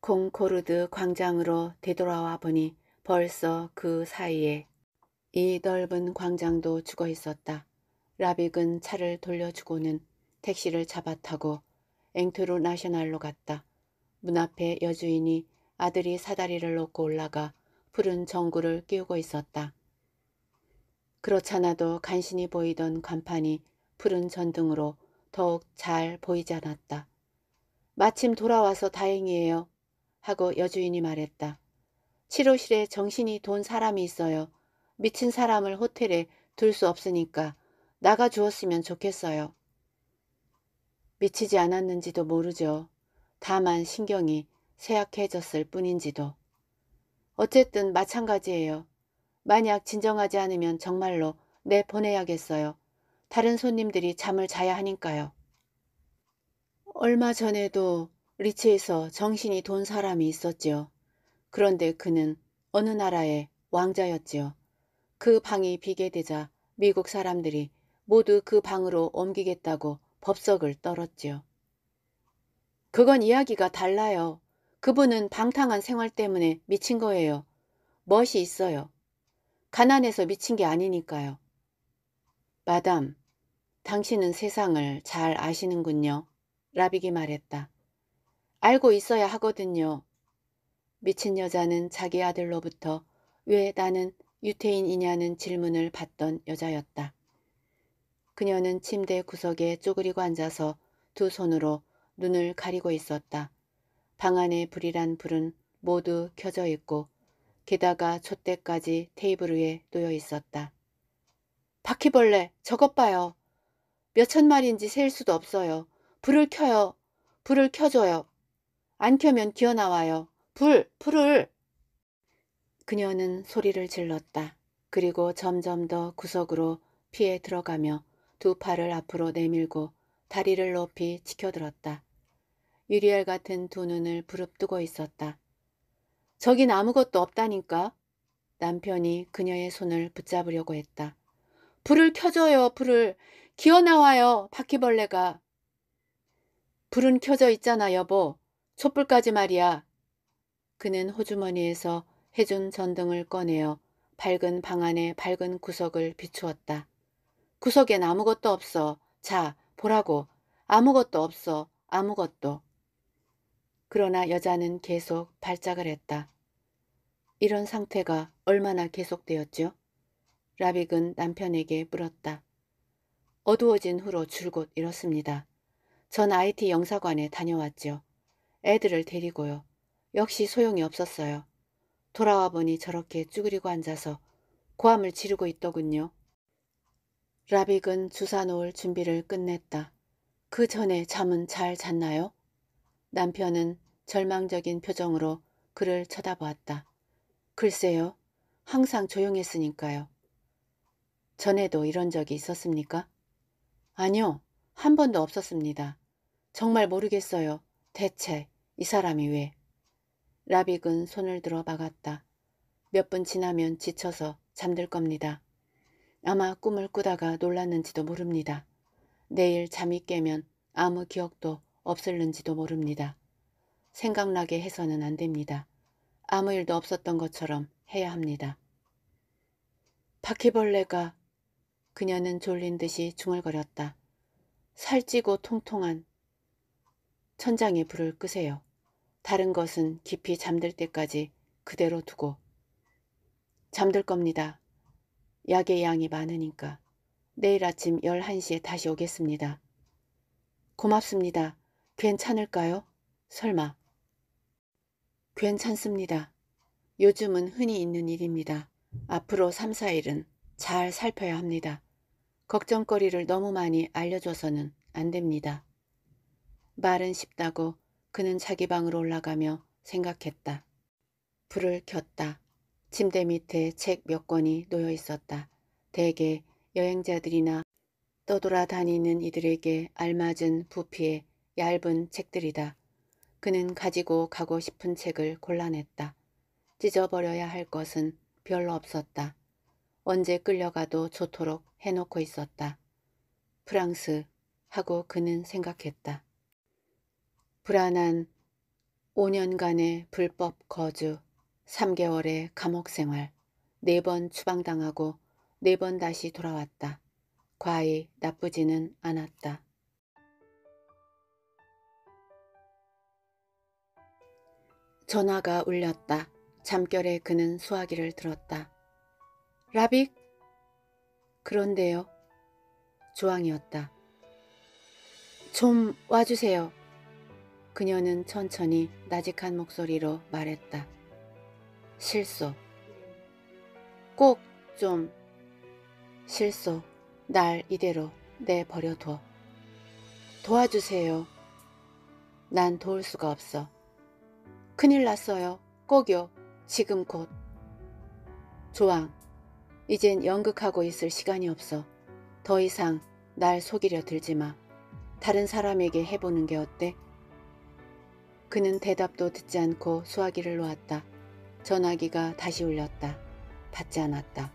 공코르드 광장으로 되돌아와 보니 벌써 그 사이에 이 넓은 광장도 죽어 있었다. 라빅은 차를 돌려주고는 택시를 잡아타고 앵트루 나셔널로 갔다. 문 앞에 여주인이 아들이 사다리를 놓고 올라가 푸른 전구를 끼우고 있었다. 그렇잖아도 간신히 보이던 간판이 푸른 전등으로 더욱 잘 보이지 않았다. 마침 돌아와서 다행이에요. 하고 여주인이 말했다. 치료실에 정신이 돈 사람이 있어요. 미친 사람을 호텔에 둘 수 없으니까 나가 주었으면 좋겠어요. 미치지 않았는지도 모르죠. 다만 신경이 쇠약해졌을 뿐인지도. 어쨌든 마찬가지예요. 만약 진정하지 않으면 정말로 내보내야겠어요. 다른 손님들이 잠을 자야 하니까요. 얼마 전에도 리츠에서 정신이 돈 사람이 있었지요. 그런데 그는 어느 나라의 왕자였지요. 그 방이 비게 되자 미국 사람들이 모두 그 방으로 옮기겠다고 법석을 떨었지요. 그건 이야기가 달라요. 그분은 방탕한 생활 때문에 미친 거예요. 멋이 있어요. 가난해서 미친 게 아니니까요. 마담, 당신은 세상을 잘 아시는군요. 라빅이 말했다. 알고 있어야 하거든요. 미친 여자는 자기 아들로부터 왜 나는 유태인이냐는 질문을 받던 여자였다. 그녀는 침대 구석에 쪼그리고 앉아서 두 손으로 눈을 가리고 있었다. 방안에 불이란 불은 모두 켜져 있고 게다가 촛대까지 테이블 위에 놓여 있었다. 바퀴벌레 저것 봐요. 몇 천 마리인지 셀 수도 없어요. 불을 켜요. 불을 켜줘요. 안 켜면 기어나와요. 불! 불을! 그녀는 소리를 질렀다. 그리고 점점 더 구석으로 피해 들어가며 두 팔을 앞으로 내밀고 다리를 높이 치켜들었다. 유리알 같은 두 눈을 부릅뜨고 있었다. 저긴 아무것도 없다니까? 남편이 그녀의 손을 붙잡으려고 했다. 불을 켜줘요, 불을. 기어나와요, 바퀴벌레가. 불은 켜져 있잖아, 여보. 촛불까지 말이야. 그는 호주머니에서 해준 전등을 꺼내어 밝은 방안에 밝은 구석을 비추었다. 구석엔 아무것도 없어. 자, 보라고. 아무것도 없어. 아무것도. 그러나 여자는 계속 발작을 했다. 이런 상태가 얼마나 계속되었죠 라빅은 남편에게 물었다. 어두워진 후로 줄곧 이렇습니다. 전 IT 영사관에 다녀왔죠. 애들을 데리고요. 역시 소용이 없었어요. 돌아와 보니 저렇게 쭈그리고 앉아서 고함을 지르고 있더군요. 라빅은 주사 놓을 준비를 끝냈다. 그 전에 잠은 잘 잤나요? 남편은 절망적인 표정으로 그를 쳐다보았다. 글쎄요. 항상 조용했으니까요. 전에도 이런 적이 있었습니까? 아니요. 한 번도 없었습니다. 정말 모르겠어요. 대체 이 사람이 왜? 라빅은 손을 들어 막았다. 몇 분 지나면 지쳐서 잠들 겁니다. 아마 꿈을 꾸다가 놀랐는지도 모릅니다. 내일 잠이 깨면 아무 기억도 없을는지도 모릅니다. 생각나게 해서는 안 됩니다. 아무 일도 없었던 것처럼 해야 합니다. 바퀴벌레가 그녀는 졸린 듯이 중얼거렸다. 살찌고 통통한 천장에 불을 끄세요. 다른 것은 깊이 잠들 때까지 그대로 두고 잠들 겁니다. 약의 양이 많으니까 내일 아침 11시에 다시 오겠습니다. 고맙습니다. 괜찮을까요? 설마. 괜찮습니다. 요즘은 흔히 있는 일입니다. 앞으로 3, 4일은 잘 살펴야 합니다. 걱정거리를 너무 많이 알려줘서는 안 됩니다. 말은 쉽다고 그는 자기 방으로 올라가며 생각했다. 불을 켰다. 침대 밑에 책 몇 권이 놓여 있었다. 대개 여행자들이나 떠돌아 다니는 이들에게 알맞은 부피의 얇은 책들이다. 그는 가지고 가고 싶은 책을 골라냈다. 찢어버려야 할 것은 별로 없었다. 언제 끌려가도 좋도록 해놓고 있었다. 프랑스 하고 그는 생각했다. 불안한 5년간의 불법 거주, 3개월의 감옥 생활, 4번 추방당하고 4번 다시 돌아왔다. 과히 나쁘지는 않았다. 전화가 울렸다. 잠결에 그는 수화기를 들었다. 라빅? 그런데요. 조항이었다. 좀 와주세요. 그녀는 천천히 나직한 목소리로 말했다. 실소. 꼭 좀. 실소. 날 이대로 내버려둬. 도와주세요. 난 도울 수가 없어. 큰일 났어요. 꼭요. 지금 곧. 조항. 이젠 연극하고 있을 시간이 없어. 더 이상 날 속이려 들지 마. 다른 사람에게 해보는 게 어때? 그는 대답도 듣지 않고 수화기를 놓았다. 전화기가 다시 울렸다. 받지 않았다.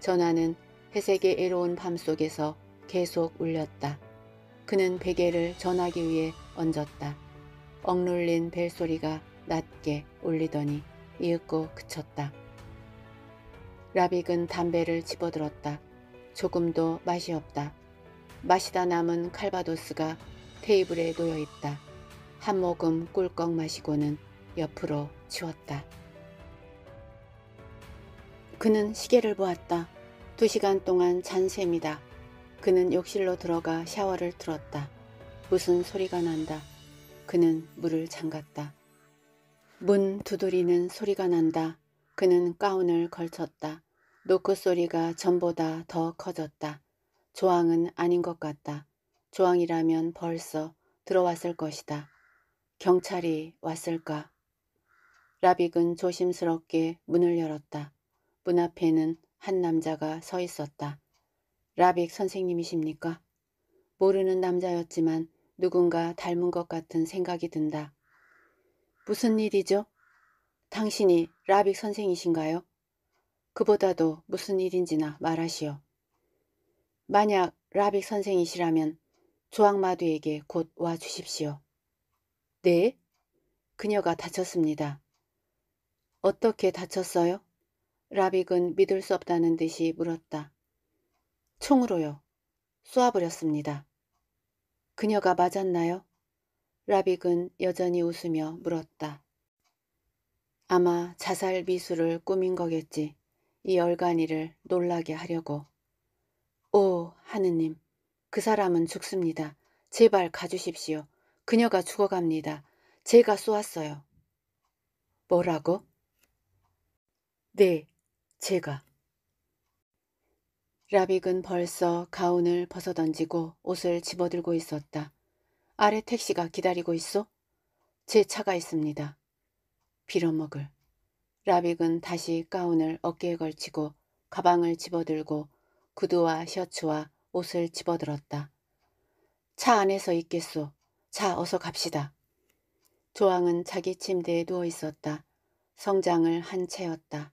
전화는 회색의 애로운 밤속에서 계속 울렸다. 그는 베개를 전화기 위에 얹었다. 억눌린 벨소리가 낮게 울리더니 이윽고 그쳤다. 라빅은 담배를 집어들었다. 조금도 맛이 없다. 마시다 남은 칼바도스가 테이블에 놓여있다. 한 모금 꿀꺽 마시고는 옆으로 치웠다. 그는 시계를 보았다. 두 시간 동안 잔셈이다. 그는 욕실로 들어가 샤워를 틀었다. 무슨 소리가 난다. 그는 물을 잠갔다. 문 두드리는 소리가 난다. 그는 가운을 걸쳤다. 노크 그 소리가 전보다 더 커졌다. 조항은 아닌 것 같다. 조항이라면 벌써 들어왔을 것이다. 경찰이 왔을까? 라빅은 조심스럽게 문을 열었다. 문 앞에는 한 남자가 서 있었다. 라빅 선생님이십니까? 모르는 남자였지만 누군가 닮은 것 같은 생각이 든다. 무슨 일이죠? 당신이 라빅 선생이신가요? 그보다도 무슨 일인지나 말하시오. 만약 라빅 선생이시라면 조항마두에게 곧 와주십시오. 네? 그녀가 다쳤습니다. 어떻게 다쳤어요? 라빅은 믿을 수 없다는 듯이 물었다. 총으로요. 쏘아버렸습니다. 그녀가 맞았나요? 라빅은 여전히 웃으며 물었다. 아마 자살 미수를 꾸민 거겠지. 이 얼간이를 놀라게 하려고. 오, 하느님. 그 사람은 죽습니다. 제발 가주십시오. 그녀가 죽어갑니다. 제가 쏘았어요. 뭐라고? 네, 제가. 라빅은 벌써 가운을 벗어던지고 옷을 집어들고 있었다. 아래 택시가 기다리고 있어? 제 차가 있습니다. 빌어먹을. 라빅은 다시 가운을 어깨에 걸치고 가방을 집어들고 구두와 셔츠와 옷을 집어들었다. 차 안에서 있겠소. 자 어서 갑시다. 조항은 자기 침대에 누워 있었다. 성장을 한 채였다.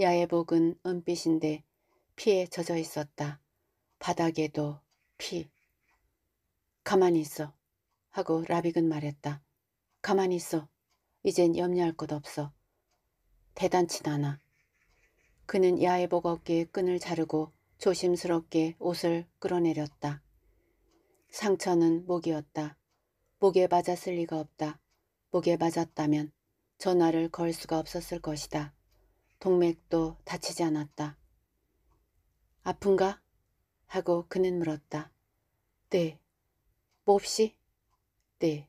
야외복은 은빛인데 피에 젖어 있었다. 바닥에도 피. 가만히 있어. 하고 라빅은 말했다. 가만히 있어. 이젠 염려할 것 없어. 대단치 않아. 그는 야해복어깨에 끈을 자르고 조심스럽게 옷을 끌어내렸다. 상처는 목이었다. 목에 맞았을 리가 없다. 목에 맞았다면 전화를 걸 수가 없었을 것이다. 동맥도 다치지 않았다. 아픈가? 하고 그는 물었다. 네. 몹시? 네.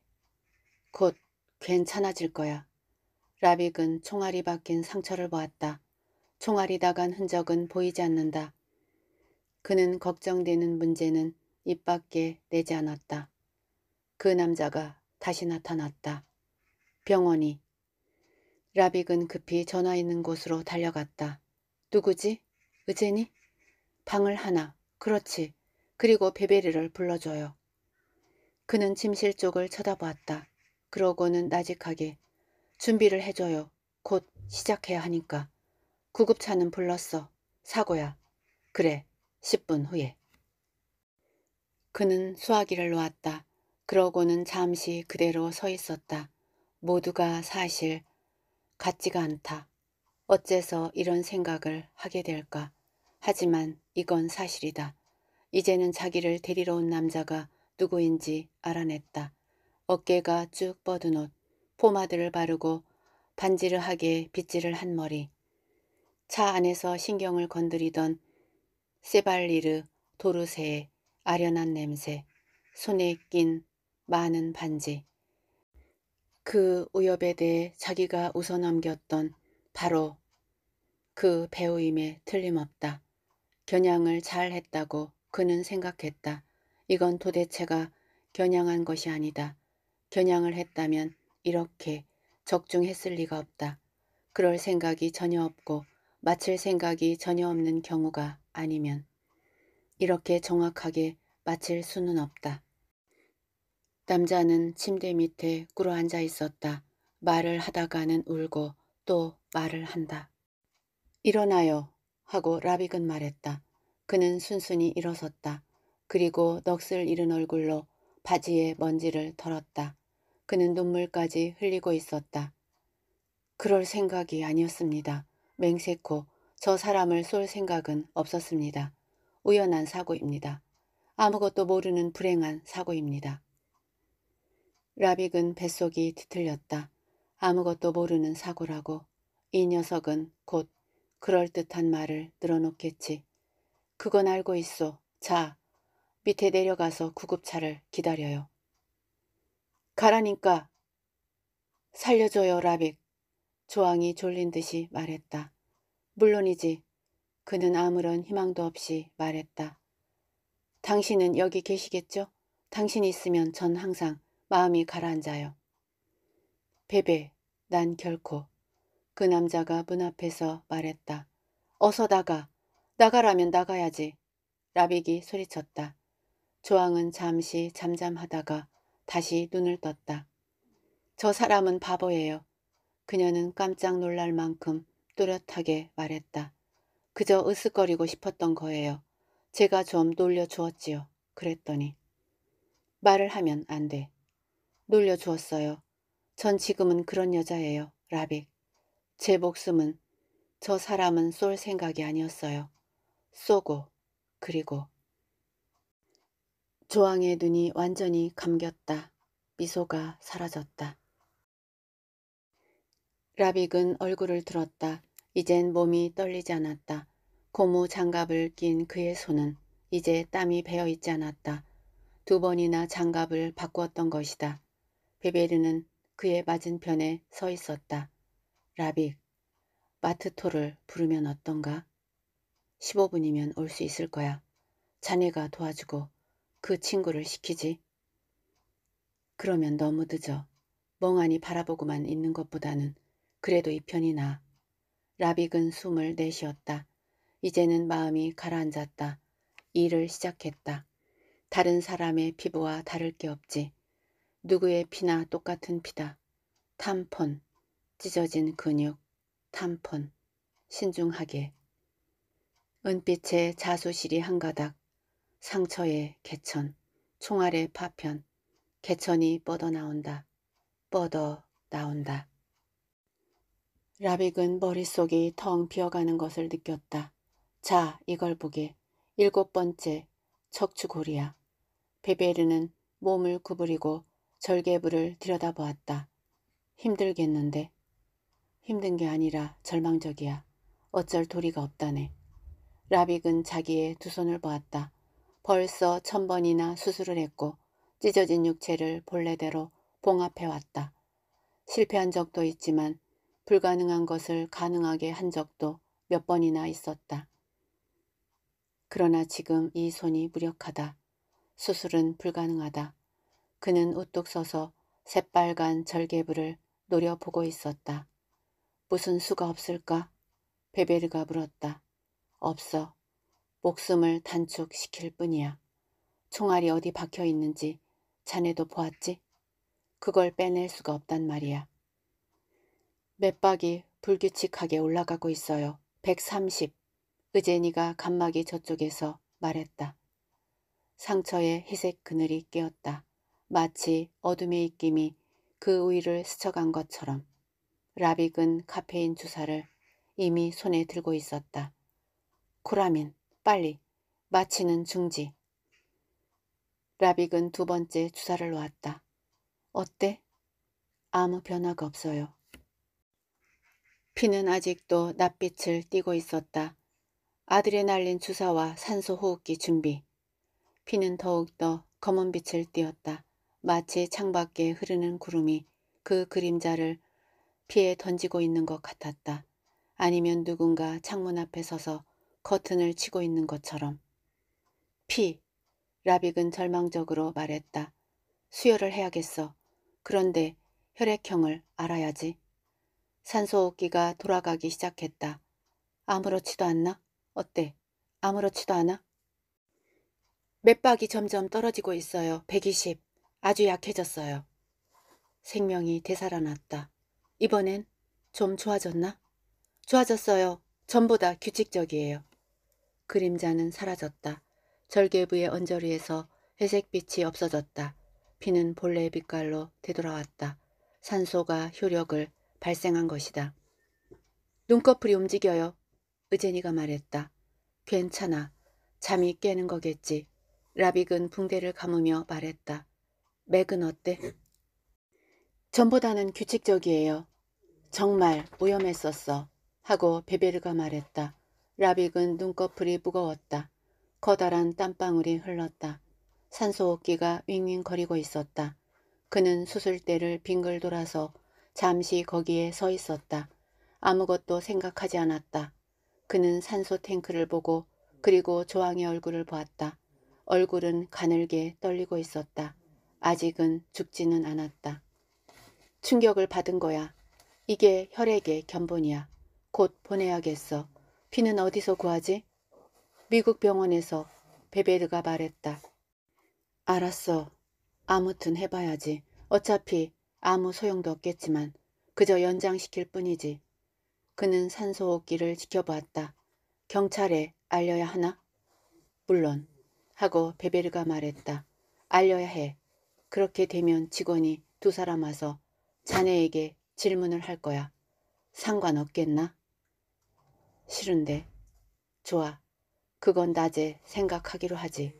곧 괜찮아질 거야. 라빅은 총알이 박힌 상처를 보았다. 총알이 다간 흔적은 보이지 않는다. 그는 걱정되는 문제는 입 밖에 내지 않았다. 그 남자가 다시 나타났다. 병원이. 라빅은 급히 전화 있는 곳으로 달려갔다. 누구지? 의제니? 방을 하나. 그렇지. 그리고 베베리를 불러줘요. 그는 침실 쪽을 쳐다보았다. 그러고는 나직하게 준비를 해줘요. 곧 시작해야 하니까. 구급차는 불렀어. 사고야. 그래. 10분 후에. 그는 수화기를 놓았다. 그러고는 잠시 그대로 서 있었다. 모두가 사실 같지가 않다. 어째서 이런 생각을 하게 될까. 하지만 이건 사실이다. 이제는 자기를 데리러 온 남자가 누구인지 알아냈다. 어깨가 쭉 뻗은 옷, 포마드를 바르고 반지를하게 빗질을 한 머리. 차 안에서 신경을 건드리던 세발리르 도르세의 아련한 냄새, 손에 낀 많은 반지. 그 우협에 대해 자기가 웃어넘겼던 바로 그 배우임에 틀림없다. 겨냥을 잘 했다고 그는 생각했다. 이건 도대체가 겨냥한 것이 아니다. 겨냥을 했다면 이렇게 적중했을 리가 없다. 그럴 생각이 전혀 없고 맞칠 생각이 전혀 없는 경우가 아니면 이렇게 정확하게 맞칠 수는 없다. 남자는 침대 밑에 꿇어 앉아 있었다. 말을 하다가는 울고 또 말을 한다. 일어나요 하고 라빅은 말했다. 그는 순순히 일어섰다. 그리고 넋을 잃은 얼굴로 바지에 먼지를 털었다 그는 눈물까지 흘리고 있었다. 그럴 생각이 아니었습니다. 맹세코 저 사람을 쏠 생각은 없었습니다. 우연한 사고입니다. 아무것도 모르는 불행한 사고입니다. 라빅은 뱃속이 뒤틀렸다. 아무것도 모르는 사고라고. 이 녀석은 곧 그럴듯한 말을 늘어놓겠지. 그건 알고 있어. 자, 밑에 내려가서 구급차를 기다려요. 가라니까. 살려줘요, 라빅. 조항이 졸린 듯이 말했다. 물론이지. 그는 아무런 희망도 없이 말했다. 당신은 여기 계시겠죠? 당신이 있으면 전 항상 마음이 가라앉아요. 베베, 난 결코. 그 남자가 문 앞에서 말했다. 어서 나가. 나가라면 나가야지. 라빅이 소리쳤다. 조항은 잠시 잠잠하다가 다시 눈을 떴다. 저 사람은 바보예요. 그녀는 깜짝 놀랄 만큼 뚜렷하게 말했다. 그저 으쓱거리고 싶었던 거예요. 제가 좀 놀려주었지요. 그랬더니 말을 하면 안 돼. 놀려주었어요. 전 지금은 그런 여자예요. 라빅. 제 목숨은 저 사람은 쏠 생각이 아니었어요. 쏘고 그리고 조항의 눈이 완전히 감겼다. 미소가 사라졌다. 라빅은 얼굴을 들었다. 이젠 몸이 떨리지 않았다. 고무 장갑을 낀 그의 손은 이제 땀이 배어 있지 않았다. 두 번이나 장갑을 바꾸었던 것이다. 베베르는 그의 맞은편에 서 있었다. 라빅, 마트토를 부르면 어떤가? 15분이면 올 수 있을 거야. 자네가 도와주고 그 친구를 시키지. 그러면 너무 늦어. 멍하니 바라보고만 있는 것보다는 그래도 이 편이 나. 라빅은 숨을 내쉬었다. 이제는 마음이 가라앉았다. 일을 시작했다. 다른 사람의 피부와 다를 게 없지. 누구의 피나 똑같은 피다. 탐폰. 찢어진 근육. 탐폰. 신중하게. 은빛에 자수실이 한 가닥. 상처에 개천, 총알에 파편, 개천이 뻗어나온다. 뻗어나온다. 라빅은 머릿속이 텅 비어가는 것을 느꼈다. 자, 이걸 보게. 일곱 번째, 척추고리야 베베르는 몸을 구부리고 절개부를 들여다보았다. 힘들겠는데. 힘든 게 아니라 절망적이야. 어쩔 도리가 없다네. 라빅은 자기의 두 손을 보았다. 벌써 천 번이나 수술을 했고 찢어진 육체를 본래대로 봉합해왔다. 실패한 적도 있지만 불가능한 것을 가능하게 한 적도 몇 번이나 있었다. 그러나 지금 이 손이 무력하다. 수술은 불가능하다. 그는 우뚝 서서 새빨간 절개부를 노려보고 있었다. 무슨 수가 없을까? 베베르가 물었다. 없어. 목숨을 단축시킬 뿐이야. 총알이 어디 박혀 있는지 자네도 보았지? 그걸 빼낼 수가 없단 말이야. 맥박이 불규칙하게 올라가고 있어요. 130. 의제니가 간막이 저쪽에서 말했다. 상처에 회색 그늘이 끼었다. 마치 어둠의 입김이 그 우위를 스쳐간 것처럼. 라빅은 카페인 주사를 이미 손에 들고 있었다. 쿠라민 빨리 마치는 중지. 라빅은 두 번째 주사를 놓았다. 어때? 아무 변화가 없어요. 피는 아직도 낯빛을 띠고 있었다. 아드레날린 주사와 산소 호흡기 준비. 피는 더욱더 검은 빛을 띠었다. 마치 창밖에 흐르는 구름이 그 그림자를 피해 던지고 있는 것 같았다. 아니면 누군가 창문 앞에 서서 커튼을 치고 있는 것처럼. 피. 라빅은 절망적으로 말했다. 수혈을 해야겠어. 그런데 혈액형을 알아야지. 산소호흡기가 돌아가기 시작했다. 아무렇지도 않나? 어때? 아무렇지도 않아? 맥박이 점점 떨어지고 있어요. 120. 아주 약해졌어요. 생명이 되살아났다. 이번엔 좀 좋아졌나? 좋아졌어요. 전보다 규칙적이에요. 그림자는 사라졌다. 절개부의 언저리에서 회색빛이 없어졌다. 피는 본래의 빛깔로 되돌아왔다. 산소가 효력을 발생한 것이다. 눈꺼풀이 움직여요. 의제니가 말했다. 괜찮아. 잠이 깨는 거겠지. 라빅은 붕대를 감으며 말했다. 맥은 어때? 전보다는 규칙적이에요. 정말 오염했었어 하고 베베르가 말했다. 라빅은 눈꺼풀이 무거웠다. 커다란 땀방울이 흘렀다. 산소호흡기가 윙윙거리고 있었다. 그는 수술대를 빙글 돌아서 잠시 거기에 서 있었다. 아무것도 생각하지 않았다. 그는 산소 탱크를 보고 그리고 조항의 얼굴을 보았다. 얼굴은 가늘게 떨리고 있었다. 아직은 죽지는 않았다. 충격을 받은 거야. 이게 혈액의 견본이야. 곧 보내야겠어. 피는 어디서 구하지? 미국 병원에서 베베르가 말했다. 알았어. 아무튼 해봐야지. 어차피 아무 소용도 없겠지만 그저 연장시킬 뿐이지. 그는 산소호흡기를 지켜보았다. 경찰에 알려야 하나? 물론. 하고 베베르가 말했다. 알려야 해. 그렇게 되면 직원이 두 사람 와서 자네에게 질문을 할 거야. 상관없겠나? 싫은데. 좋아. 그건 낮에 생각하기로 하지.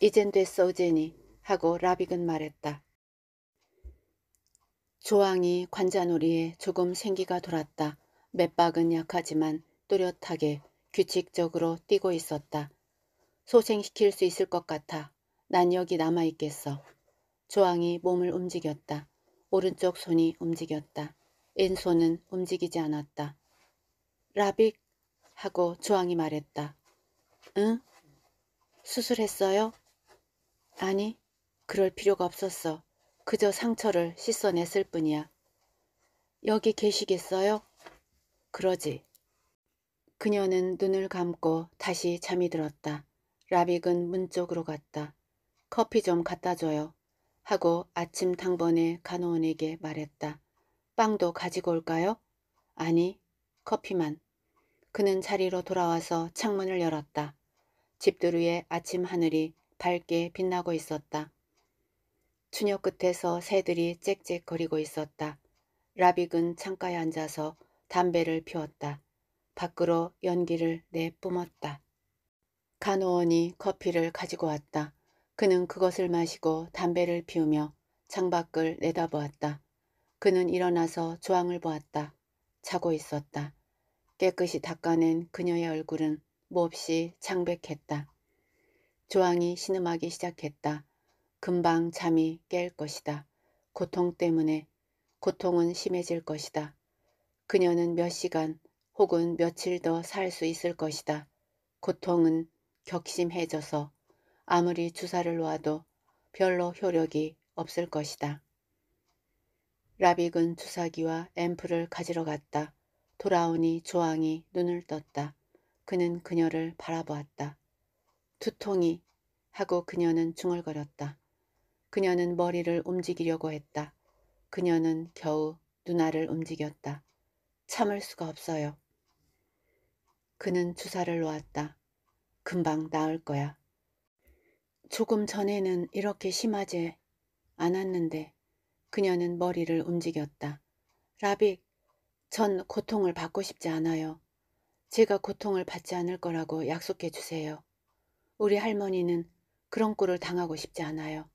이젠 됐어, 제니. 하고 라빅은 말했다. 조항이 관자놀이에 조금 생기가 돌았다. 맷박은 약하지만 뚜렷하게 규칙적으로 뛰고 있었다. 소생시킬 수 있을 것 같아. 난 여기 남아있겠어. 조항이 몸을 움직였다. 오른쪽 손이 움직였다. 왼손은 움직이지 않았다. 라빅 하고 조항이 말했다. 응? 수술했어요? 아니, 그럴 필요가 없었어. 그저 상처를 씻어냈을 뿐이야. 여기 계시겠어요? 그러지. 그녀는 눈을 감고 다시 잠이 들었다. 라빅은 문 쪽으로 갔다. 커피 좀 갖다 줘요. 하고 아침 당번에 간호원에게 말했다. 빵도 가지고 올까요? 아니, 커피만. 그는 자리로 돌아와서 창문을 열었다. 집들 위에 아침 하늘이 밝게 빛나고 있었다. 추녀 끝에서 새들이 짹짹거리고 있었다. 라빅은 창가에 앉아서 담배를 피웠다. 밖으로 연기를 내뿜었다. 간호원이 커피를 가지고 왔다. 그는 그것을 마시고 담배를 피우며 창밖을 내다보았다. 그는 일어나서 조항을 보았다. 자고 있었다. 깨끗이 닦아낸 그녀의 얼굴은 몹시 창백했다. 조항이 신음하기 시작했다. 금방 잠이 깰 것이다. 고통 때문에 고통은 심해질 것이다. 그녀는 몇 시간 혹은 며칠 더 살 수 있을 것이다. 고통은 격심해져서 아무리 주사를 놓아도 별로 효력이 없을 것이다. 라빅은 주사기와 앰프를 가지러 갔다. 돌아오니 조항이 눈을 떴다. 그는 그녀를 바라보았다. 두통이 하고 그녀는 중얼거렸다. 그녀는 머리를 움직이려고 했다. 그녀는 겨우 누나를 움직였다. 참을 수가 없어요. 그는 주사를 놓았다. 금방 나을 거야. 조금 전에는 이렇게 심하지 않았는데 그녀는 머리를 움직였다. 라빅, 전 고통을 받고 싶지 않아요. 제가 고통을 받지 않을 거라고 약속해 주세요. 우리 할머니는 그런 꼴을 당하고 싶지 않아요.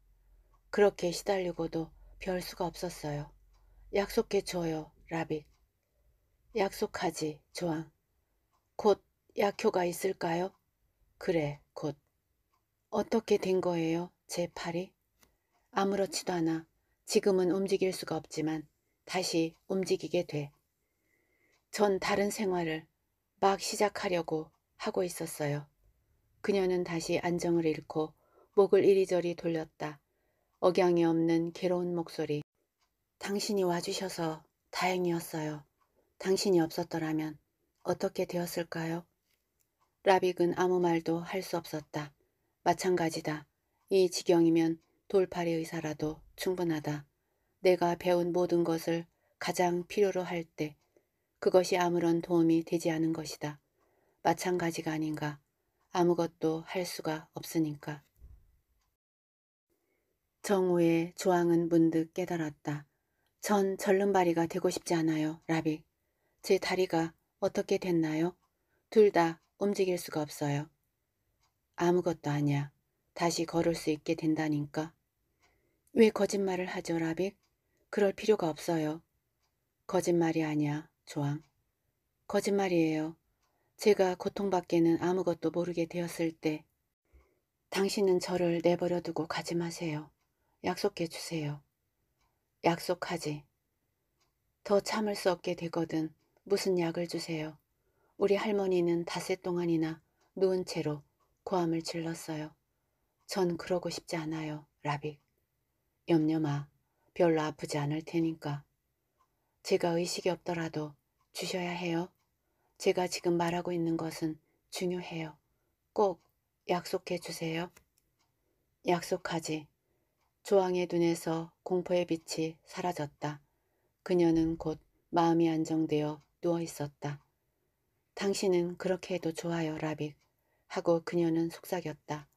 그렇게 시달리고도 별 수가 없었어요. 약속해 줘요, 라빗. 약속하지, 조항. 곧 약효가 있을까요? 그래, 곧. 어떻게 된 거예요, 제 팔이? 아무렇지도 않아. 지금은 움직일 수가 없지만 다시 움직이게 돼. 전 다른 생활을 막 시작하려고 하고 있었어요. 그녀는 다시 안정을 잃고 목을 이리저리 돌렸다. 억양이 없는 괴로운 목소리. 당신이 와주셔서 다행이었어요. 당신이 없었더라면 어떻게 되었을까요? 라빅은 아무 말도 할 수 없었다. 마찬가지다. 이 지경이면 돌팔이 의사라도 충분하다. 내가 배운 모든 것을 가장 필요로 할때 그것이 아무런 도움이 되지 않은 것이다. 마찬가지가 아닌가. 아무것도 할 수가 없으니까. 정우의 조항은 문득 깨달았다. 전 절름발이가 되고 싶지 않아요, 라비. 제 다리가 어떻게 됐나요? 둘 다 움직일 수가 없어요. 아무것도 아니야. 다시 걸을 수 있게 된다니까. 왜 거짓말을 하죠, 라빅? 그럴 필요가 없어요. 거짓말이 아니야. 조항. 거짓말이에요. 제가 고통밖에는 아무것도 모르게 되었을 때 당신은 저를 내버려 두고 가지 마세요. 약속해 주세요. 약속하지. 더 참을 수 없게 되거든 무슨 약을 주세요. 우리 할머니는 닷새 동안이나 누운 채로 고함을 질렀어요. 전 그러고 싶지 않아요, 라빅. 염려 마. 별로 아프지 않을 테니까. 제가 의식이 없더라도 주셔야 해요. 제가 지금 말하고 있는 것은 중요해요. 꼭 약속해 주세요. 약속하지. 조항의 눈에서 공포의 빛이 사라졌다. 그녀는 곧 마음이 안정되어 누워 있었다. 당신은 그렇게 해도 좋아요, 라빅. 하고 그녀는 속삭였다.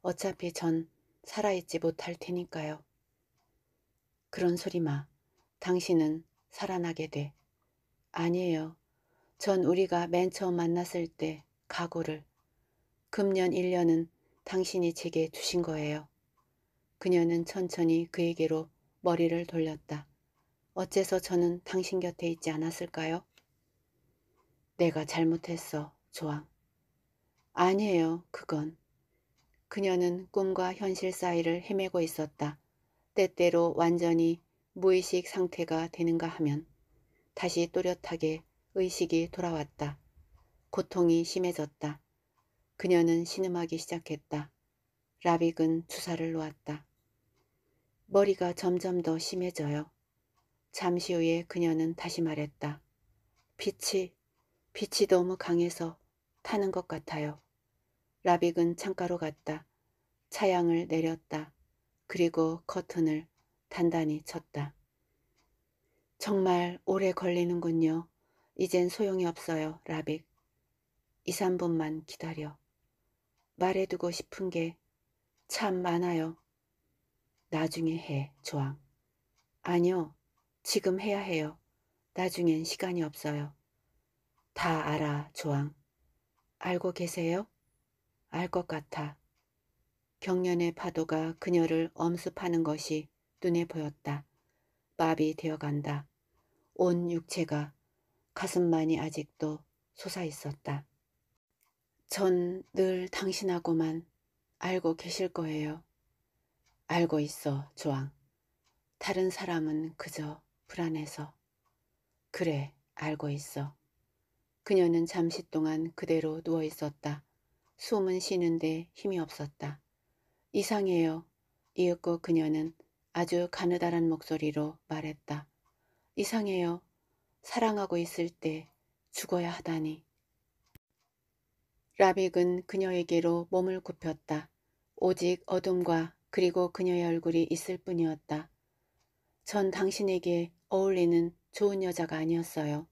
어차피 전 살아있지 못할 테니까요. 그런 소리 마. 당신은 살아나게 돼. 아니에요. 전 우리가 맨 처음 만났을 때 각오를 금년 1년은 당신이 제게 주신 거예요. 그녀는 천천히 그에게로 머리를 돌렸다. 어째서 저는 당신 곁에 있지 않았을까요? 내가 잘못했어, 조항. 아니에요, 그건. 그녀는 꿈과 현실 사이를 헤매고 있었다. 때때로 완전히 무의식 상태가 되는가 하면 다시 또렷하게 의식이 돌아왔다. 고통이 심해졌다. 그녀는 신음하기 시작했다. 라빅은 주사를 놓았다. 머리가 점점 더 심해져요. 잠시 후에 그녀는 다시 말했다. 빛이, 빛이 너무 강해서 타는 것 같아요. 라빅은 창가로 갔다. 차양을 내렸다. 그리고 커튼을 단단히 쳤다. 정말 오래 걸리는군요. 이젠 소용이 없어요, 라빅. 2, 3분만 기다려. 말해두고 싶은 게 참 많아요. 나중에 해, 조항. 아니요, 지금 해야 해요. 나중엔 시간이 없어요. 다 알아, 조항. 알고 계세요? 알 것 같아. 경련의 파도가 그녀를 엄습하는 것이 눈에 보였다. 밥이 되어간다. 온 육체가 가슴만이 아직도 솟아있었다. 전 늘 당신하고만 알고 계실 거예요. 알고 있어, 조왕. 다른 사람은 그저 불안해서. 그래, 알고 있어. 그녀는 잠시 동안 그대로 누워 있었다. 숨은 쉬는데 힘이 없었다. 이상해요. 이윽고 그녀는 아주 가느다란 목소리로 말했다. 이상해요. 사랑하고 있을 때 죽어야 하다니. 라빅은 그녀에게로 몸을 굽혔다. 오직 어둠과 그리고 그녀의 얼굴이 있을 뿐이었다. 전 당신에게 어울리는 좋은 여자가 아니었어요.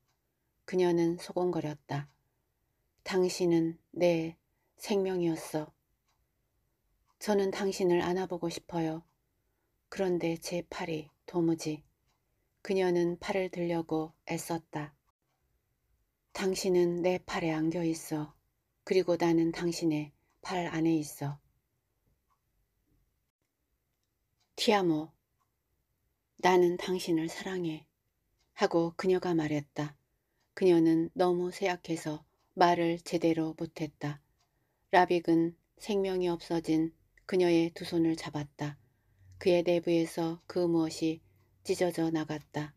그녀는 소곤거렸다. 당신은 내 생명이었어. 저는 당신을 안아보고 싶어요. 그런데 제 팔이 도무지 그녀는 팔을 들려고 애썼다. 당신은 내 팔에 안겨 있어. 그리고 나는 당신의 팔 안에 있어. 티아모, 나는 당신을 사랑해. 하고 그녀가 말했다. 그녀는 너무 쇠약해서 말을 제대로 못했다. 라빅은 생명이 없어진 그녀의 두 손을 잡았다. 그의 내부에서 그 무엇이 찢어져 나갔다.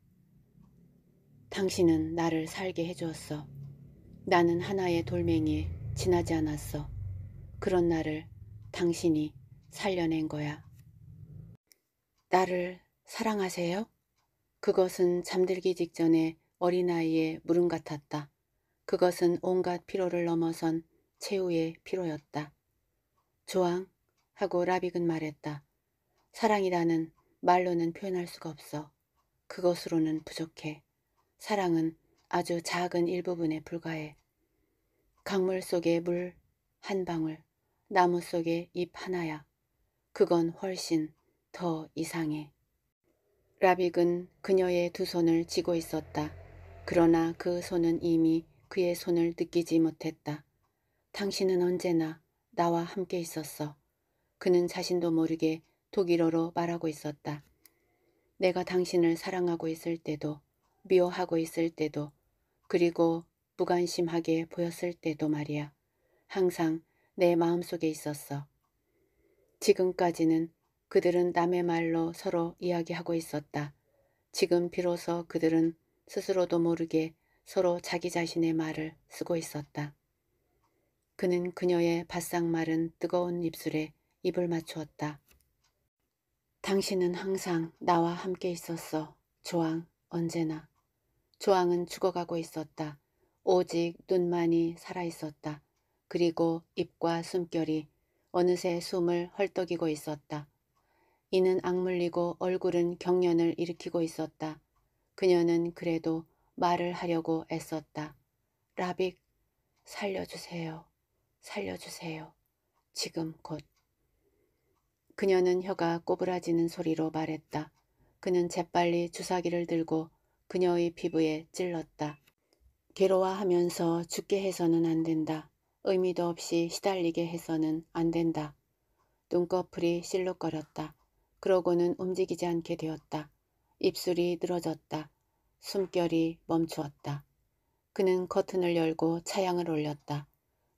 당신은 나를 살게 해주었어. 나는 하나의 돌멩이에 지나지 않았어. 그런 나를 당신이 살려낸 거야. 나를 사랑하세요? 그것은 잠들기 직전에 어린아이의 물음 같았다. 그것은 온갖 피로를 넘어선 최후의 피로였다. 조항 하고 라빅은 말했다. 사랑이라는 말로는 표현할 수가 없어. 그것으로는 부족해. 사랑은 아주 작은 일부분에 불과해. 강물 속에물 한 방울, 나무 속에잎 하나야. 그건 훨씬 더 이상해. 라빅은 그녀의 두 손을 쥐고 있었다. 그러나 그 손은 이미 그의 손을 느끼지 못했다. 당신은 언제나 나와 함께 있었어. 그는 자신도 모르게 독일어로 말하고 있었다. 내가 당신을 사랑하고 있을 때도 미워하고 있을 때도 그리고 무관심하게 보였을 때도 말이야. 항상 내 마음속에 있었어. 지금까지는 그들은 남의 말로 서로 이야기하고 있었다. 지금 비로소 그들은 스스로도 모르게 서로 자기 자신의 말을 쓰고 있었다. 그는 그녀의 바싹 마른 뜨거운 입술에 입을 맞추었다. 당신은 항상 나와 함께 있었어. 조항, 언제나. 조항은 죽어가고 있었다. 오직 눈만이 살아있었다. 그리고 입과 숨결이 어느새 숨을 헐떡이고 있었다. 이는 악물리고 얼굴은 경련을 일으키고 있었다. 그녀는 그래도 말을 하려고 애썼다. 라빅, 살려주세요. 살려주세요. 지금 곧. 그녀는 혀가 꼬부라지는 소리로 말했다. 그는 재빨리 주사기를 들고 그녀의 피부에 찔렀다. 괴로워하면서 죽게 해서는 안 된다. 의미도 없이 시달리게 해서는 안 된다. 눈꺼풀이 실룩거렸다. 그러고는 움직이지 않게 되었다. 입술이 늘어졌다. 숨결이 멈추었다. 그는 커튼을 열고 차양을 올렸다.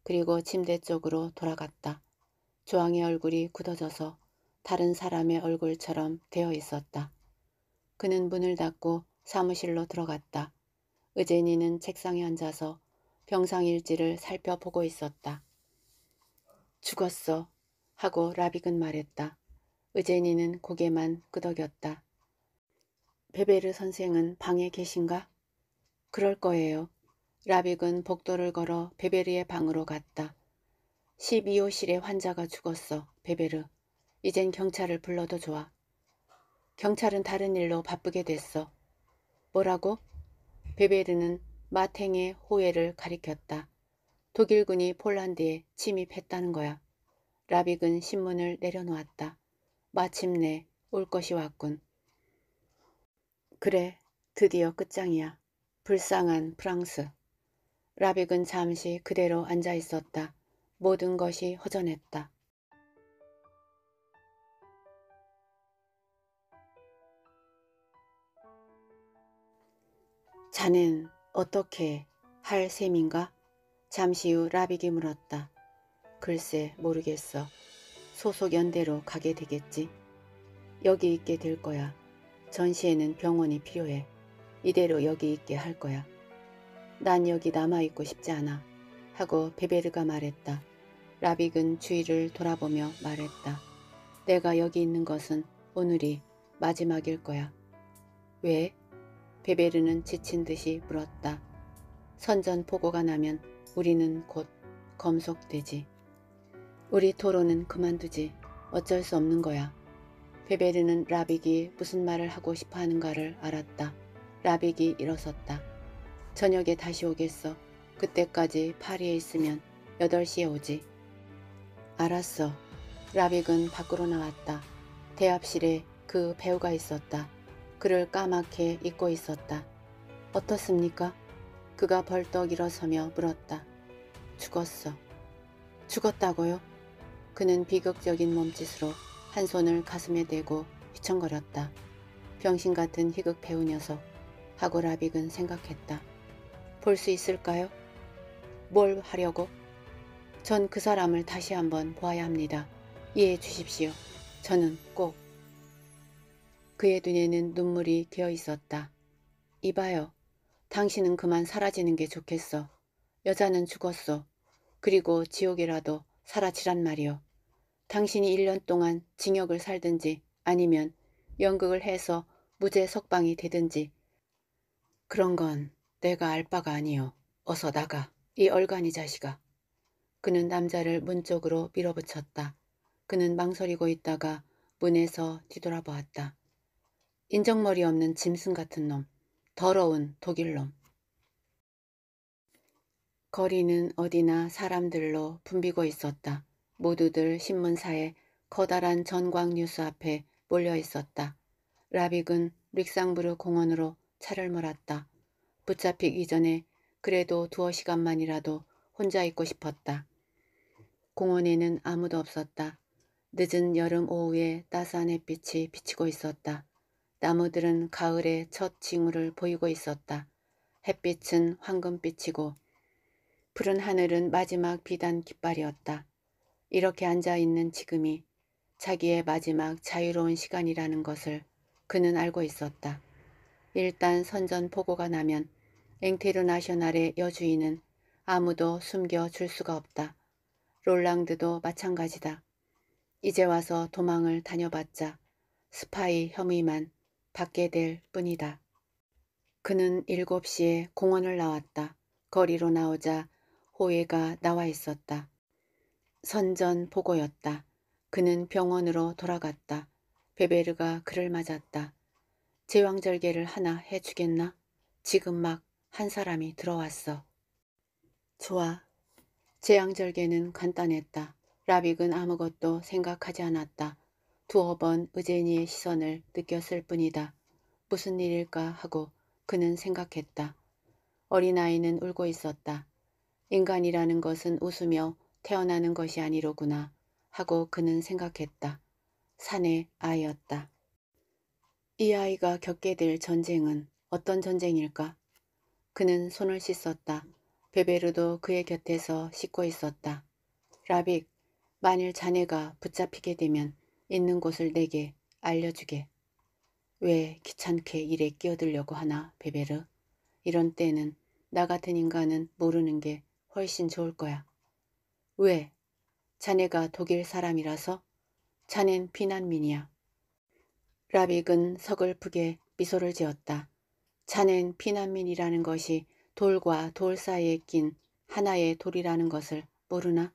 그리고 침대 쪽으로 돌아갔다. 조항의 얼굴이 굳어져서 다른 사람의 얼굴처럼 되어 있었다. 그는 문을 닫고 사무실로 들어갔다. 의제니는 책상에 앉아서 병상일지를 살펴보고 있었다. 죽었어 하고 라빅은 말했다. 의제니는 고개만 끄덕였다. 베베르 선생은 방에 계신가? 그럴 거예요. 라빅은 복도를 걸어 베베르의 방으로 갔다. 1 2호실에 환자가 죽었어, 베베르. 이젠 경찰을 불러도 좋아. 경찰은 다른 일로 바쁘게 됐어. 뭐라고? 베베르는 마탱의 호해를 가리켰다. 독일군이 폴란드에 침입했다는 거야. 라빅은 신문을 내려놓았다. 마침내 올 것이 왔군. 그래, 드디어 끝장이야. 불쌍한 프랑스. 라빅은 잠시 그대로 앉아 있었다. 모든 것이 허전했다. 자넨 어떻게 할 셈인가? 잠시 후 라빅이 물었다. 글쎄 모르겠어. 소속 연대로 가게 되겠지. 여기 있게 될 거야. 전시에는 병원이 필요해. 이대로 여기 있게 할 거야. 난 여기 남아있고 싶지 않아. 하고 베베르가 말했다. 라빅은 주위를 돌아보며 말했다. 내가 여기 있는 것은 오늘이 마지막일 거야. 왜? 베베르는 지친 듯이 물었다. 선전포고가 나면 우리는 곧 검속되지. 우리 토론은 그만두지. 어쩔 수 없는 거야. 베베르는 라빅이 무슨 말을 하고 싶어 하는가를 알았다. 라빅이 일어섰다. 저녁에 다시 오겠어. 그때까지 파리에 있으면 8시에 오지. 알았어. 라빅은 밖으로 나왔다. 대합실에 그 배우가 있었다. 그를 까맣게 잊고 있었다. 어떻습니까? 그가 벌떡 일어서며 물었다. 죽었어. 죽었다고요? 그는 비극적인 몸짓으로 한 손을 가슴에 대고 휘청거렸다. 병신 같은 희극배우 녀석. 하고 라빅은 생각했다. 볼 수 있을까요? 뭘 하려고? 전 그 사람을 다시 한번 보아야 합니다. 이해해 주십시오. 저는 꼭 그의 눈에는 눈물이 기어 있었다. 이봐요. 당신은 그만 사라지는 게 좋겠어. 여자는 죽었어. 그리고 지옥이라도 사라지란 말이오 당신이 1년 동안 징역을 살든지 아니면 연극을 해서 무죄 석방이 되든지 그런 건 내가 알 바가 아니요. 어서 나가. 이 얼간이 자식아. 그는 남자를 문 쪽으로 밀어붙였다. 그는 망설이고 있다가 문에서 뒤돌아보았다. 인정머리 없는 짐승 같은 놈, 더러운 독일놈. 거리는 어디나 사람들로 붐비고 있었다. 모두들 신문사에 커다란 전광 뉴스 앞에 몰려 있었다. 라빅은 릭상부르 공원으로 차를 몰았다. 붙잡히기 전에 그래도 두어 시간만이라도 혼자 있고 싶었다. 공원에는 아무도 없었다. 늦은 여름 오후에 따스한 햇빛이 비치고 있었다. 나무들은 가을의 첫 징후를 보이고 있었다. 햇빛은 황금빛이고 푸른 하늘은 마지막 비단 깃발이었다. 이렇게 앉아있는 지금이 자기의 마지막 자유로운 시간이라는 것을 그는 알고 있었다. 일단 선전보고가 나면 앵테르 나셔널의 여주인은 아무도 숨겨줄 수가 없다. 롤랑드도 마찬가지다. 이제 와서 도망을 다녀봤자 스파이 혐의만 받게 될 뿐이다. 그는 7시에 공원을 나왔다. 거리로 나오자 호예가 나와 있었다. 선전 보고였다. 그는 병원으로 돌아갔다. 베베르가 그를 맞았다. 제왕절개를 하나 해주겠나? 지금 막 한 사람이 들어왔어. 좋아. 제왕절개는 간단했다. 라빅은 아무것도 생각하지 않았다. 두어 번 의제니의 시선을 느꼈을 뿐이다. 무슨 일일까 하고 그는 생각했다. 어린아이는 울고 있었다. 인간이라는 것은 웃으며 태어나는 것이 아니로구나 하고 그는 생각했다. 산의 아이였다. 이 아이가 겪게 될 전쟁은 어떤 전쟁일까? 그는 손을 씻었다. 베베르도 그의 곁에서 씻고 있었다. 라빅, 만일 자네가 붙잡히게 되면 있는 곳을 내게 알려주게. 왜 귀찮게 일에 끼어들려고 하나, 베베르? 이런 때는 나 같은 인간은 모르는 게 훨씬 좋을 거야. 왜? 자네가 독일 사람이라서? 자넨 피난민이야. 라빅은 서글프게 미소를 지었다. 자넨 피난민이라는 것이 돌과 돌 사이에 낀 하나의 돌이라는 것을 모르나?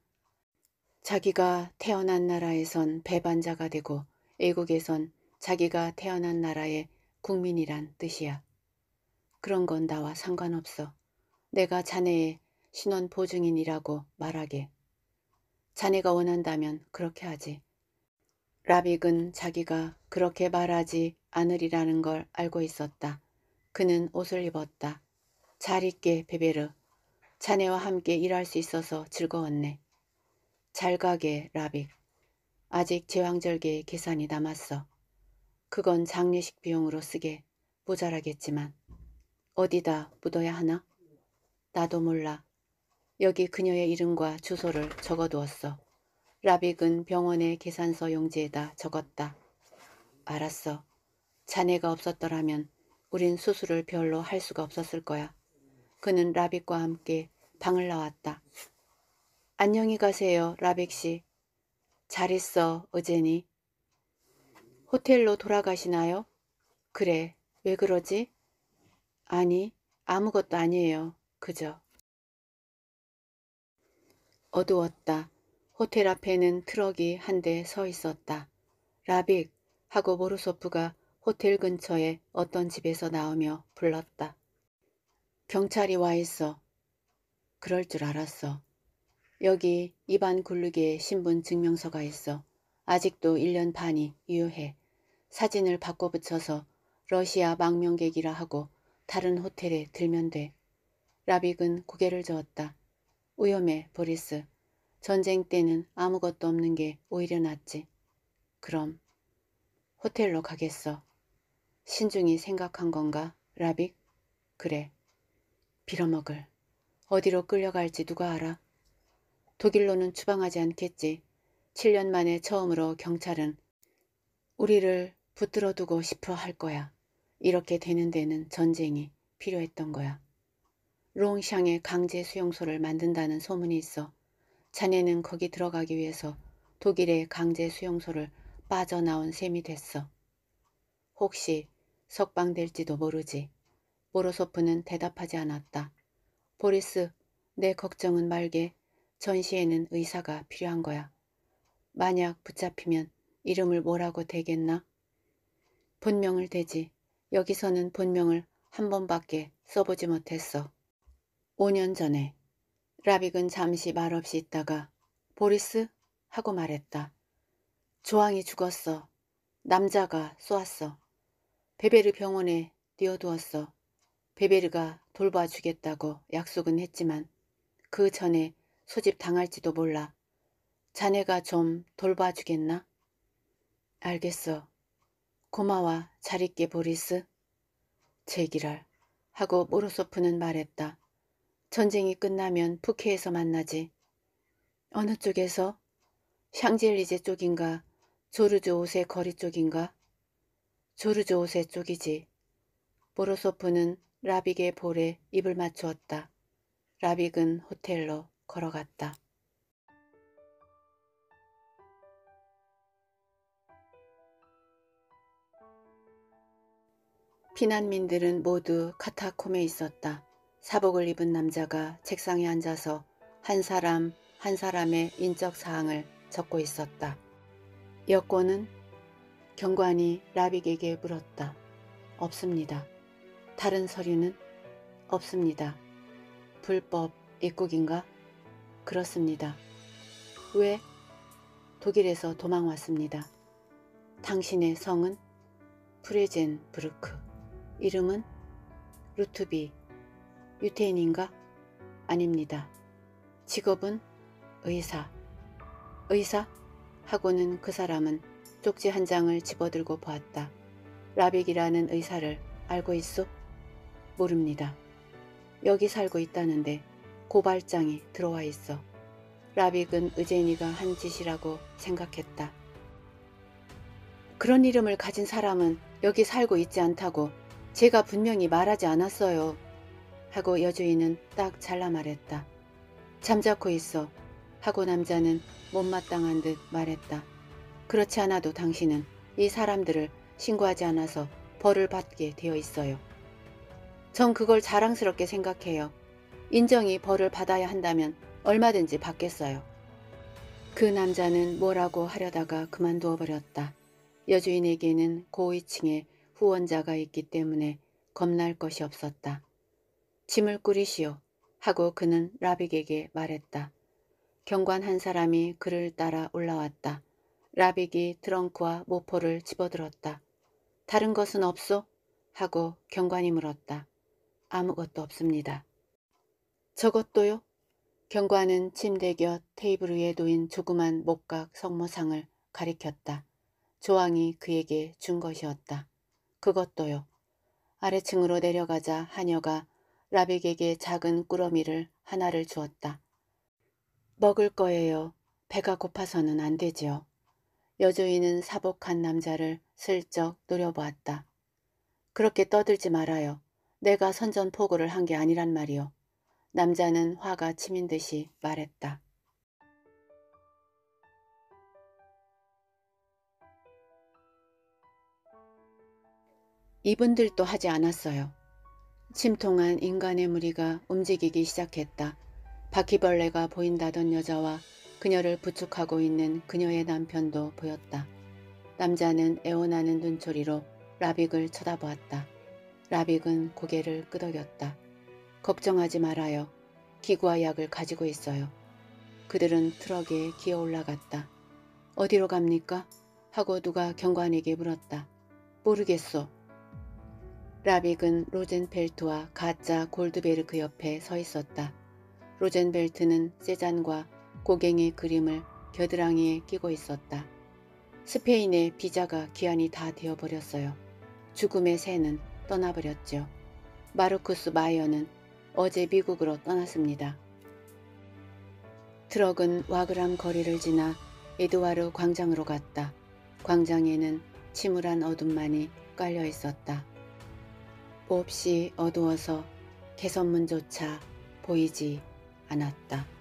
자기가 태어난 나라에선 배반자가 되고 애국에선 자기가 태어난 나라의 국민이란 뜻이야. 그런 건 나와 상관없어. 내가 자네의 신원 보증인이라고 말하게. 자네가 원한다면 그렇게 하지. 라빅은 자기가 그렇게 말하지 않으리라는 걸 알고 있었다. 그는 옷을 입었다. 잘 있게 베베르. 자네와 함께 일할 수 있어서 즐거웠네. 잘 가게 라빅. 아직 제왕절개의 계산이 남았어. 그건 장례식 비용으로 쓰게 모자라겠지만 어디다 묻어야 하나? 나도 몰라. 여기 그녀의 이름과 주소를 적어두었어. 라빅은 병원의 계산서 용지에다 적었다. 알았어. 자네가 없었더라면 우린 수술을 별로 할 수가 없었을 거야. 그는 라빅과 함께 방을 나왔다. 안녕히 가세요, 라백 씨. 잘있어 어제니. 호텔로 돌아가시나요? 그래, 왜 그러지? 아니, 아무것도 아니에요. 그저. 어두웠다. 호텔 앞에는 트럭이 한 대 서 있었다. 라빅 하고 모르소프가 호텔 근처에 어떤 집에서 나오며 불렀다. 경찰이 와 있어. 그럴 줄 알았어. 여기 입안 굴르기의 신분 증명서가 있어. 아직도 1년 반이 유효해. 사진을 바꿔 붙여서 러시아 망명객이라 하고 다른 호텔에 들면 돼. 라빅은 고개를 저었다. 위험해, 보리스. 전쟁 때는 아무것도 없는 게 오히려 낫지. 그럼 호텔로 가겠어. 신중히 생각한 건가, 라빅? 그래. 빌어먹을. 어디로 끌려갈지 누가 알아? 독일로는 추방하지 않겠지. 7년 만에 처음으로 경찰은 우리를 붙들어 두고 싶어 할 거야. 이렇게 되는 데는 전쟁이 필요했던 거야. 롱샹의 강제 수용소를 만든다는 소문이 있어 자네는 거기 들어가기 위해서 독일의 강제 수용소를 빠져나온 셈이 됐어. 혹시 석방될지도 모르지. 모로소프는 대답하지 않았다. 보리스, 내 걱정은 말게. 전시에는 의사가 필요한 거야. 만약 붙잡히면 이름을 뭐라고 대겠나? 본명을 대지. 여기서는 본명을 한 번밖에 써보지 못했어. 5년 전에 라빅은 잠시 말없이 있다가 보리스? 하고 말했다. 조항이 죽었어. 남자가 쏘았어. 베베르 병원에 뛰어두었어 베베르가 돌봐주겠다고 약속은 했지만 그 전에 소집당할지도 몰라. 자네가 좀 돌봐주겠나? 알겠어. 고마워. 잘 있게 보리스. 제기랄 하고 모로소프는 말했다. 전쟁이 끝나면 푸케에서 만나지. 어느 쪽에서? 샹젤리제 쪽인가? 조르조 옷의 거리 쪽인가? 조르조 옷의 쪽이지. 모로소프는 라빅의 볼에 입을 맞추었다. 라빅은 호텔로 걸어갔다. 피난민들은 모두 카타콤에 있었다. 사복을 입은 남자가 책상에 앉아서 한 사람 한 사람의 인적 사항을 적고 있었다. 여권은 경관이 라빅에게 물었다. 없습니다. 다른 서류는 없습니다. 불법 입국인가? 그렇습니다. 왜? 독일에서 도망 왔습니다. 당신의 성은 프레젠 브루크. 이름은 루트비. 유태인인가? 아닙니다. 직업은 의사. 의사? 하고는 그 사람은 쪽지 한 장을 집어들고 보았다. 라빅이라는 의사를 알고 있소? 모릅니다. 여기 살고 있다는데 고발장이 들어와 있어 라빅은 의제니가 한 짓이라고 생각했다. 그런 이름을 가진 사람은 여기 살고 있지 않다고 제가 분명히 말하지 않았어요. 하고 여주인은 딱 잘라 말했다. 잠자코 있어. 하고 남자는 못마땅한 듯 말했다. 그렇지 않아도 당신은 이 사람들을 신고하지 않아서 벌을 받게 되어 있어요. 전 그걸 자랑스럽게 생각해요. 인정이 벌을 받아야 한다면 얼마든지 받겠어요. 그 남자는 뭐라고 하려다가 그만두어 버렸다. 여주인에게는 고위층의 후원자가 있기 때문에 겁날 것이 없었다. 짐을 꾸리시오 하고 그는 라빅에게 말했다. 경관 한 사람이 그를 따라 올라왔다. 라빅이 트렁크와 모포를 집어들었다. 다른 것은 없소? 하고 경관이 물었다. 아무것도 없습니다. 저것도요? 경관은 침대 곁 테이블 위에 놓인 조그만 목각 성모상을 가리켰다. 조항이 그에게 준 것이었다. 그것도요. 아래층으로 내려가자 하녀가 라빅에게 작은 꾸러미를 하나를 주었다. 먹을 거예요. 배가 고파서는 안 되지요. 여주인은 사복한 남자를 슬쩍 노려보았다. 그렇게 떠들지 말아요. 내가 선전포고를 한 게 아니란 말이요. 남자는 화가 치민 듯이 말했다. 이분들도 하지 않았어요. 침통한 인간의 무리가 움직이기 시작했다. 바퀴벌레가 보인다던 여자와 그녀를 부축하고 있는 그녀의 남편도 보였다. 남자는 애원하는 눈초리로 라빅을 쳐다보았다. 라빅은 고개를 끄덕였다. 걱정하지 말아요. 기구와 약을 가지고 있어요. 그들은 트럭에 기어 올라갔다. 어디로 갑니까? 하고 누가 경관에게 물었다. 모르겠소. 라빅은 로젠벨트와 가짜 골드베르크 옆에 서 있었다. 로젠벨트는 세잔과 고갱의 그림을 겨드랑이에 끼고 있었다. 스페인의 비자가 기한이 다 되어버렸어요. 죽음의 새는 떠나버렸죠. 마르쿠스 마이어는 어제 미국으로 떠났습니다. 트럭은 와그람 거리를 지나 에드와르 광장으로 갔다. 광장에는 침울한 어둠만이 깔려 있었다. 몹시 어두워서 개선문조차 보이지 않았다.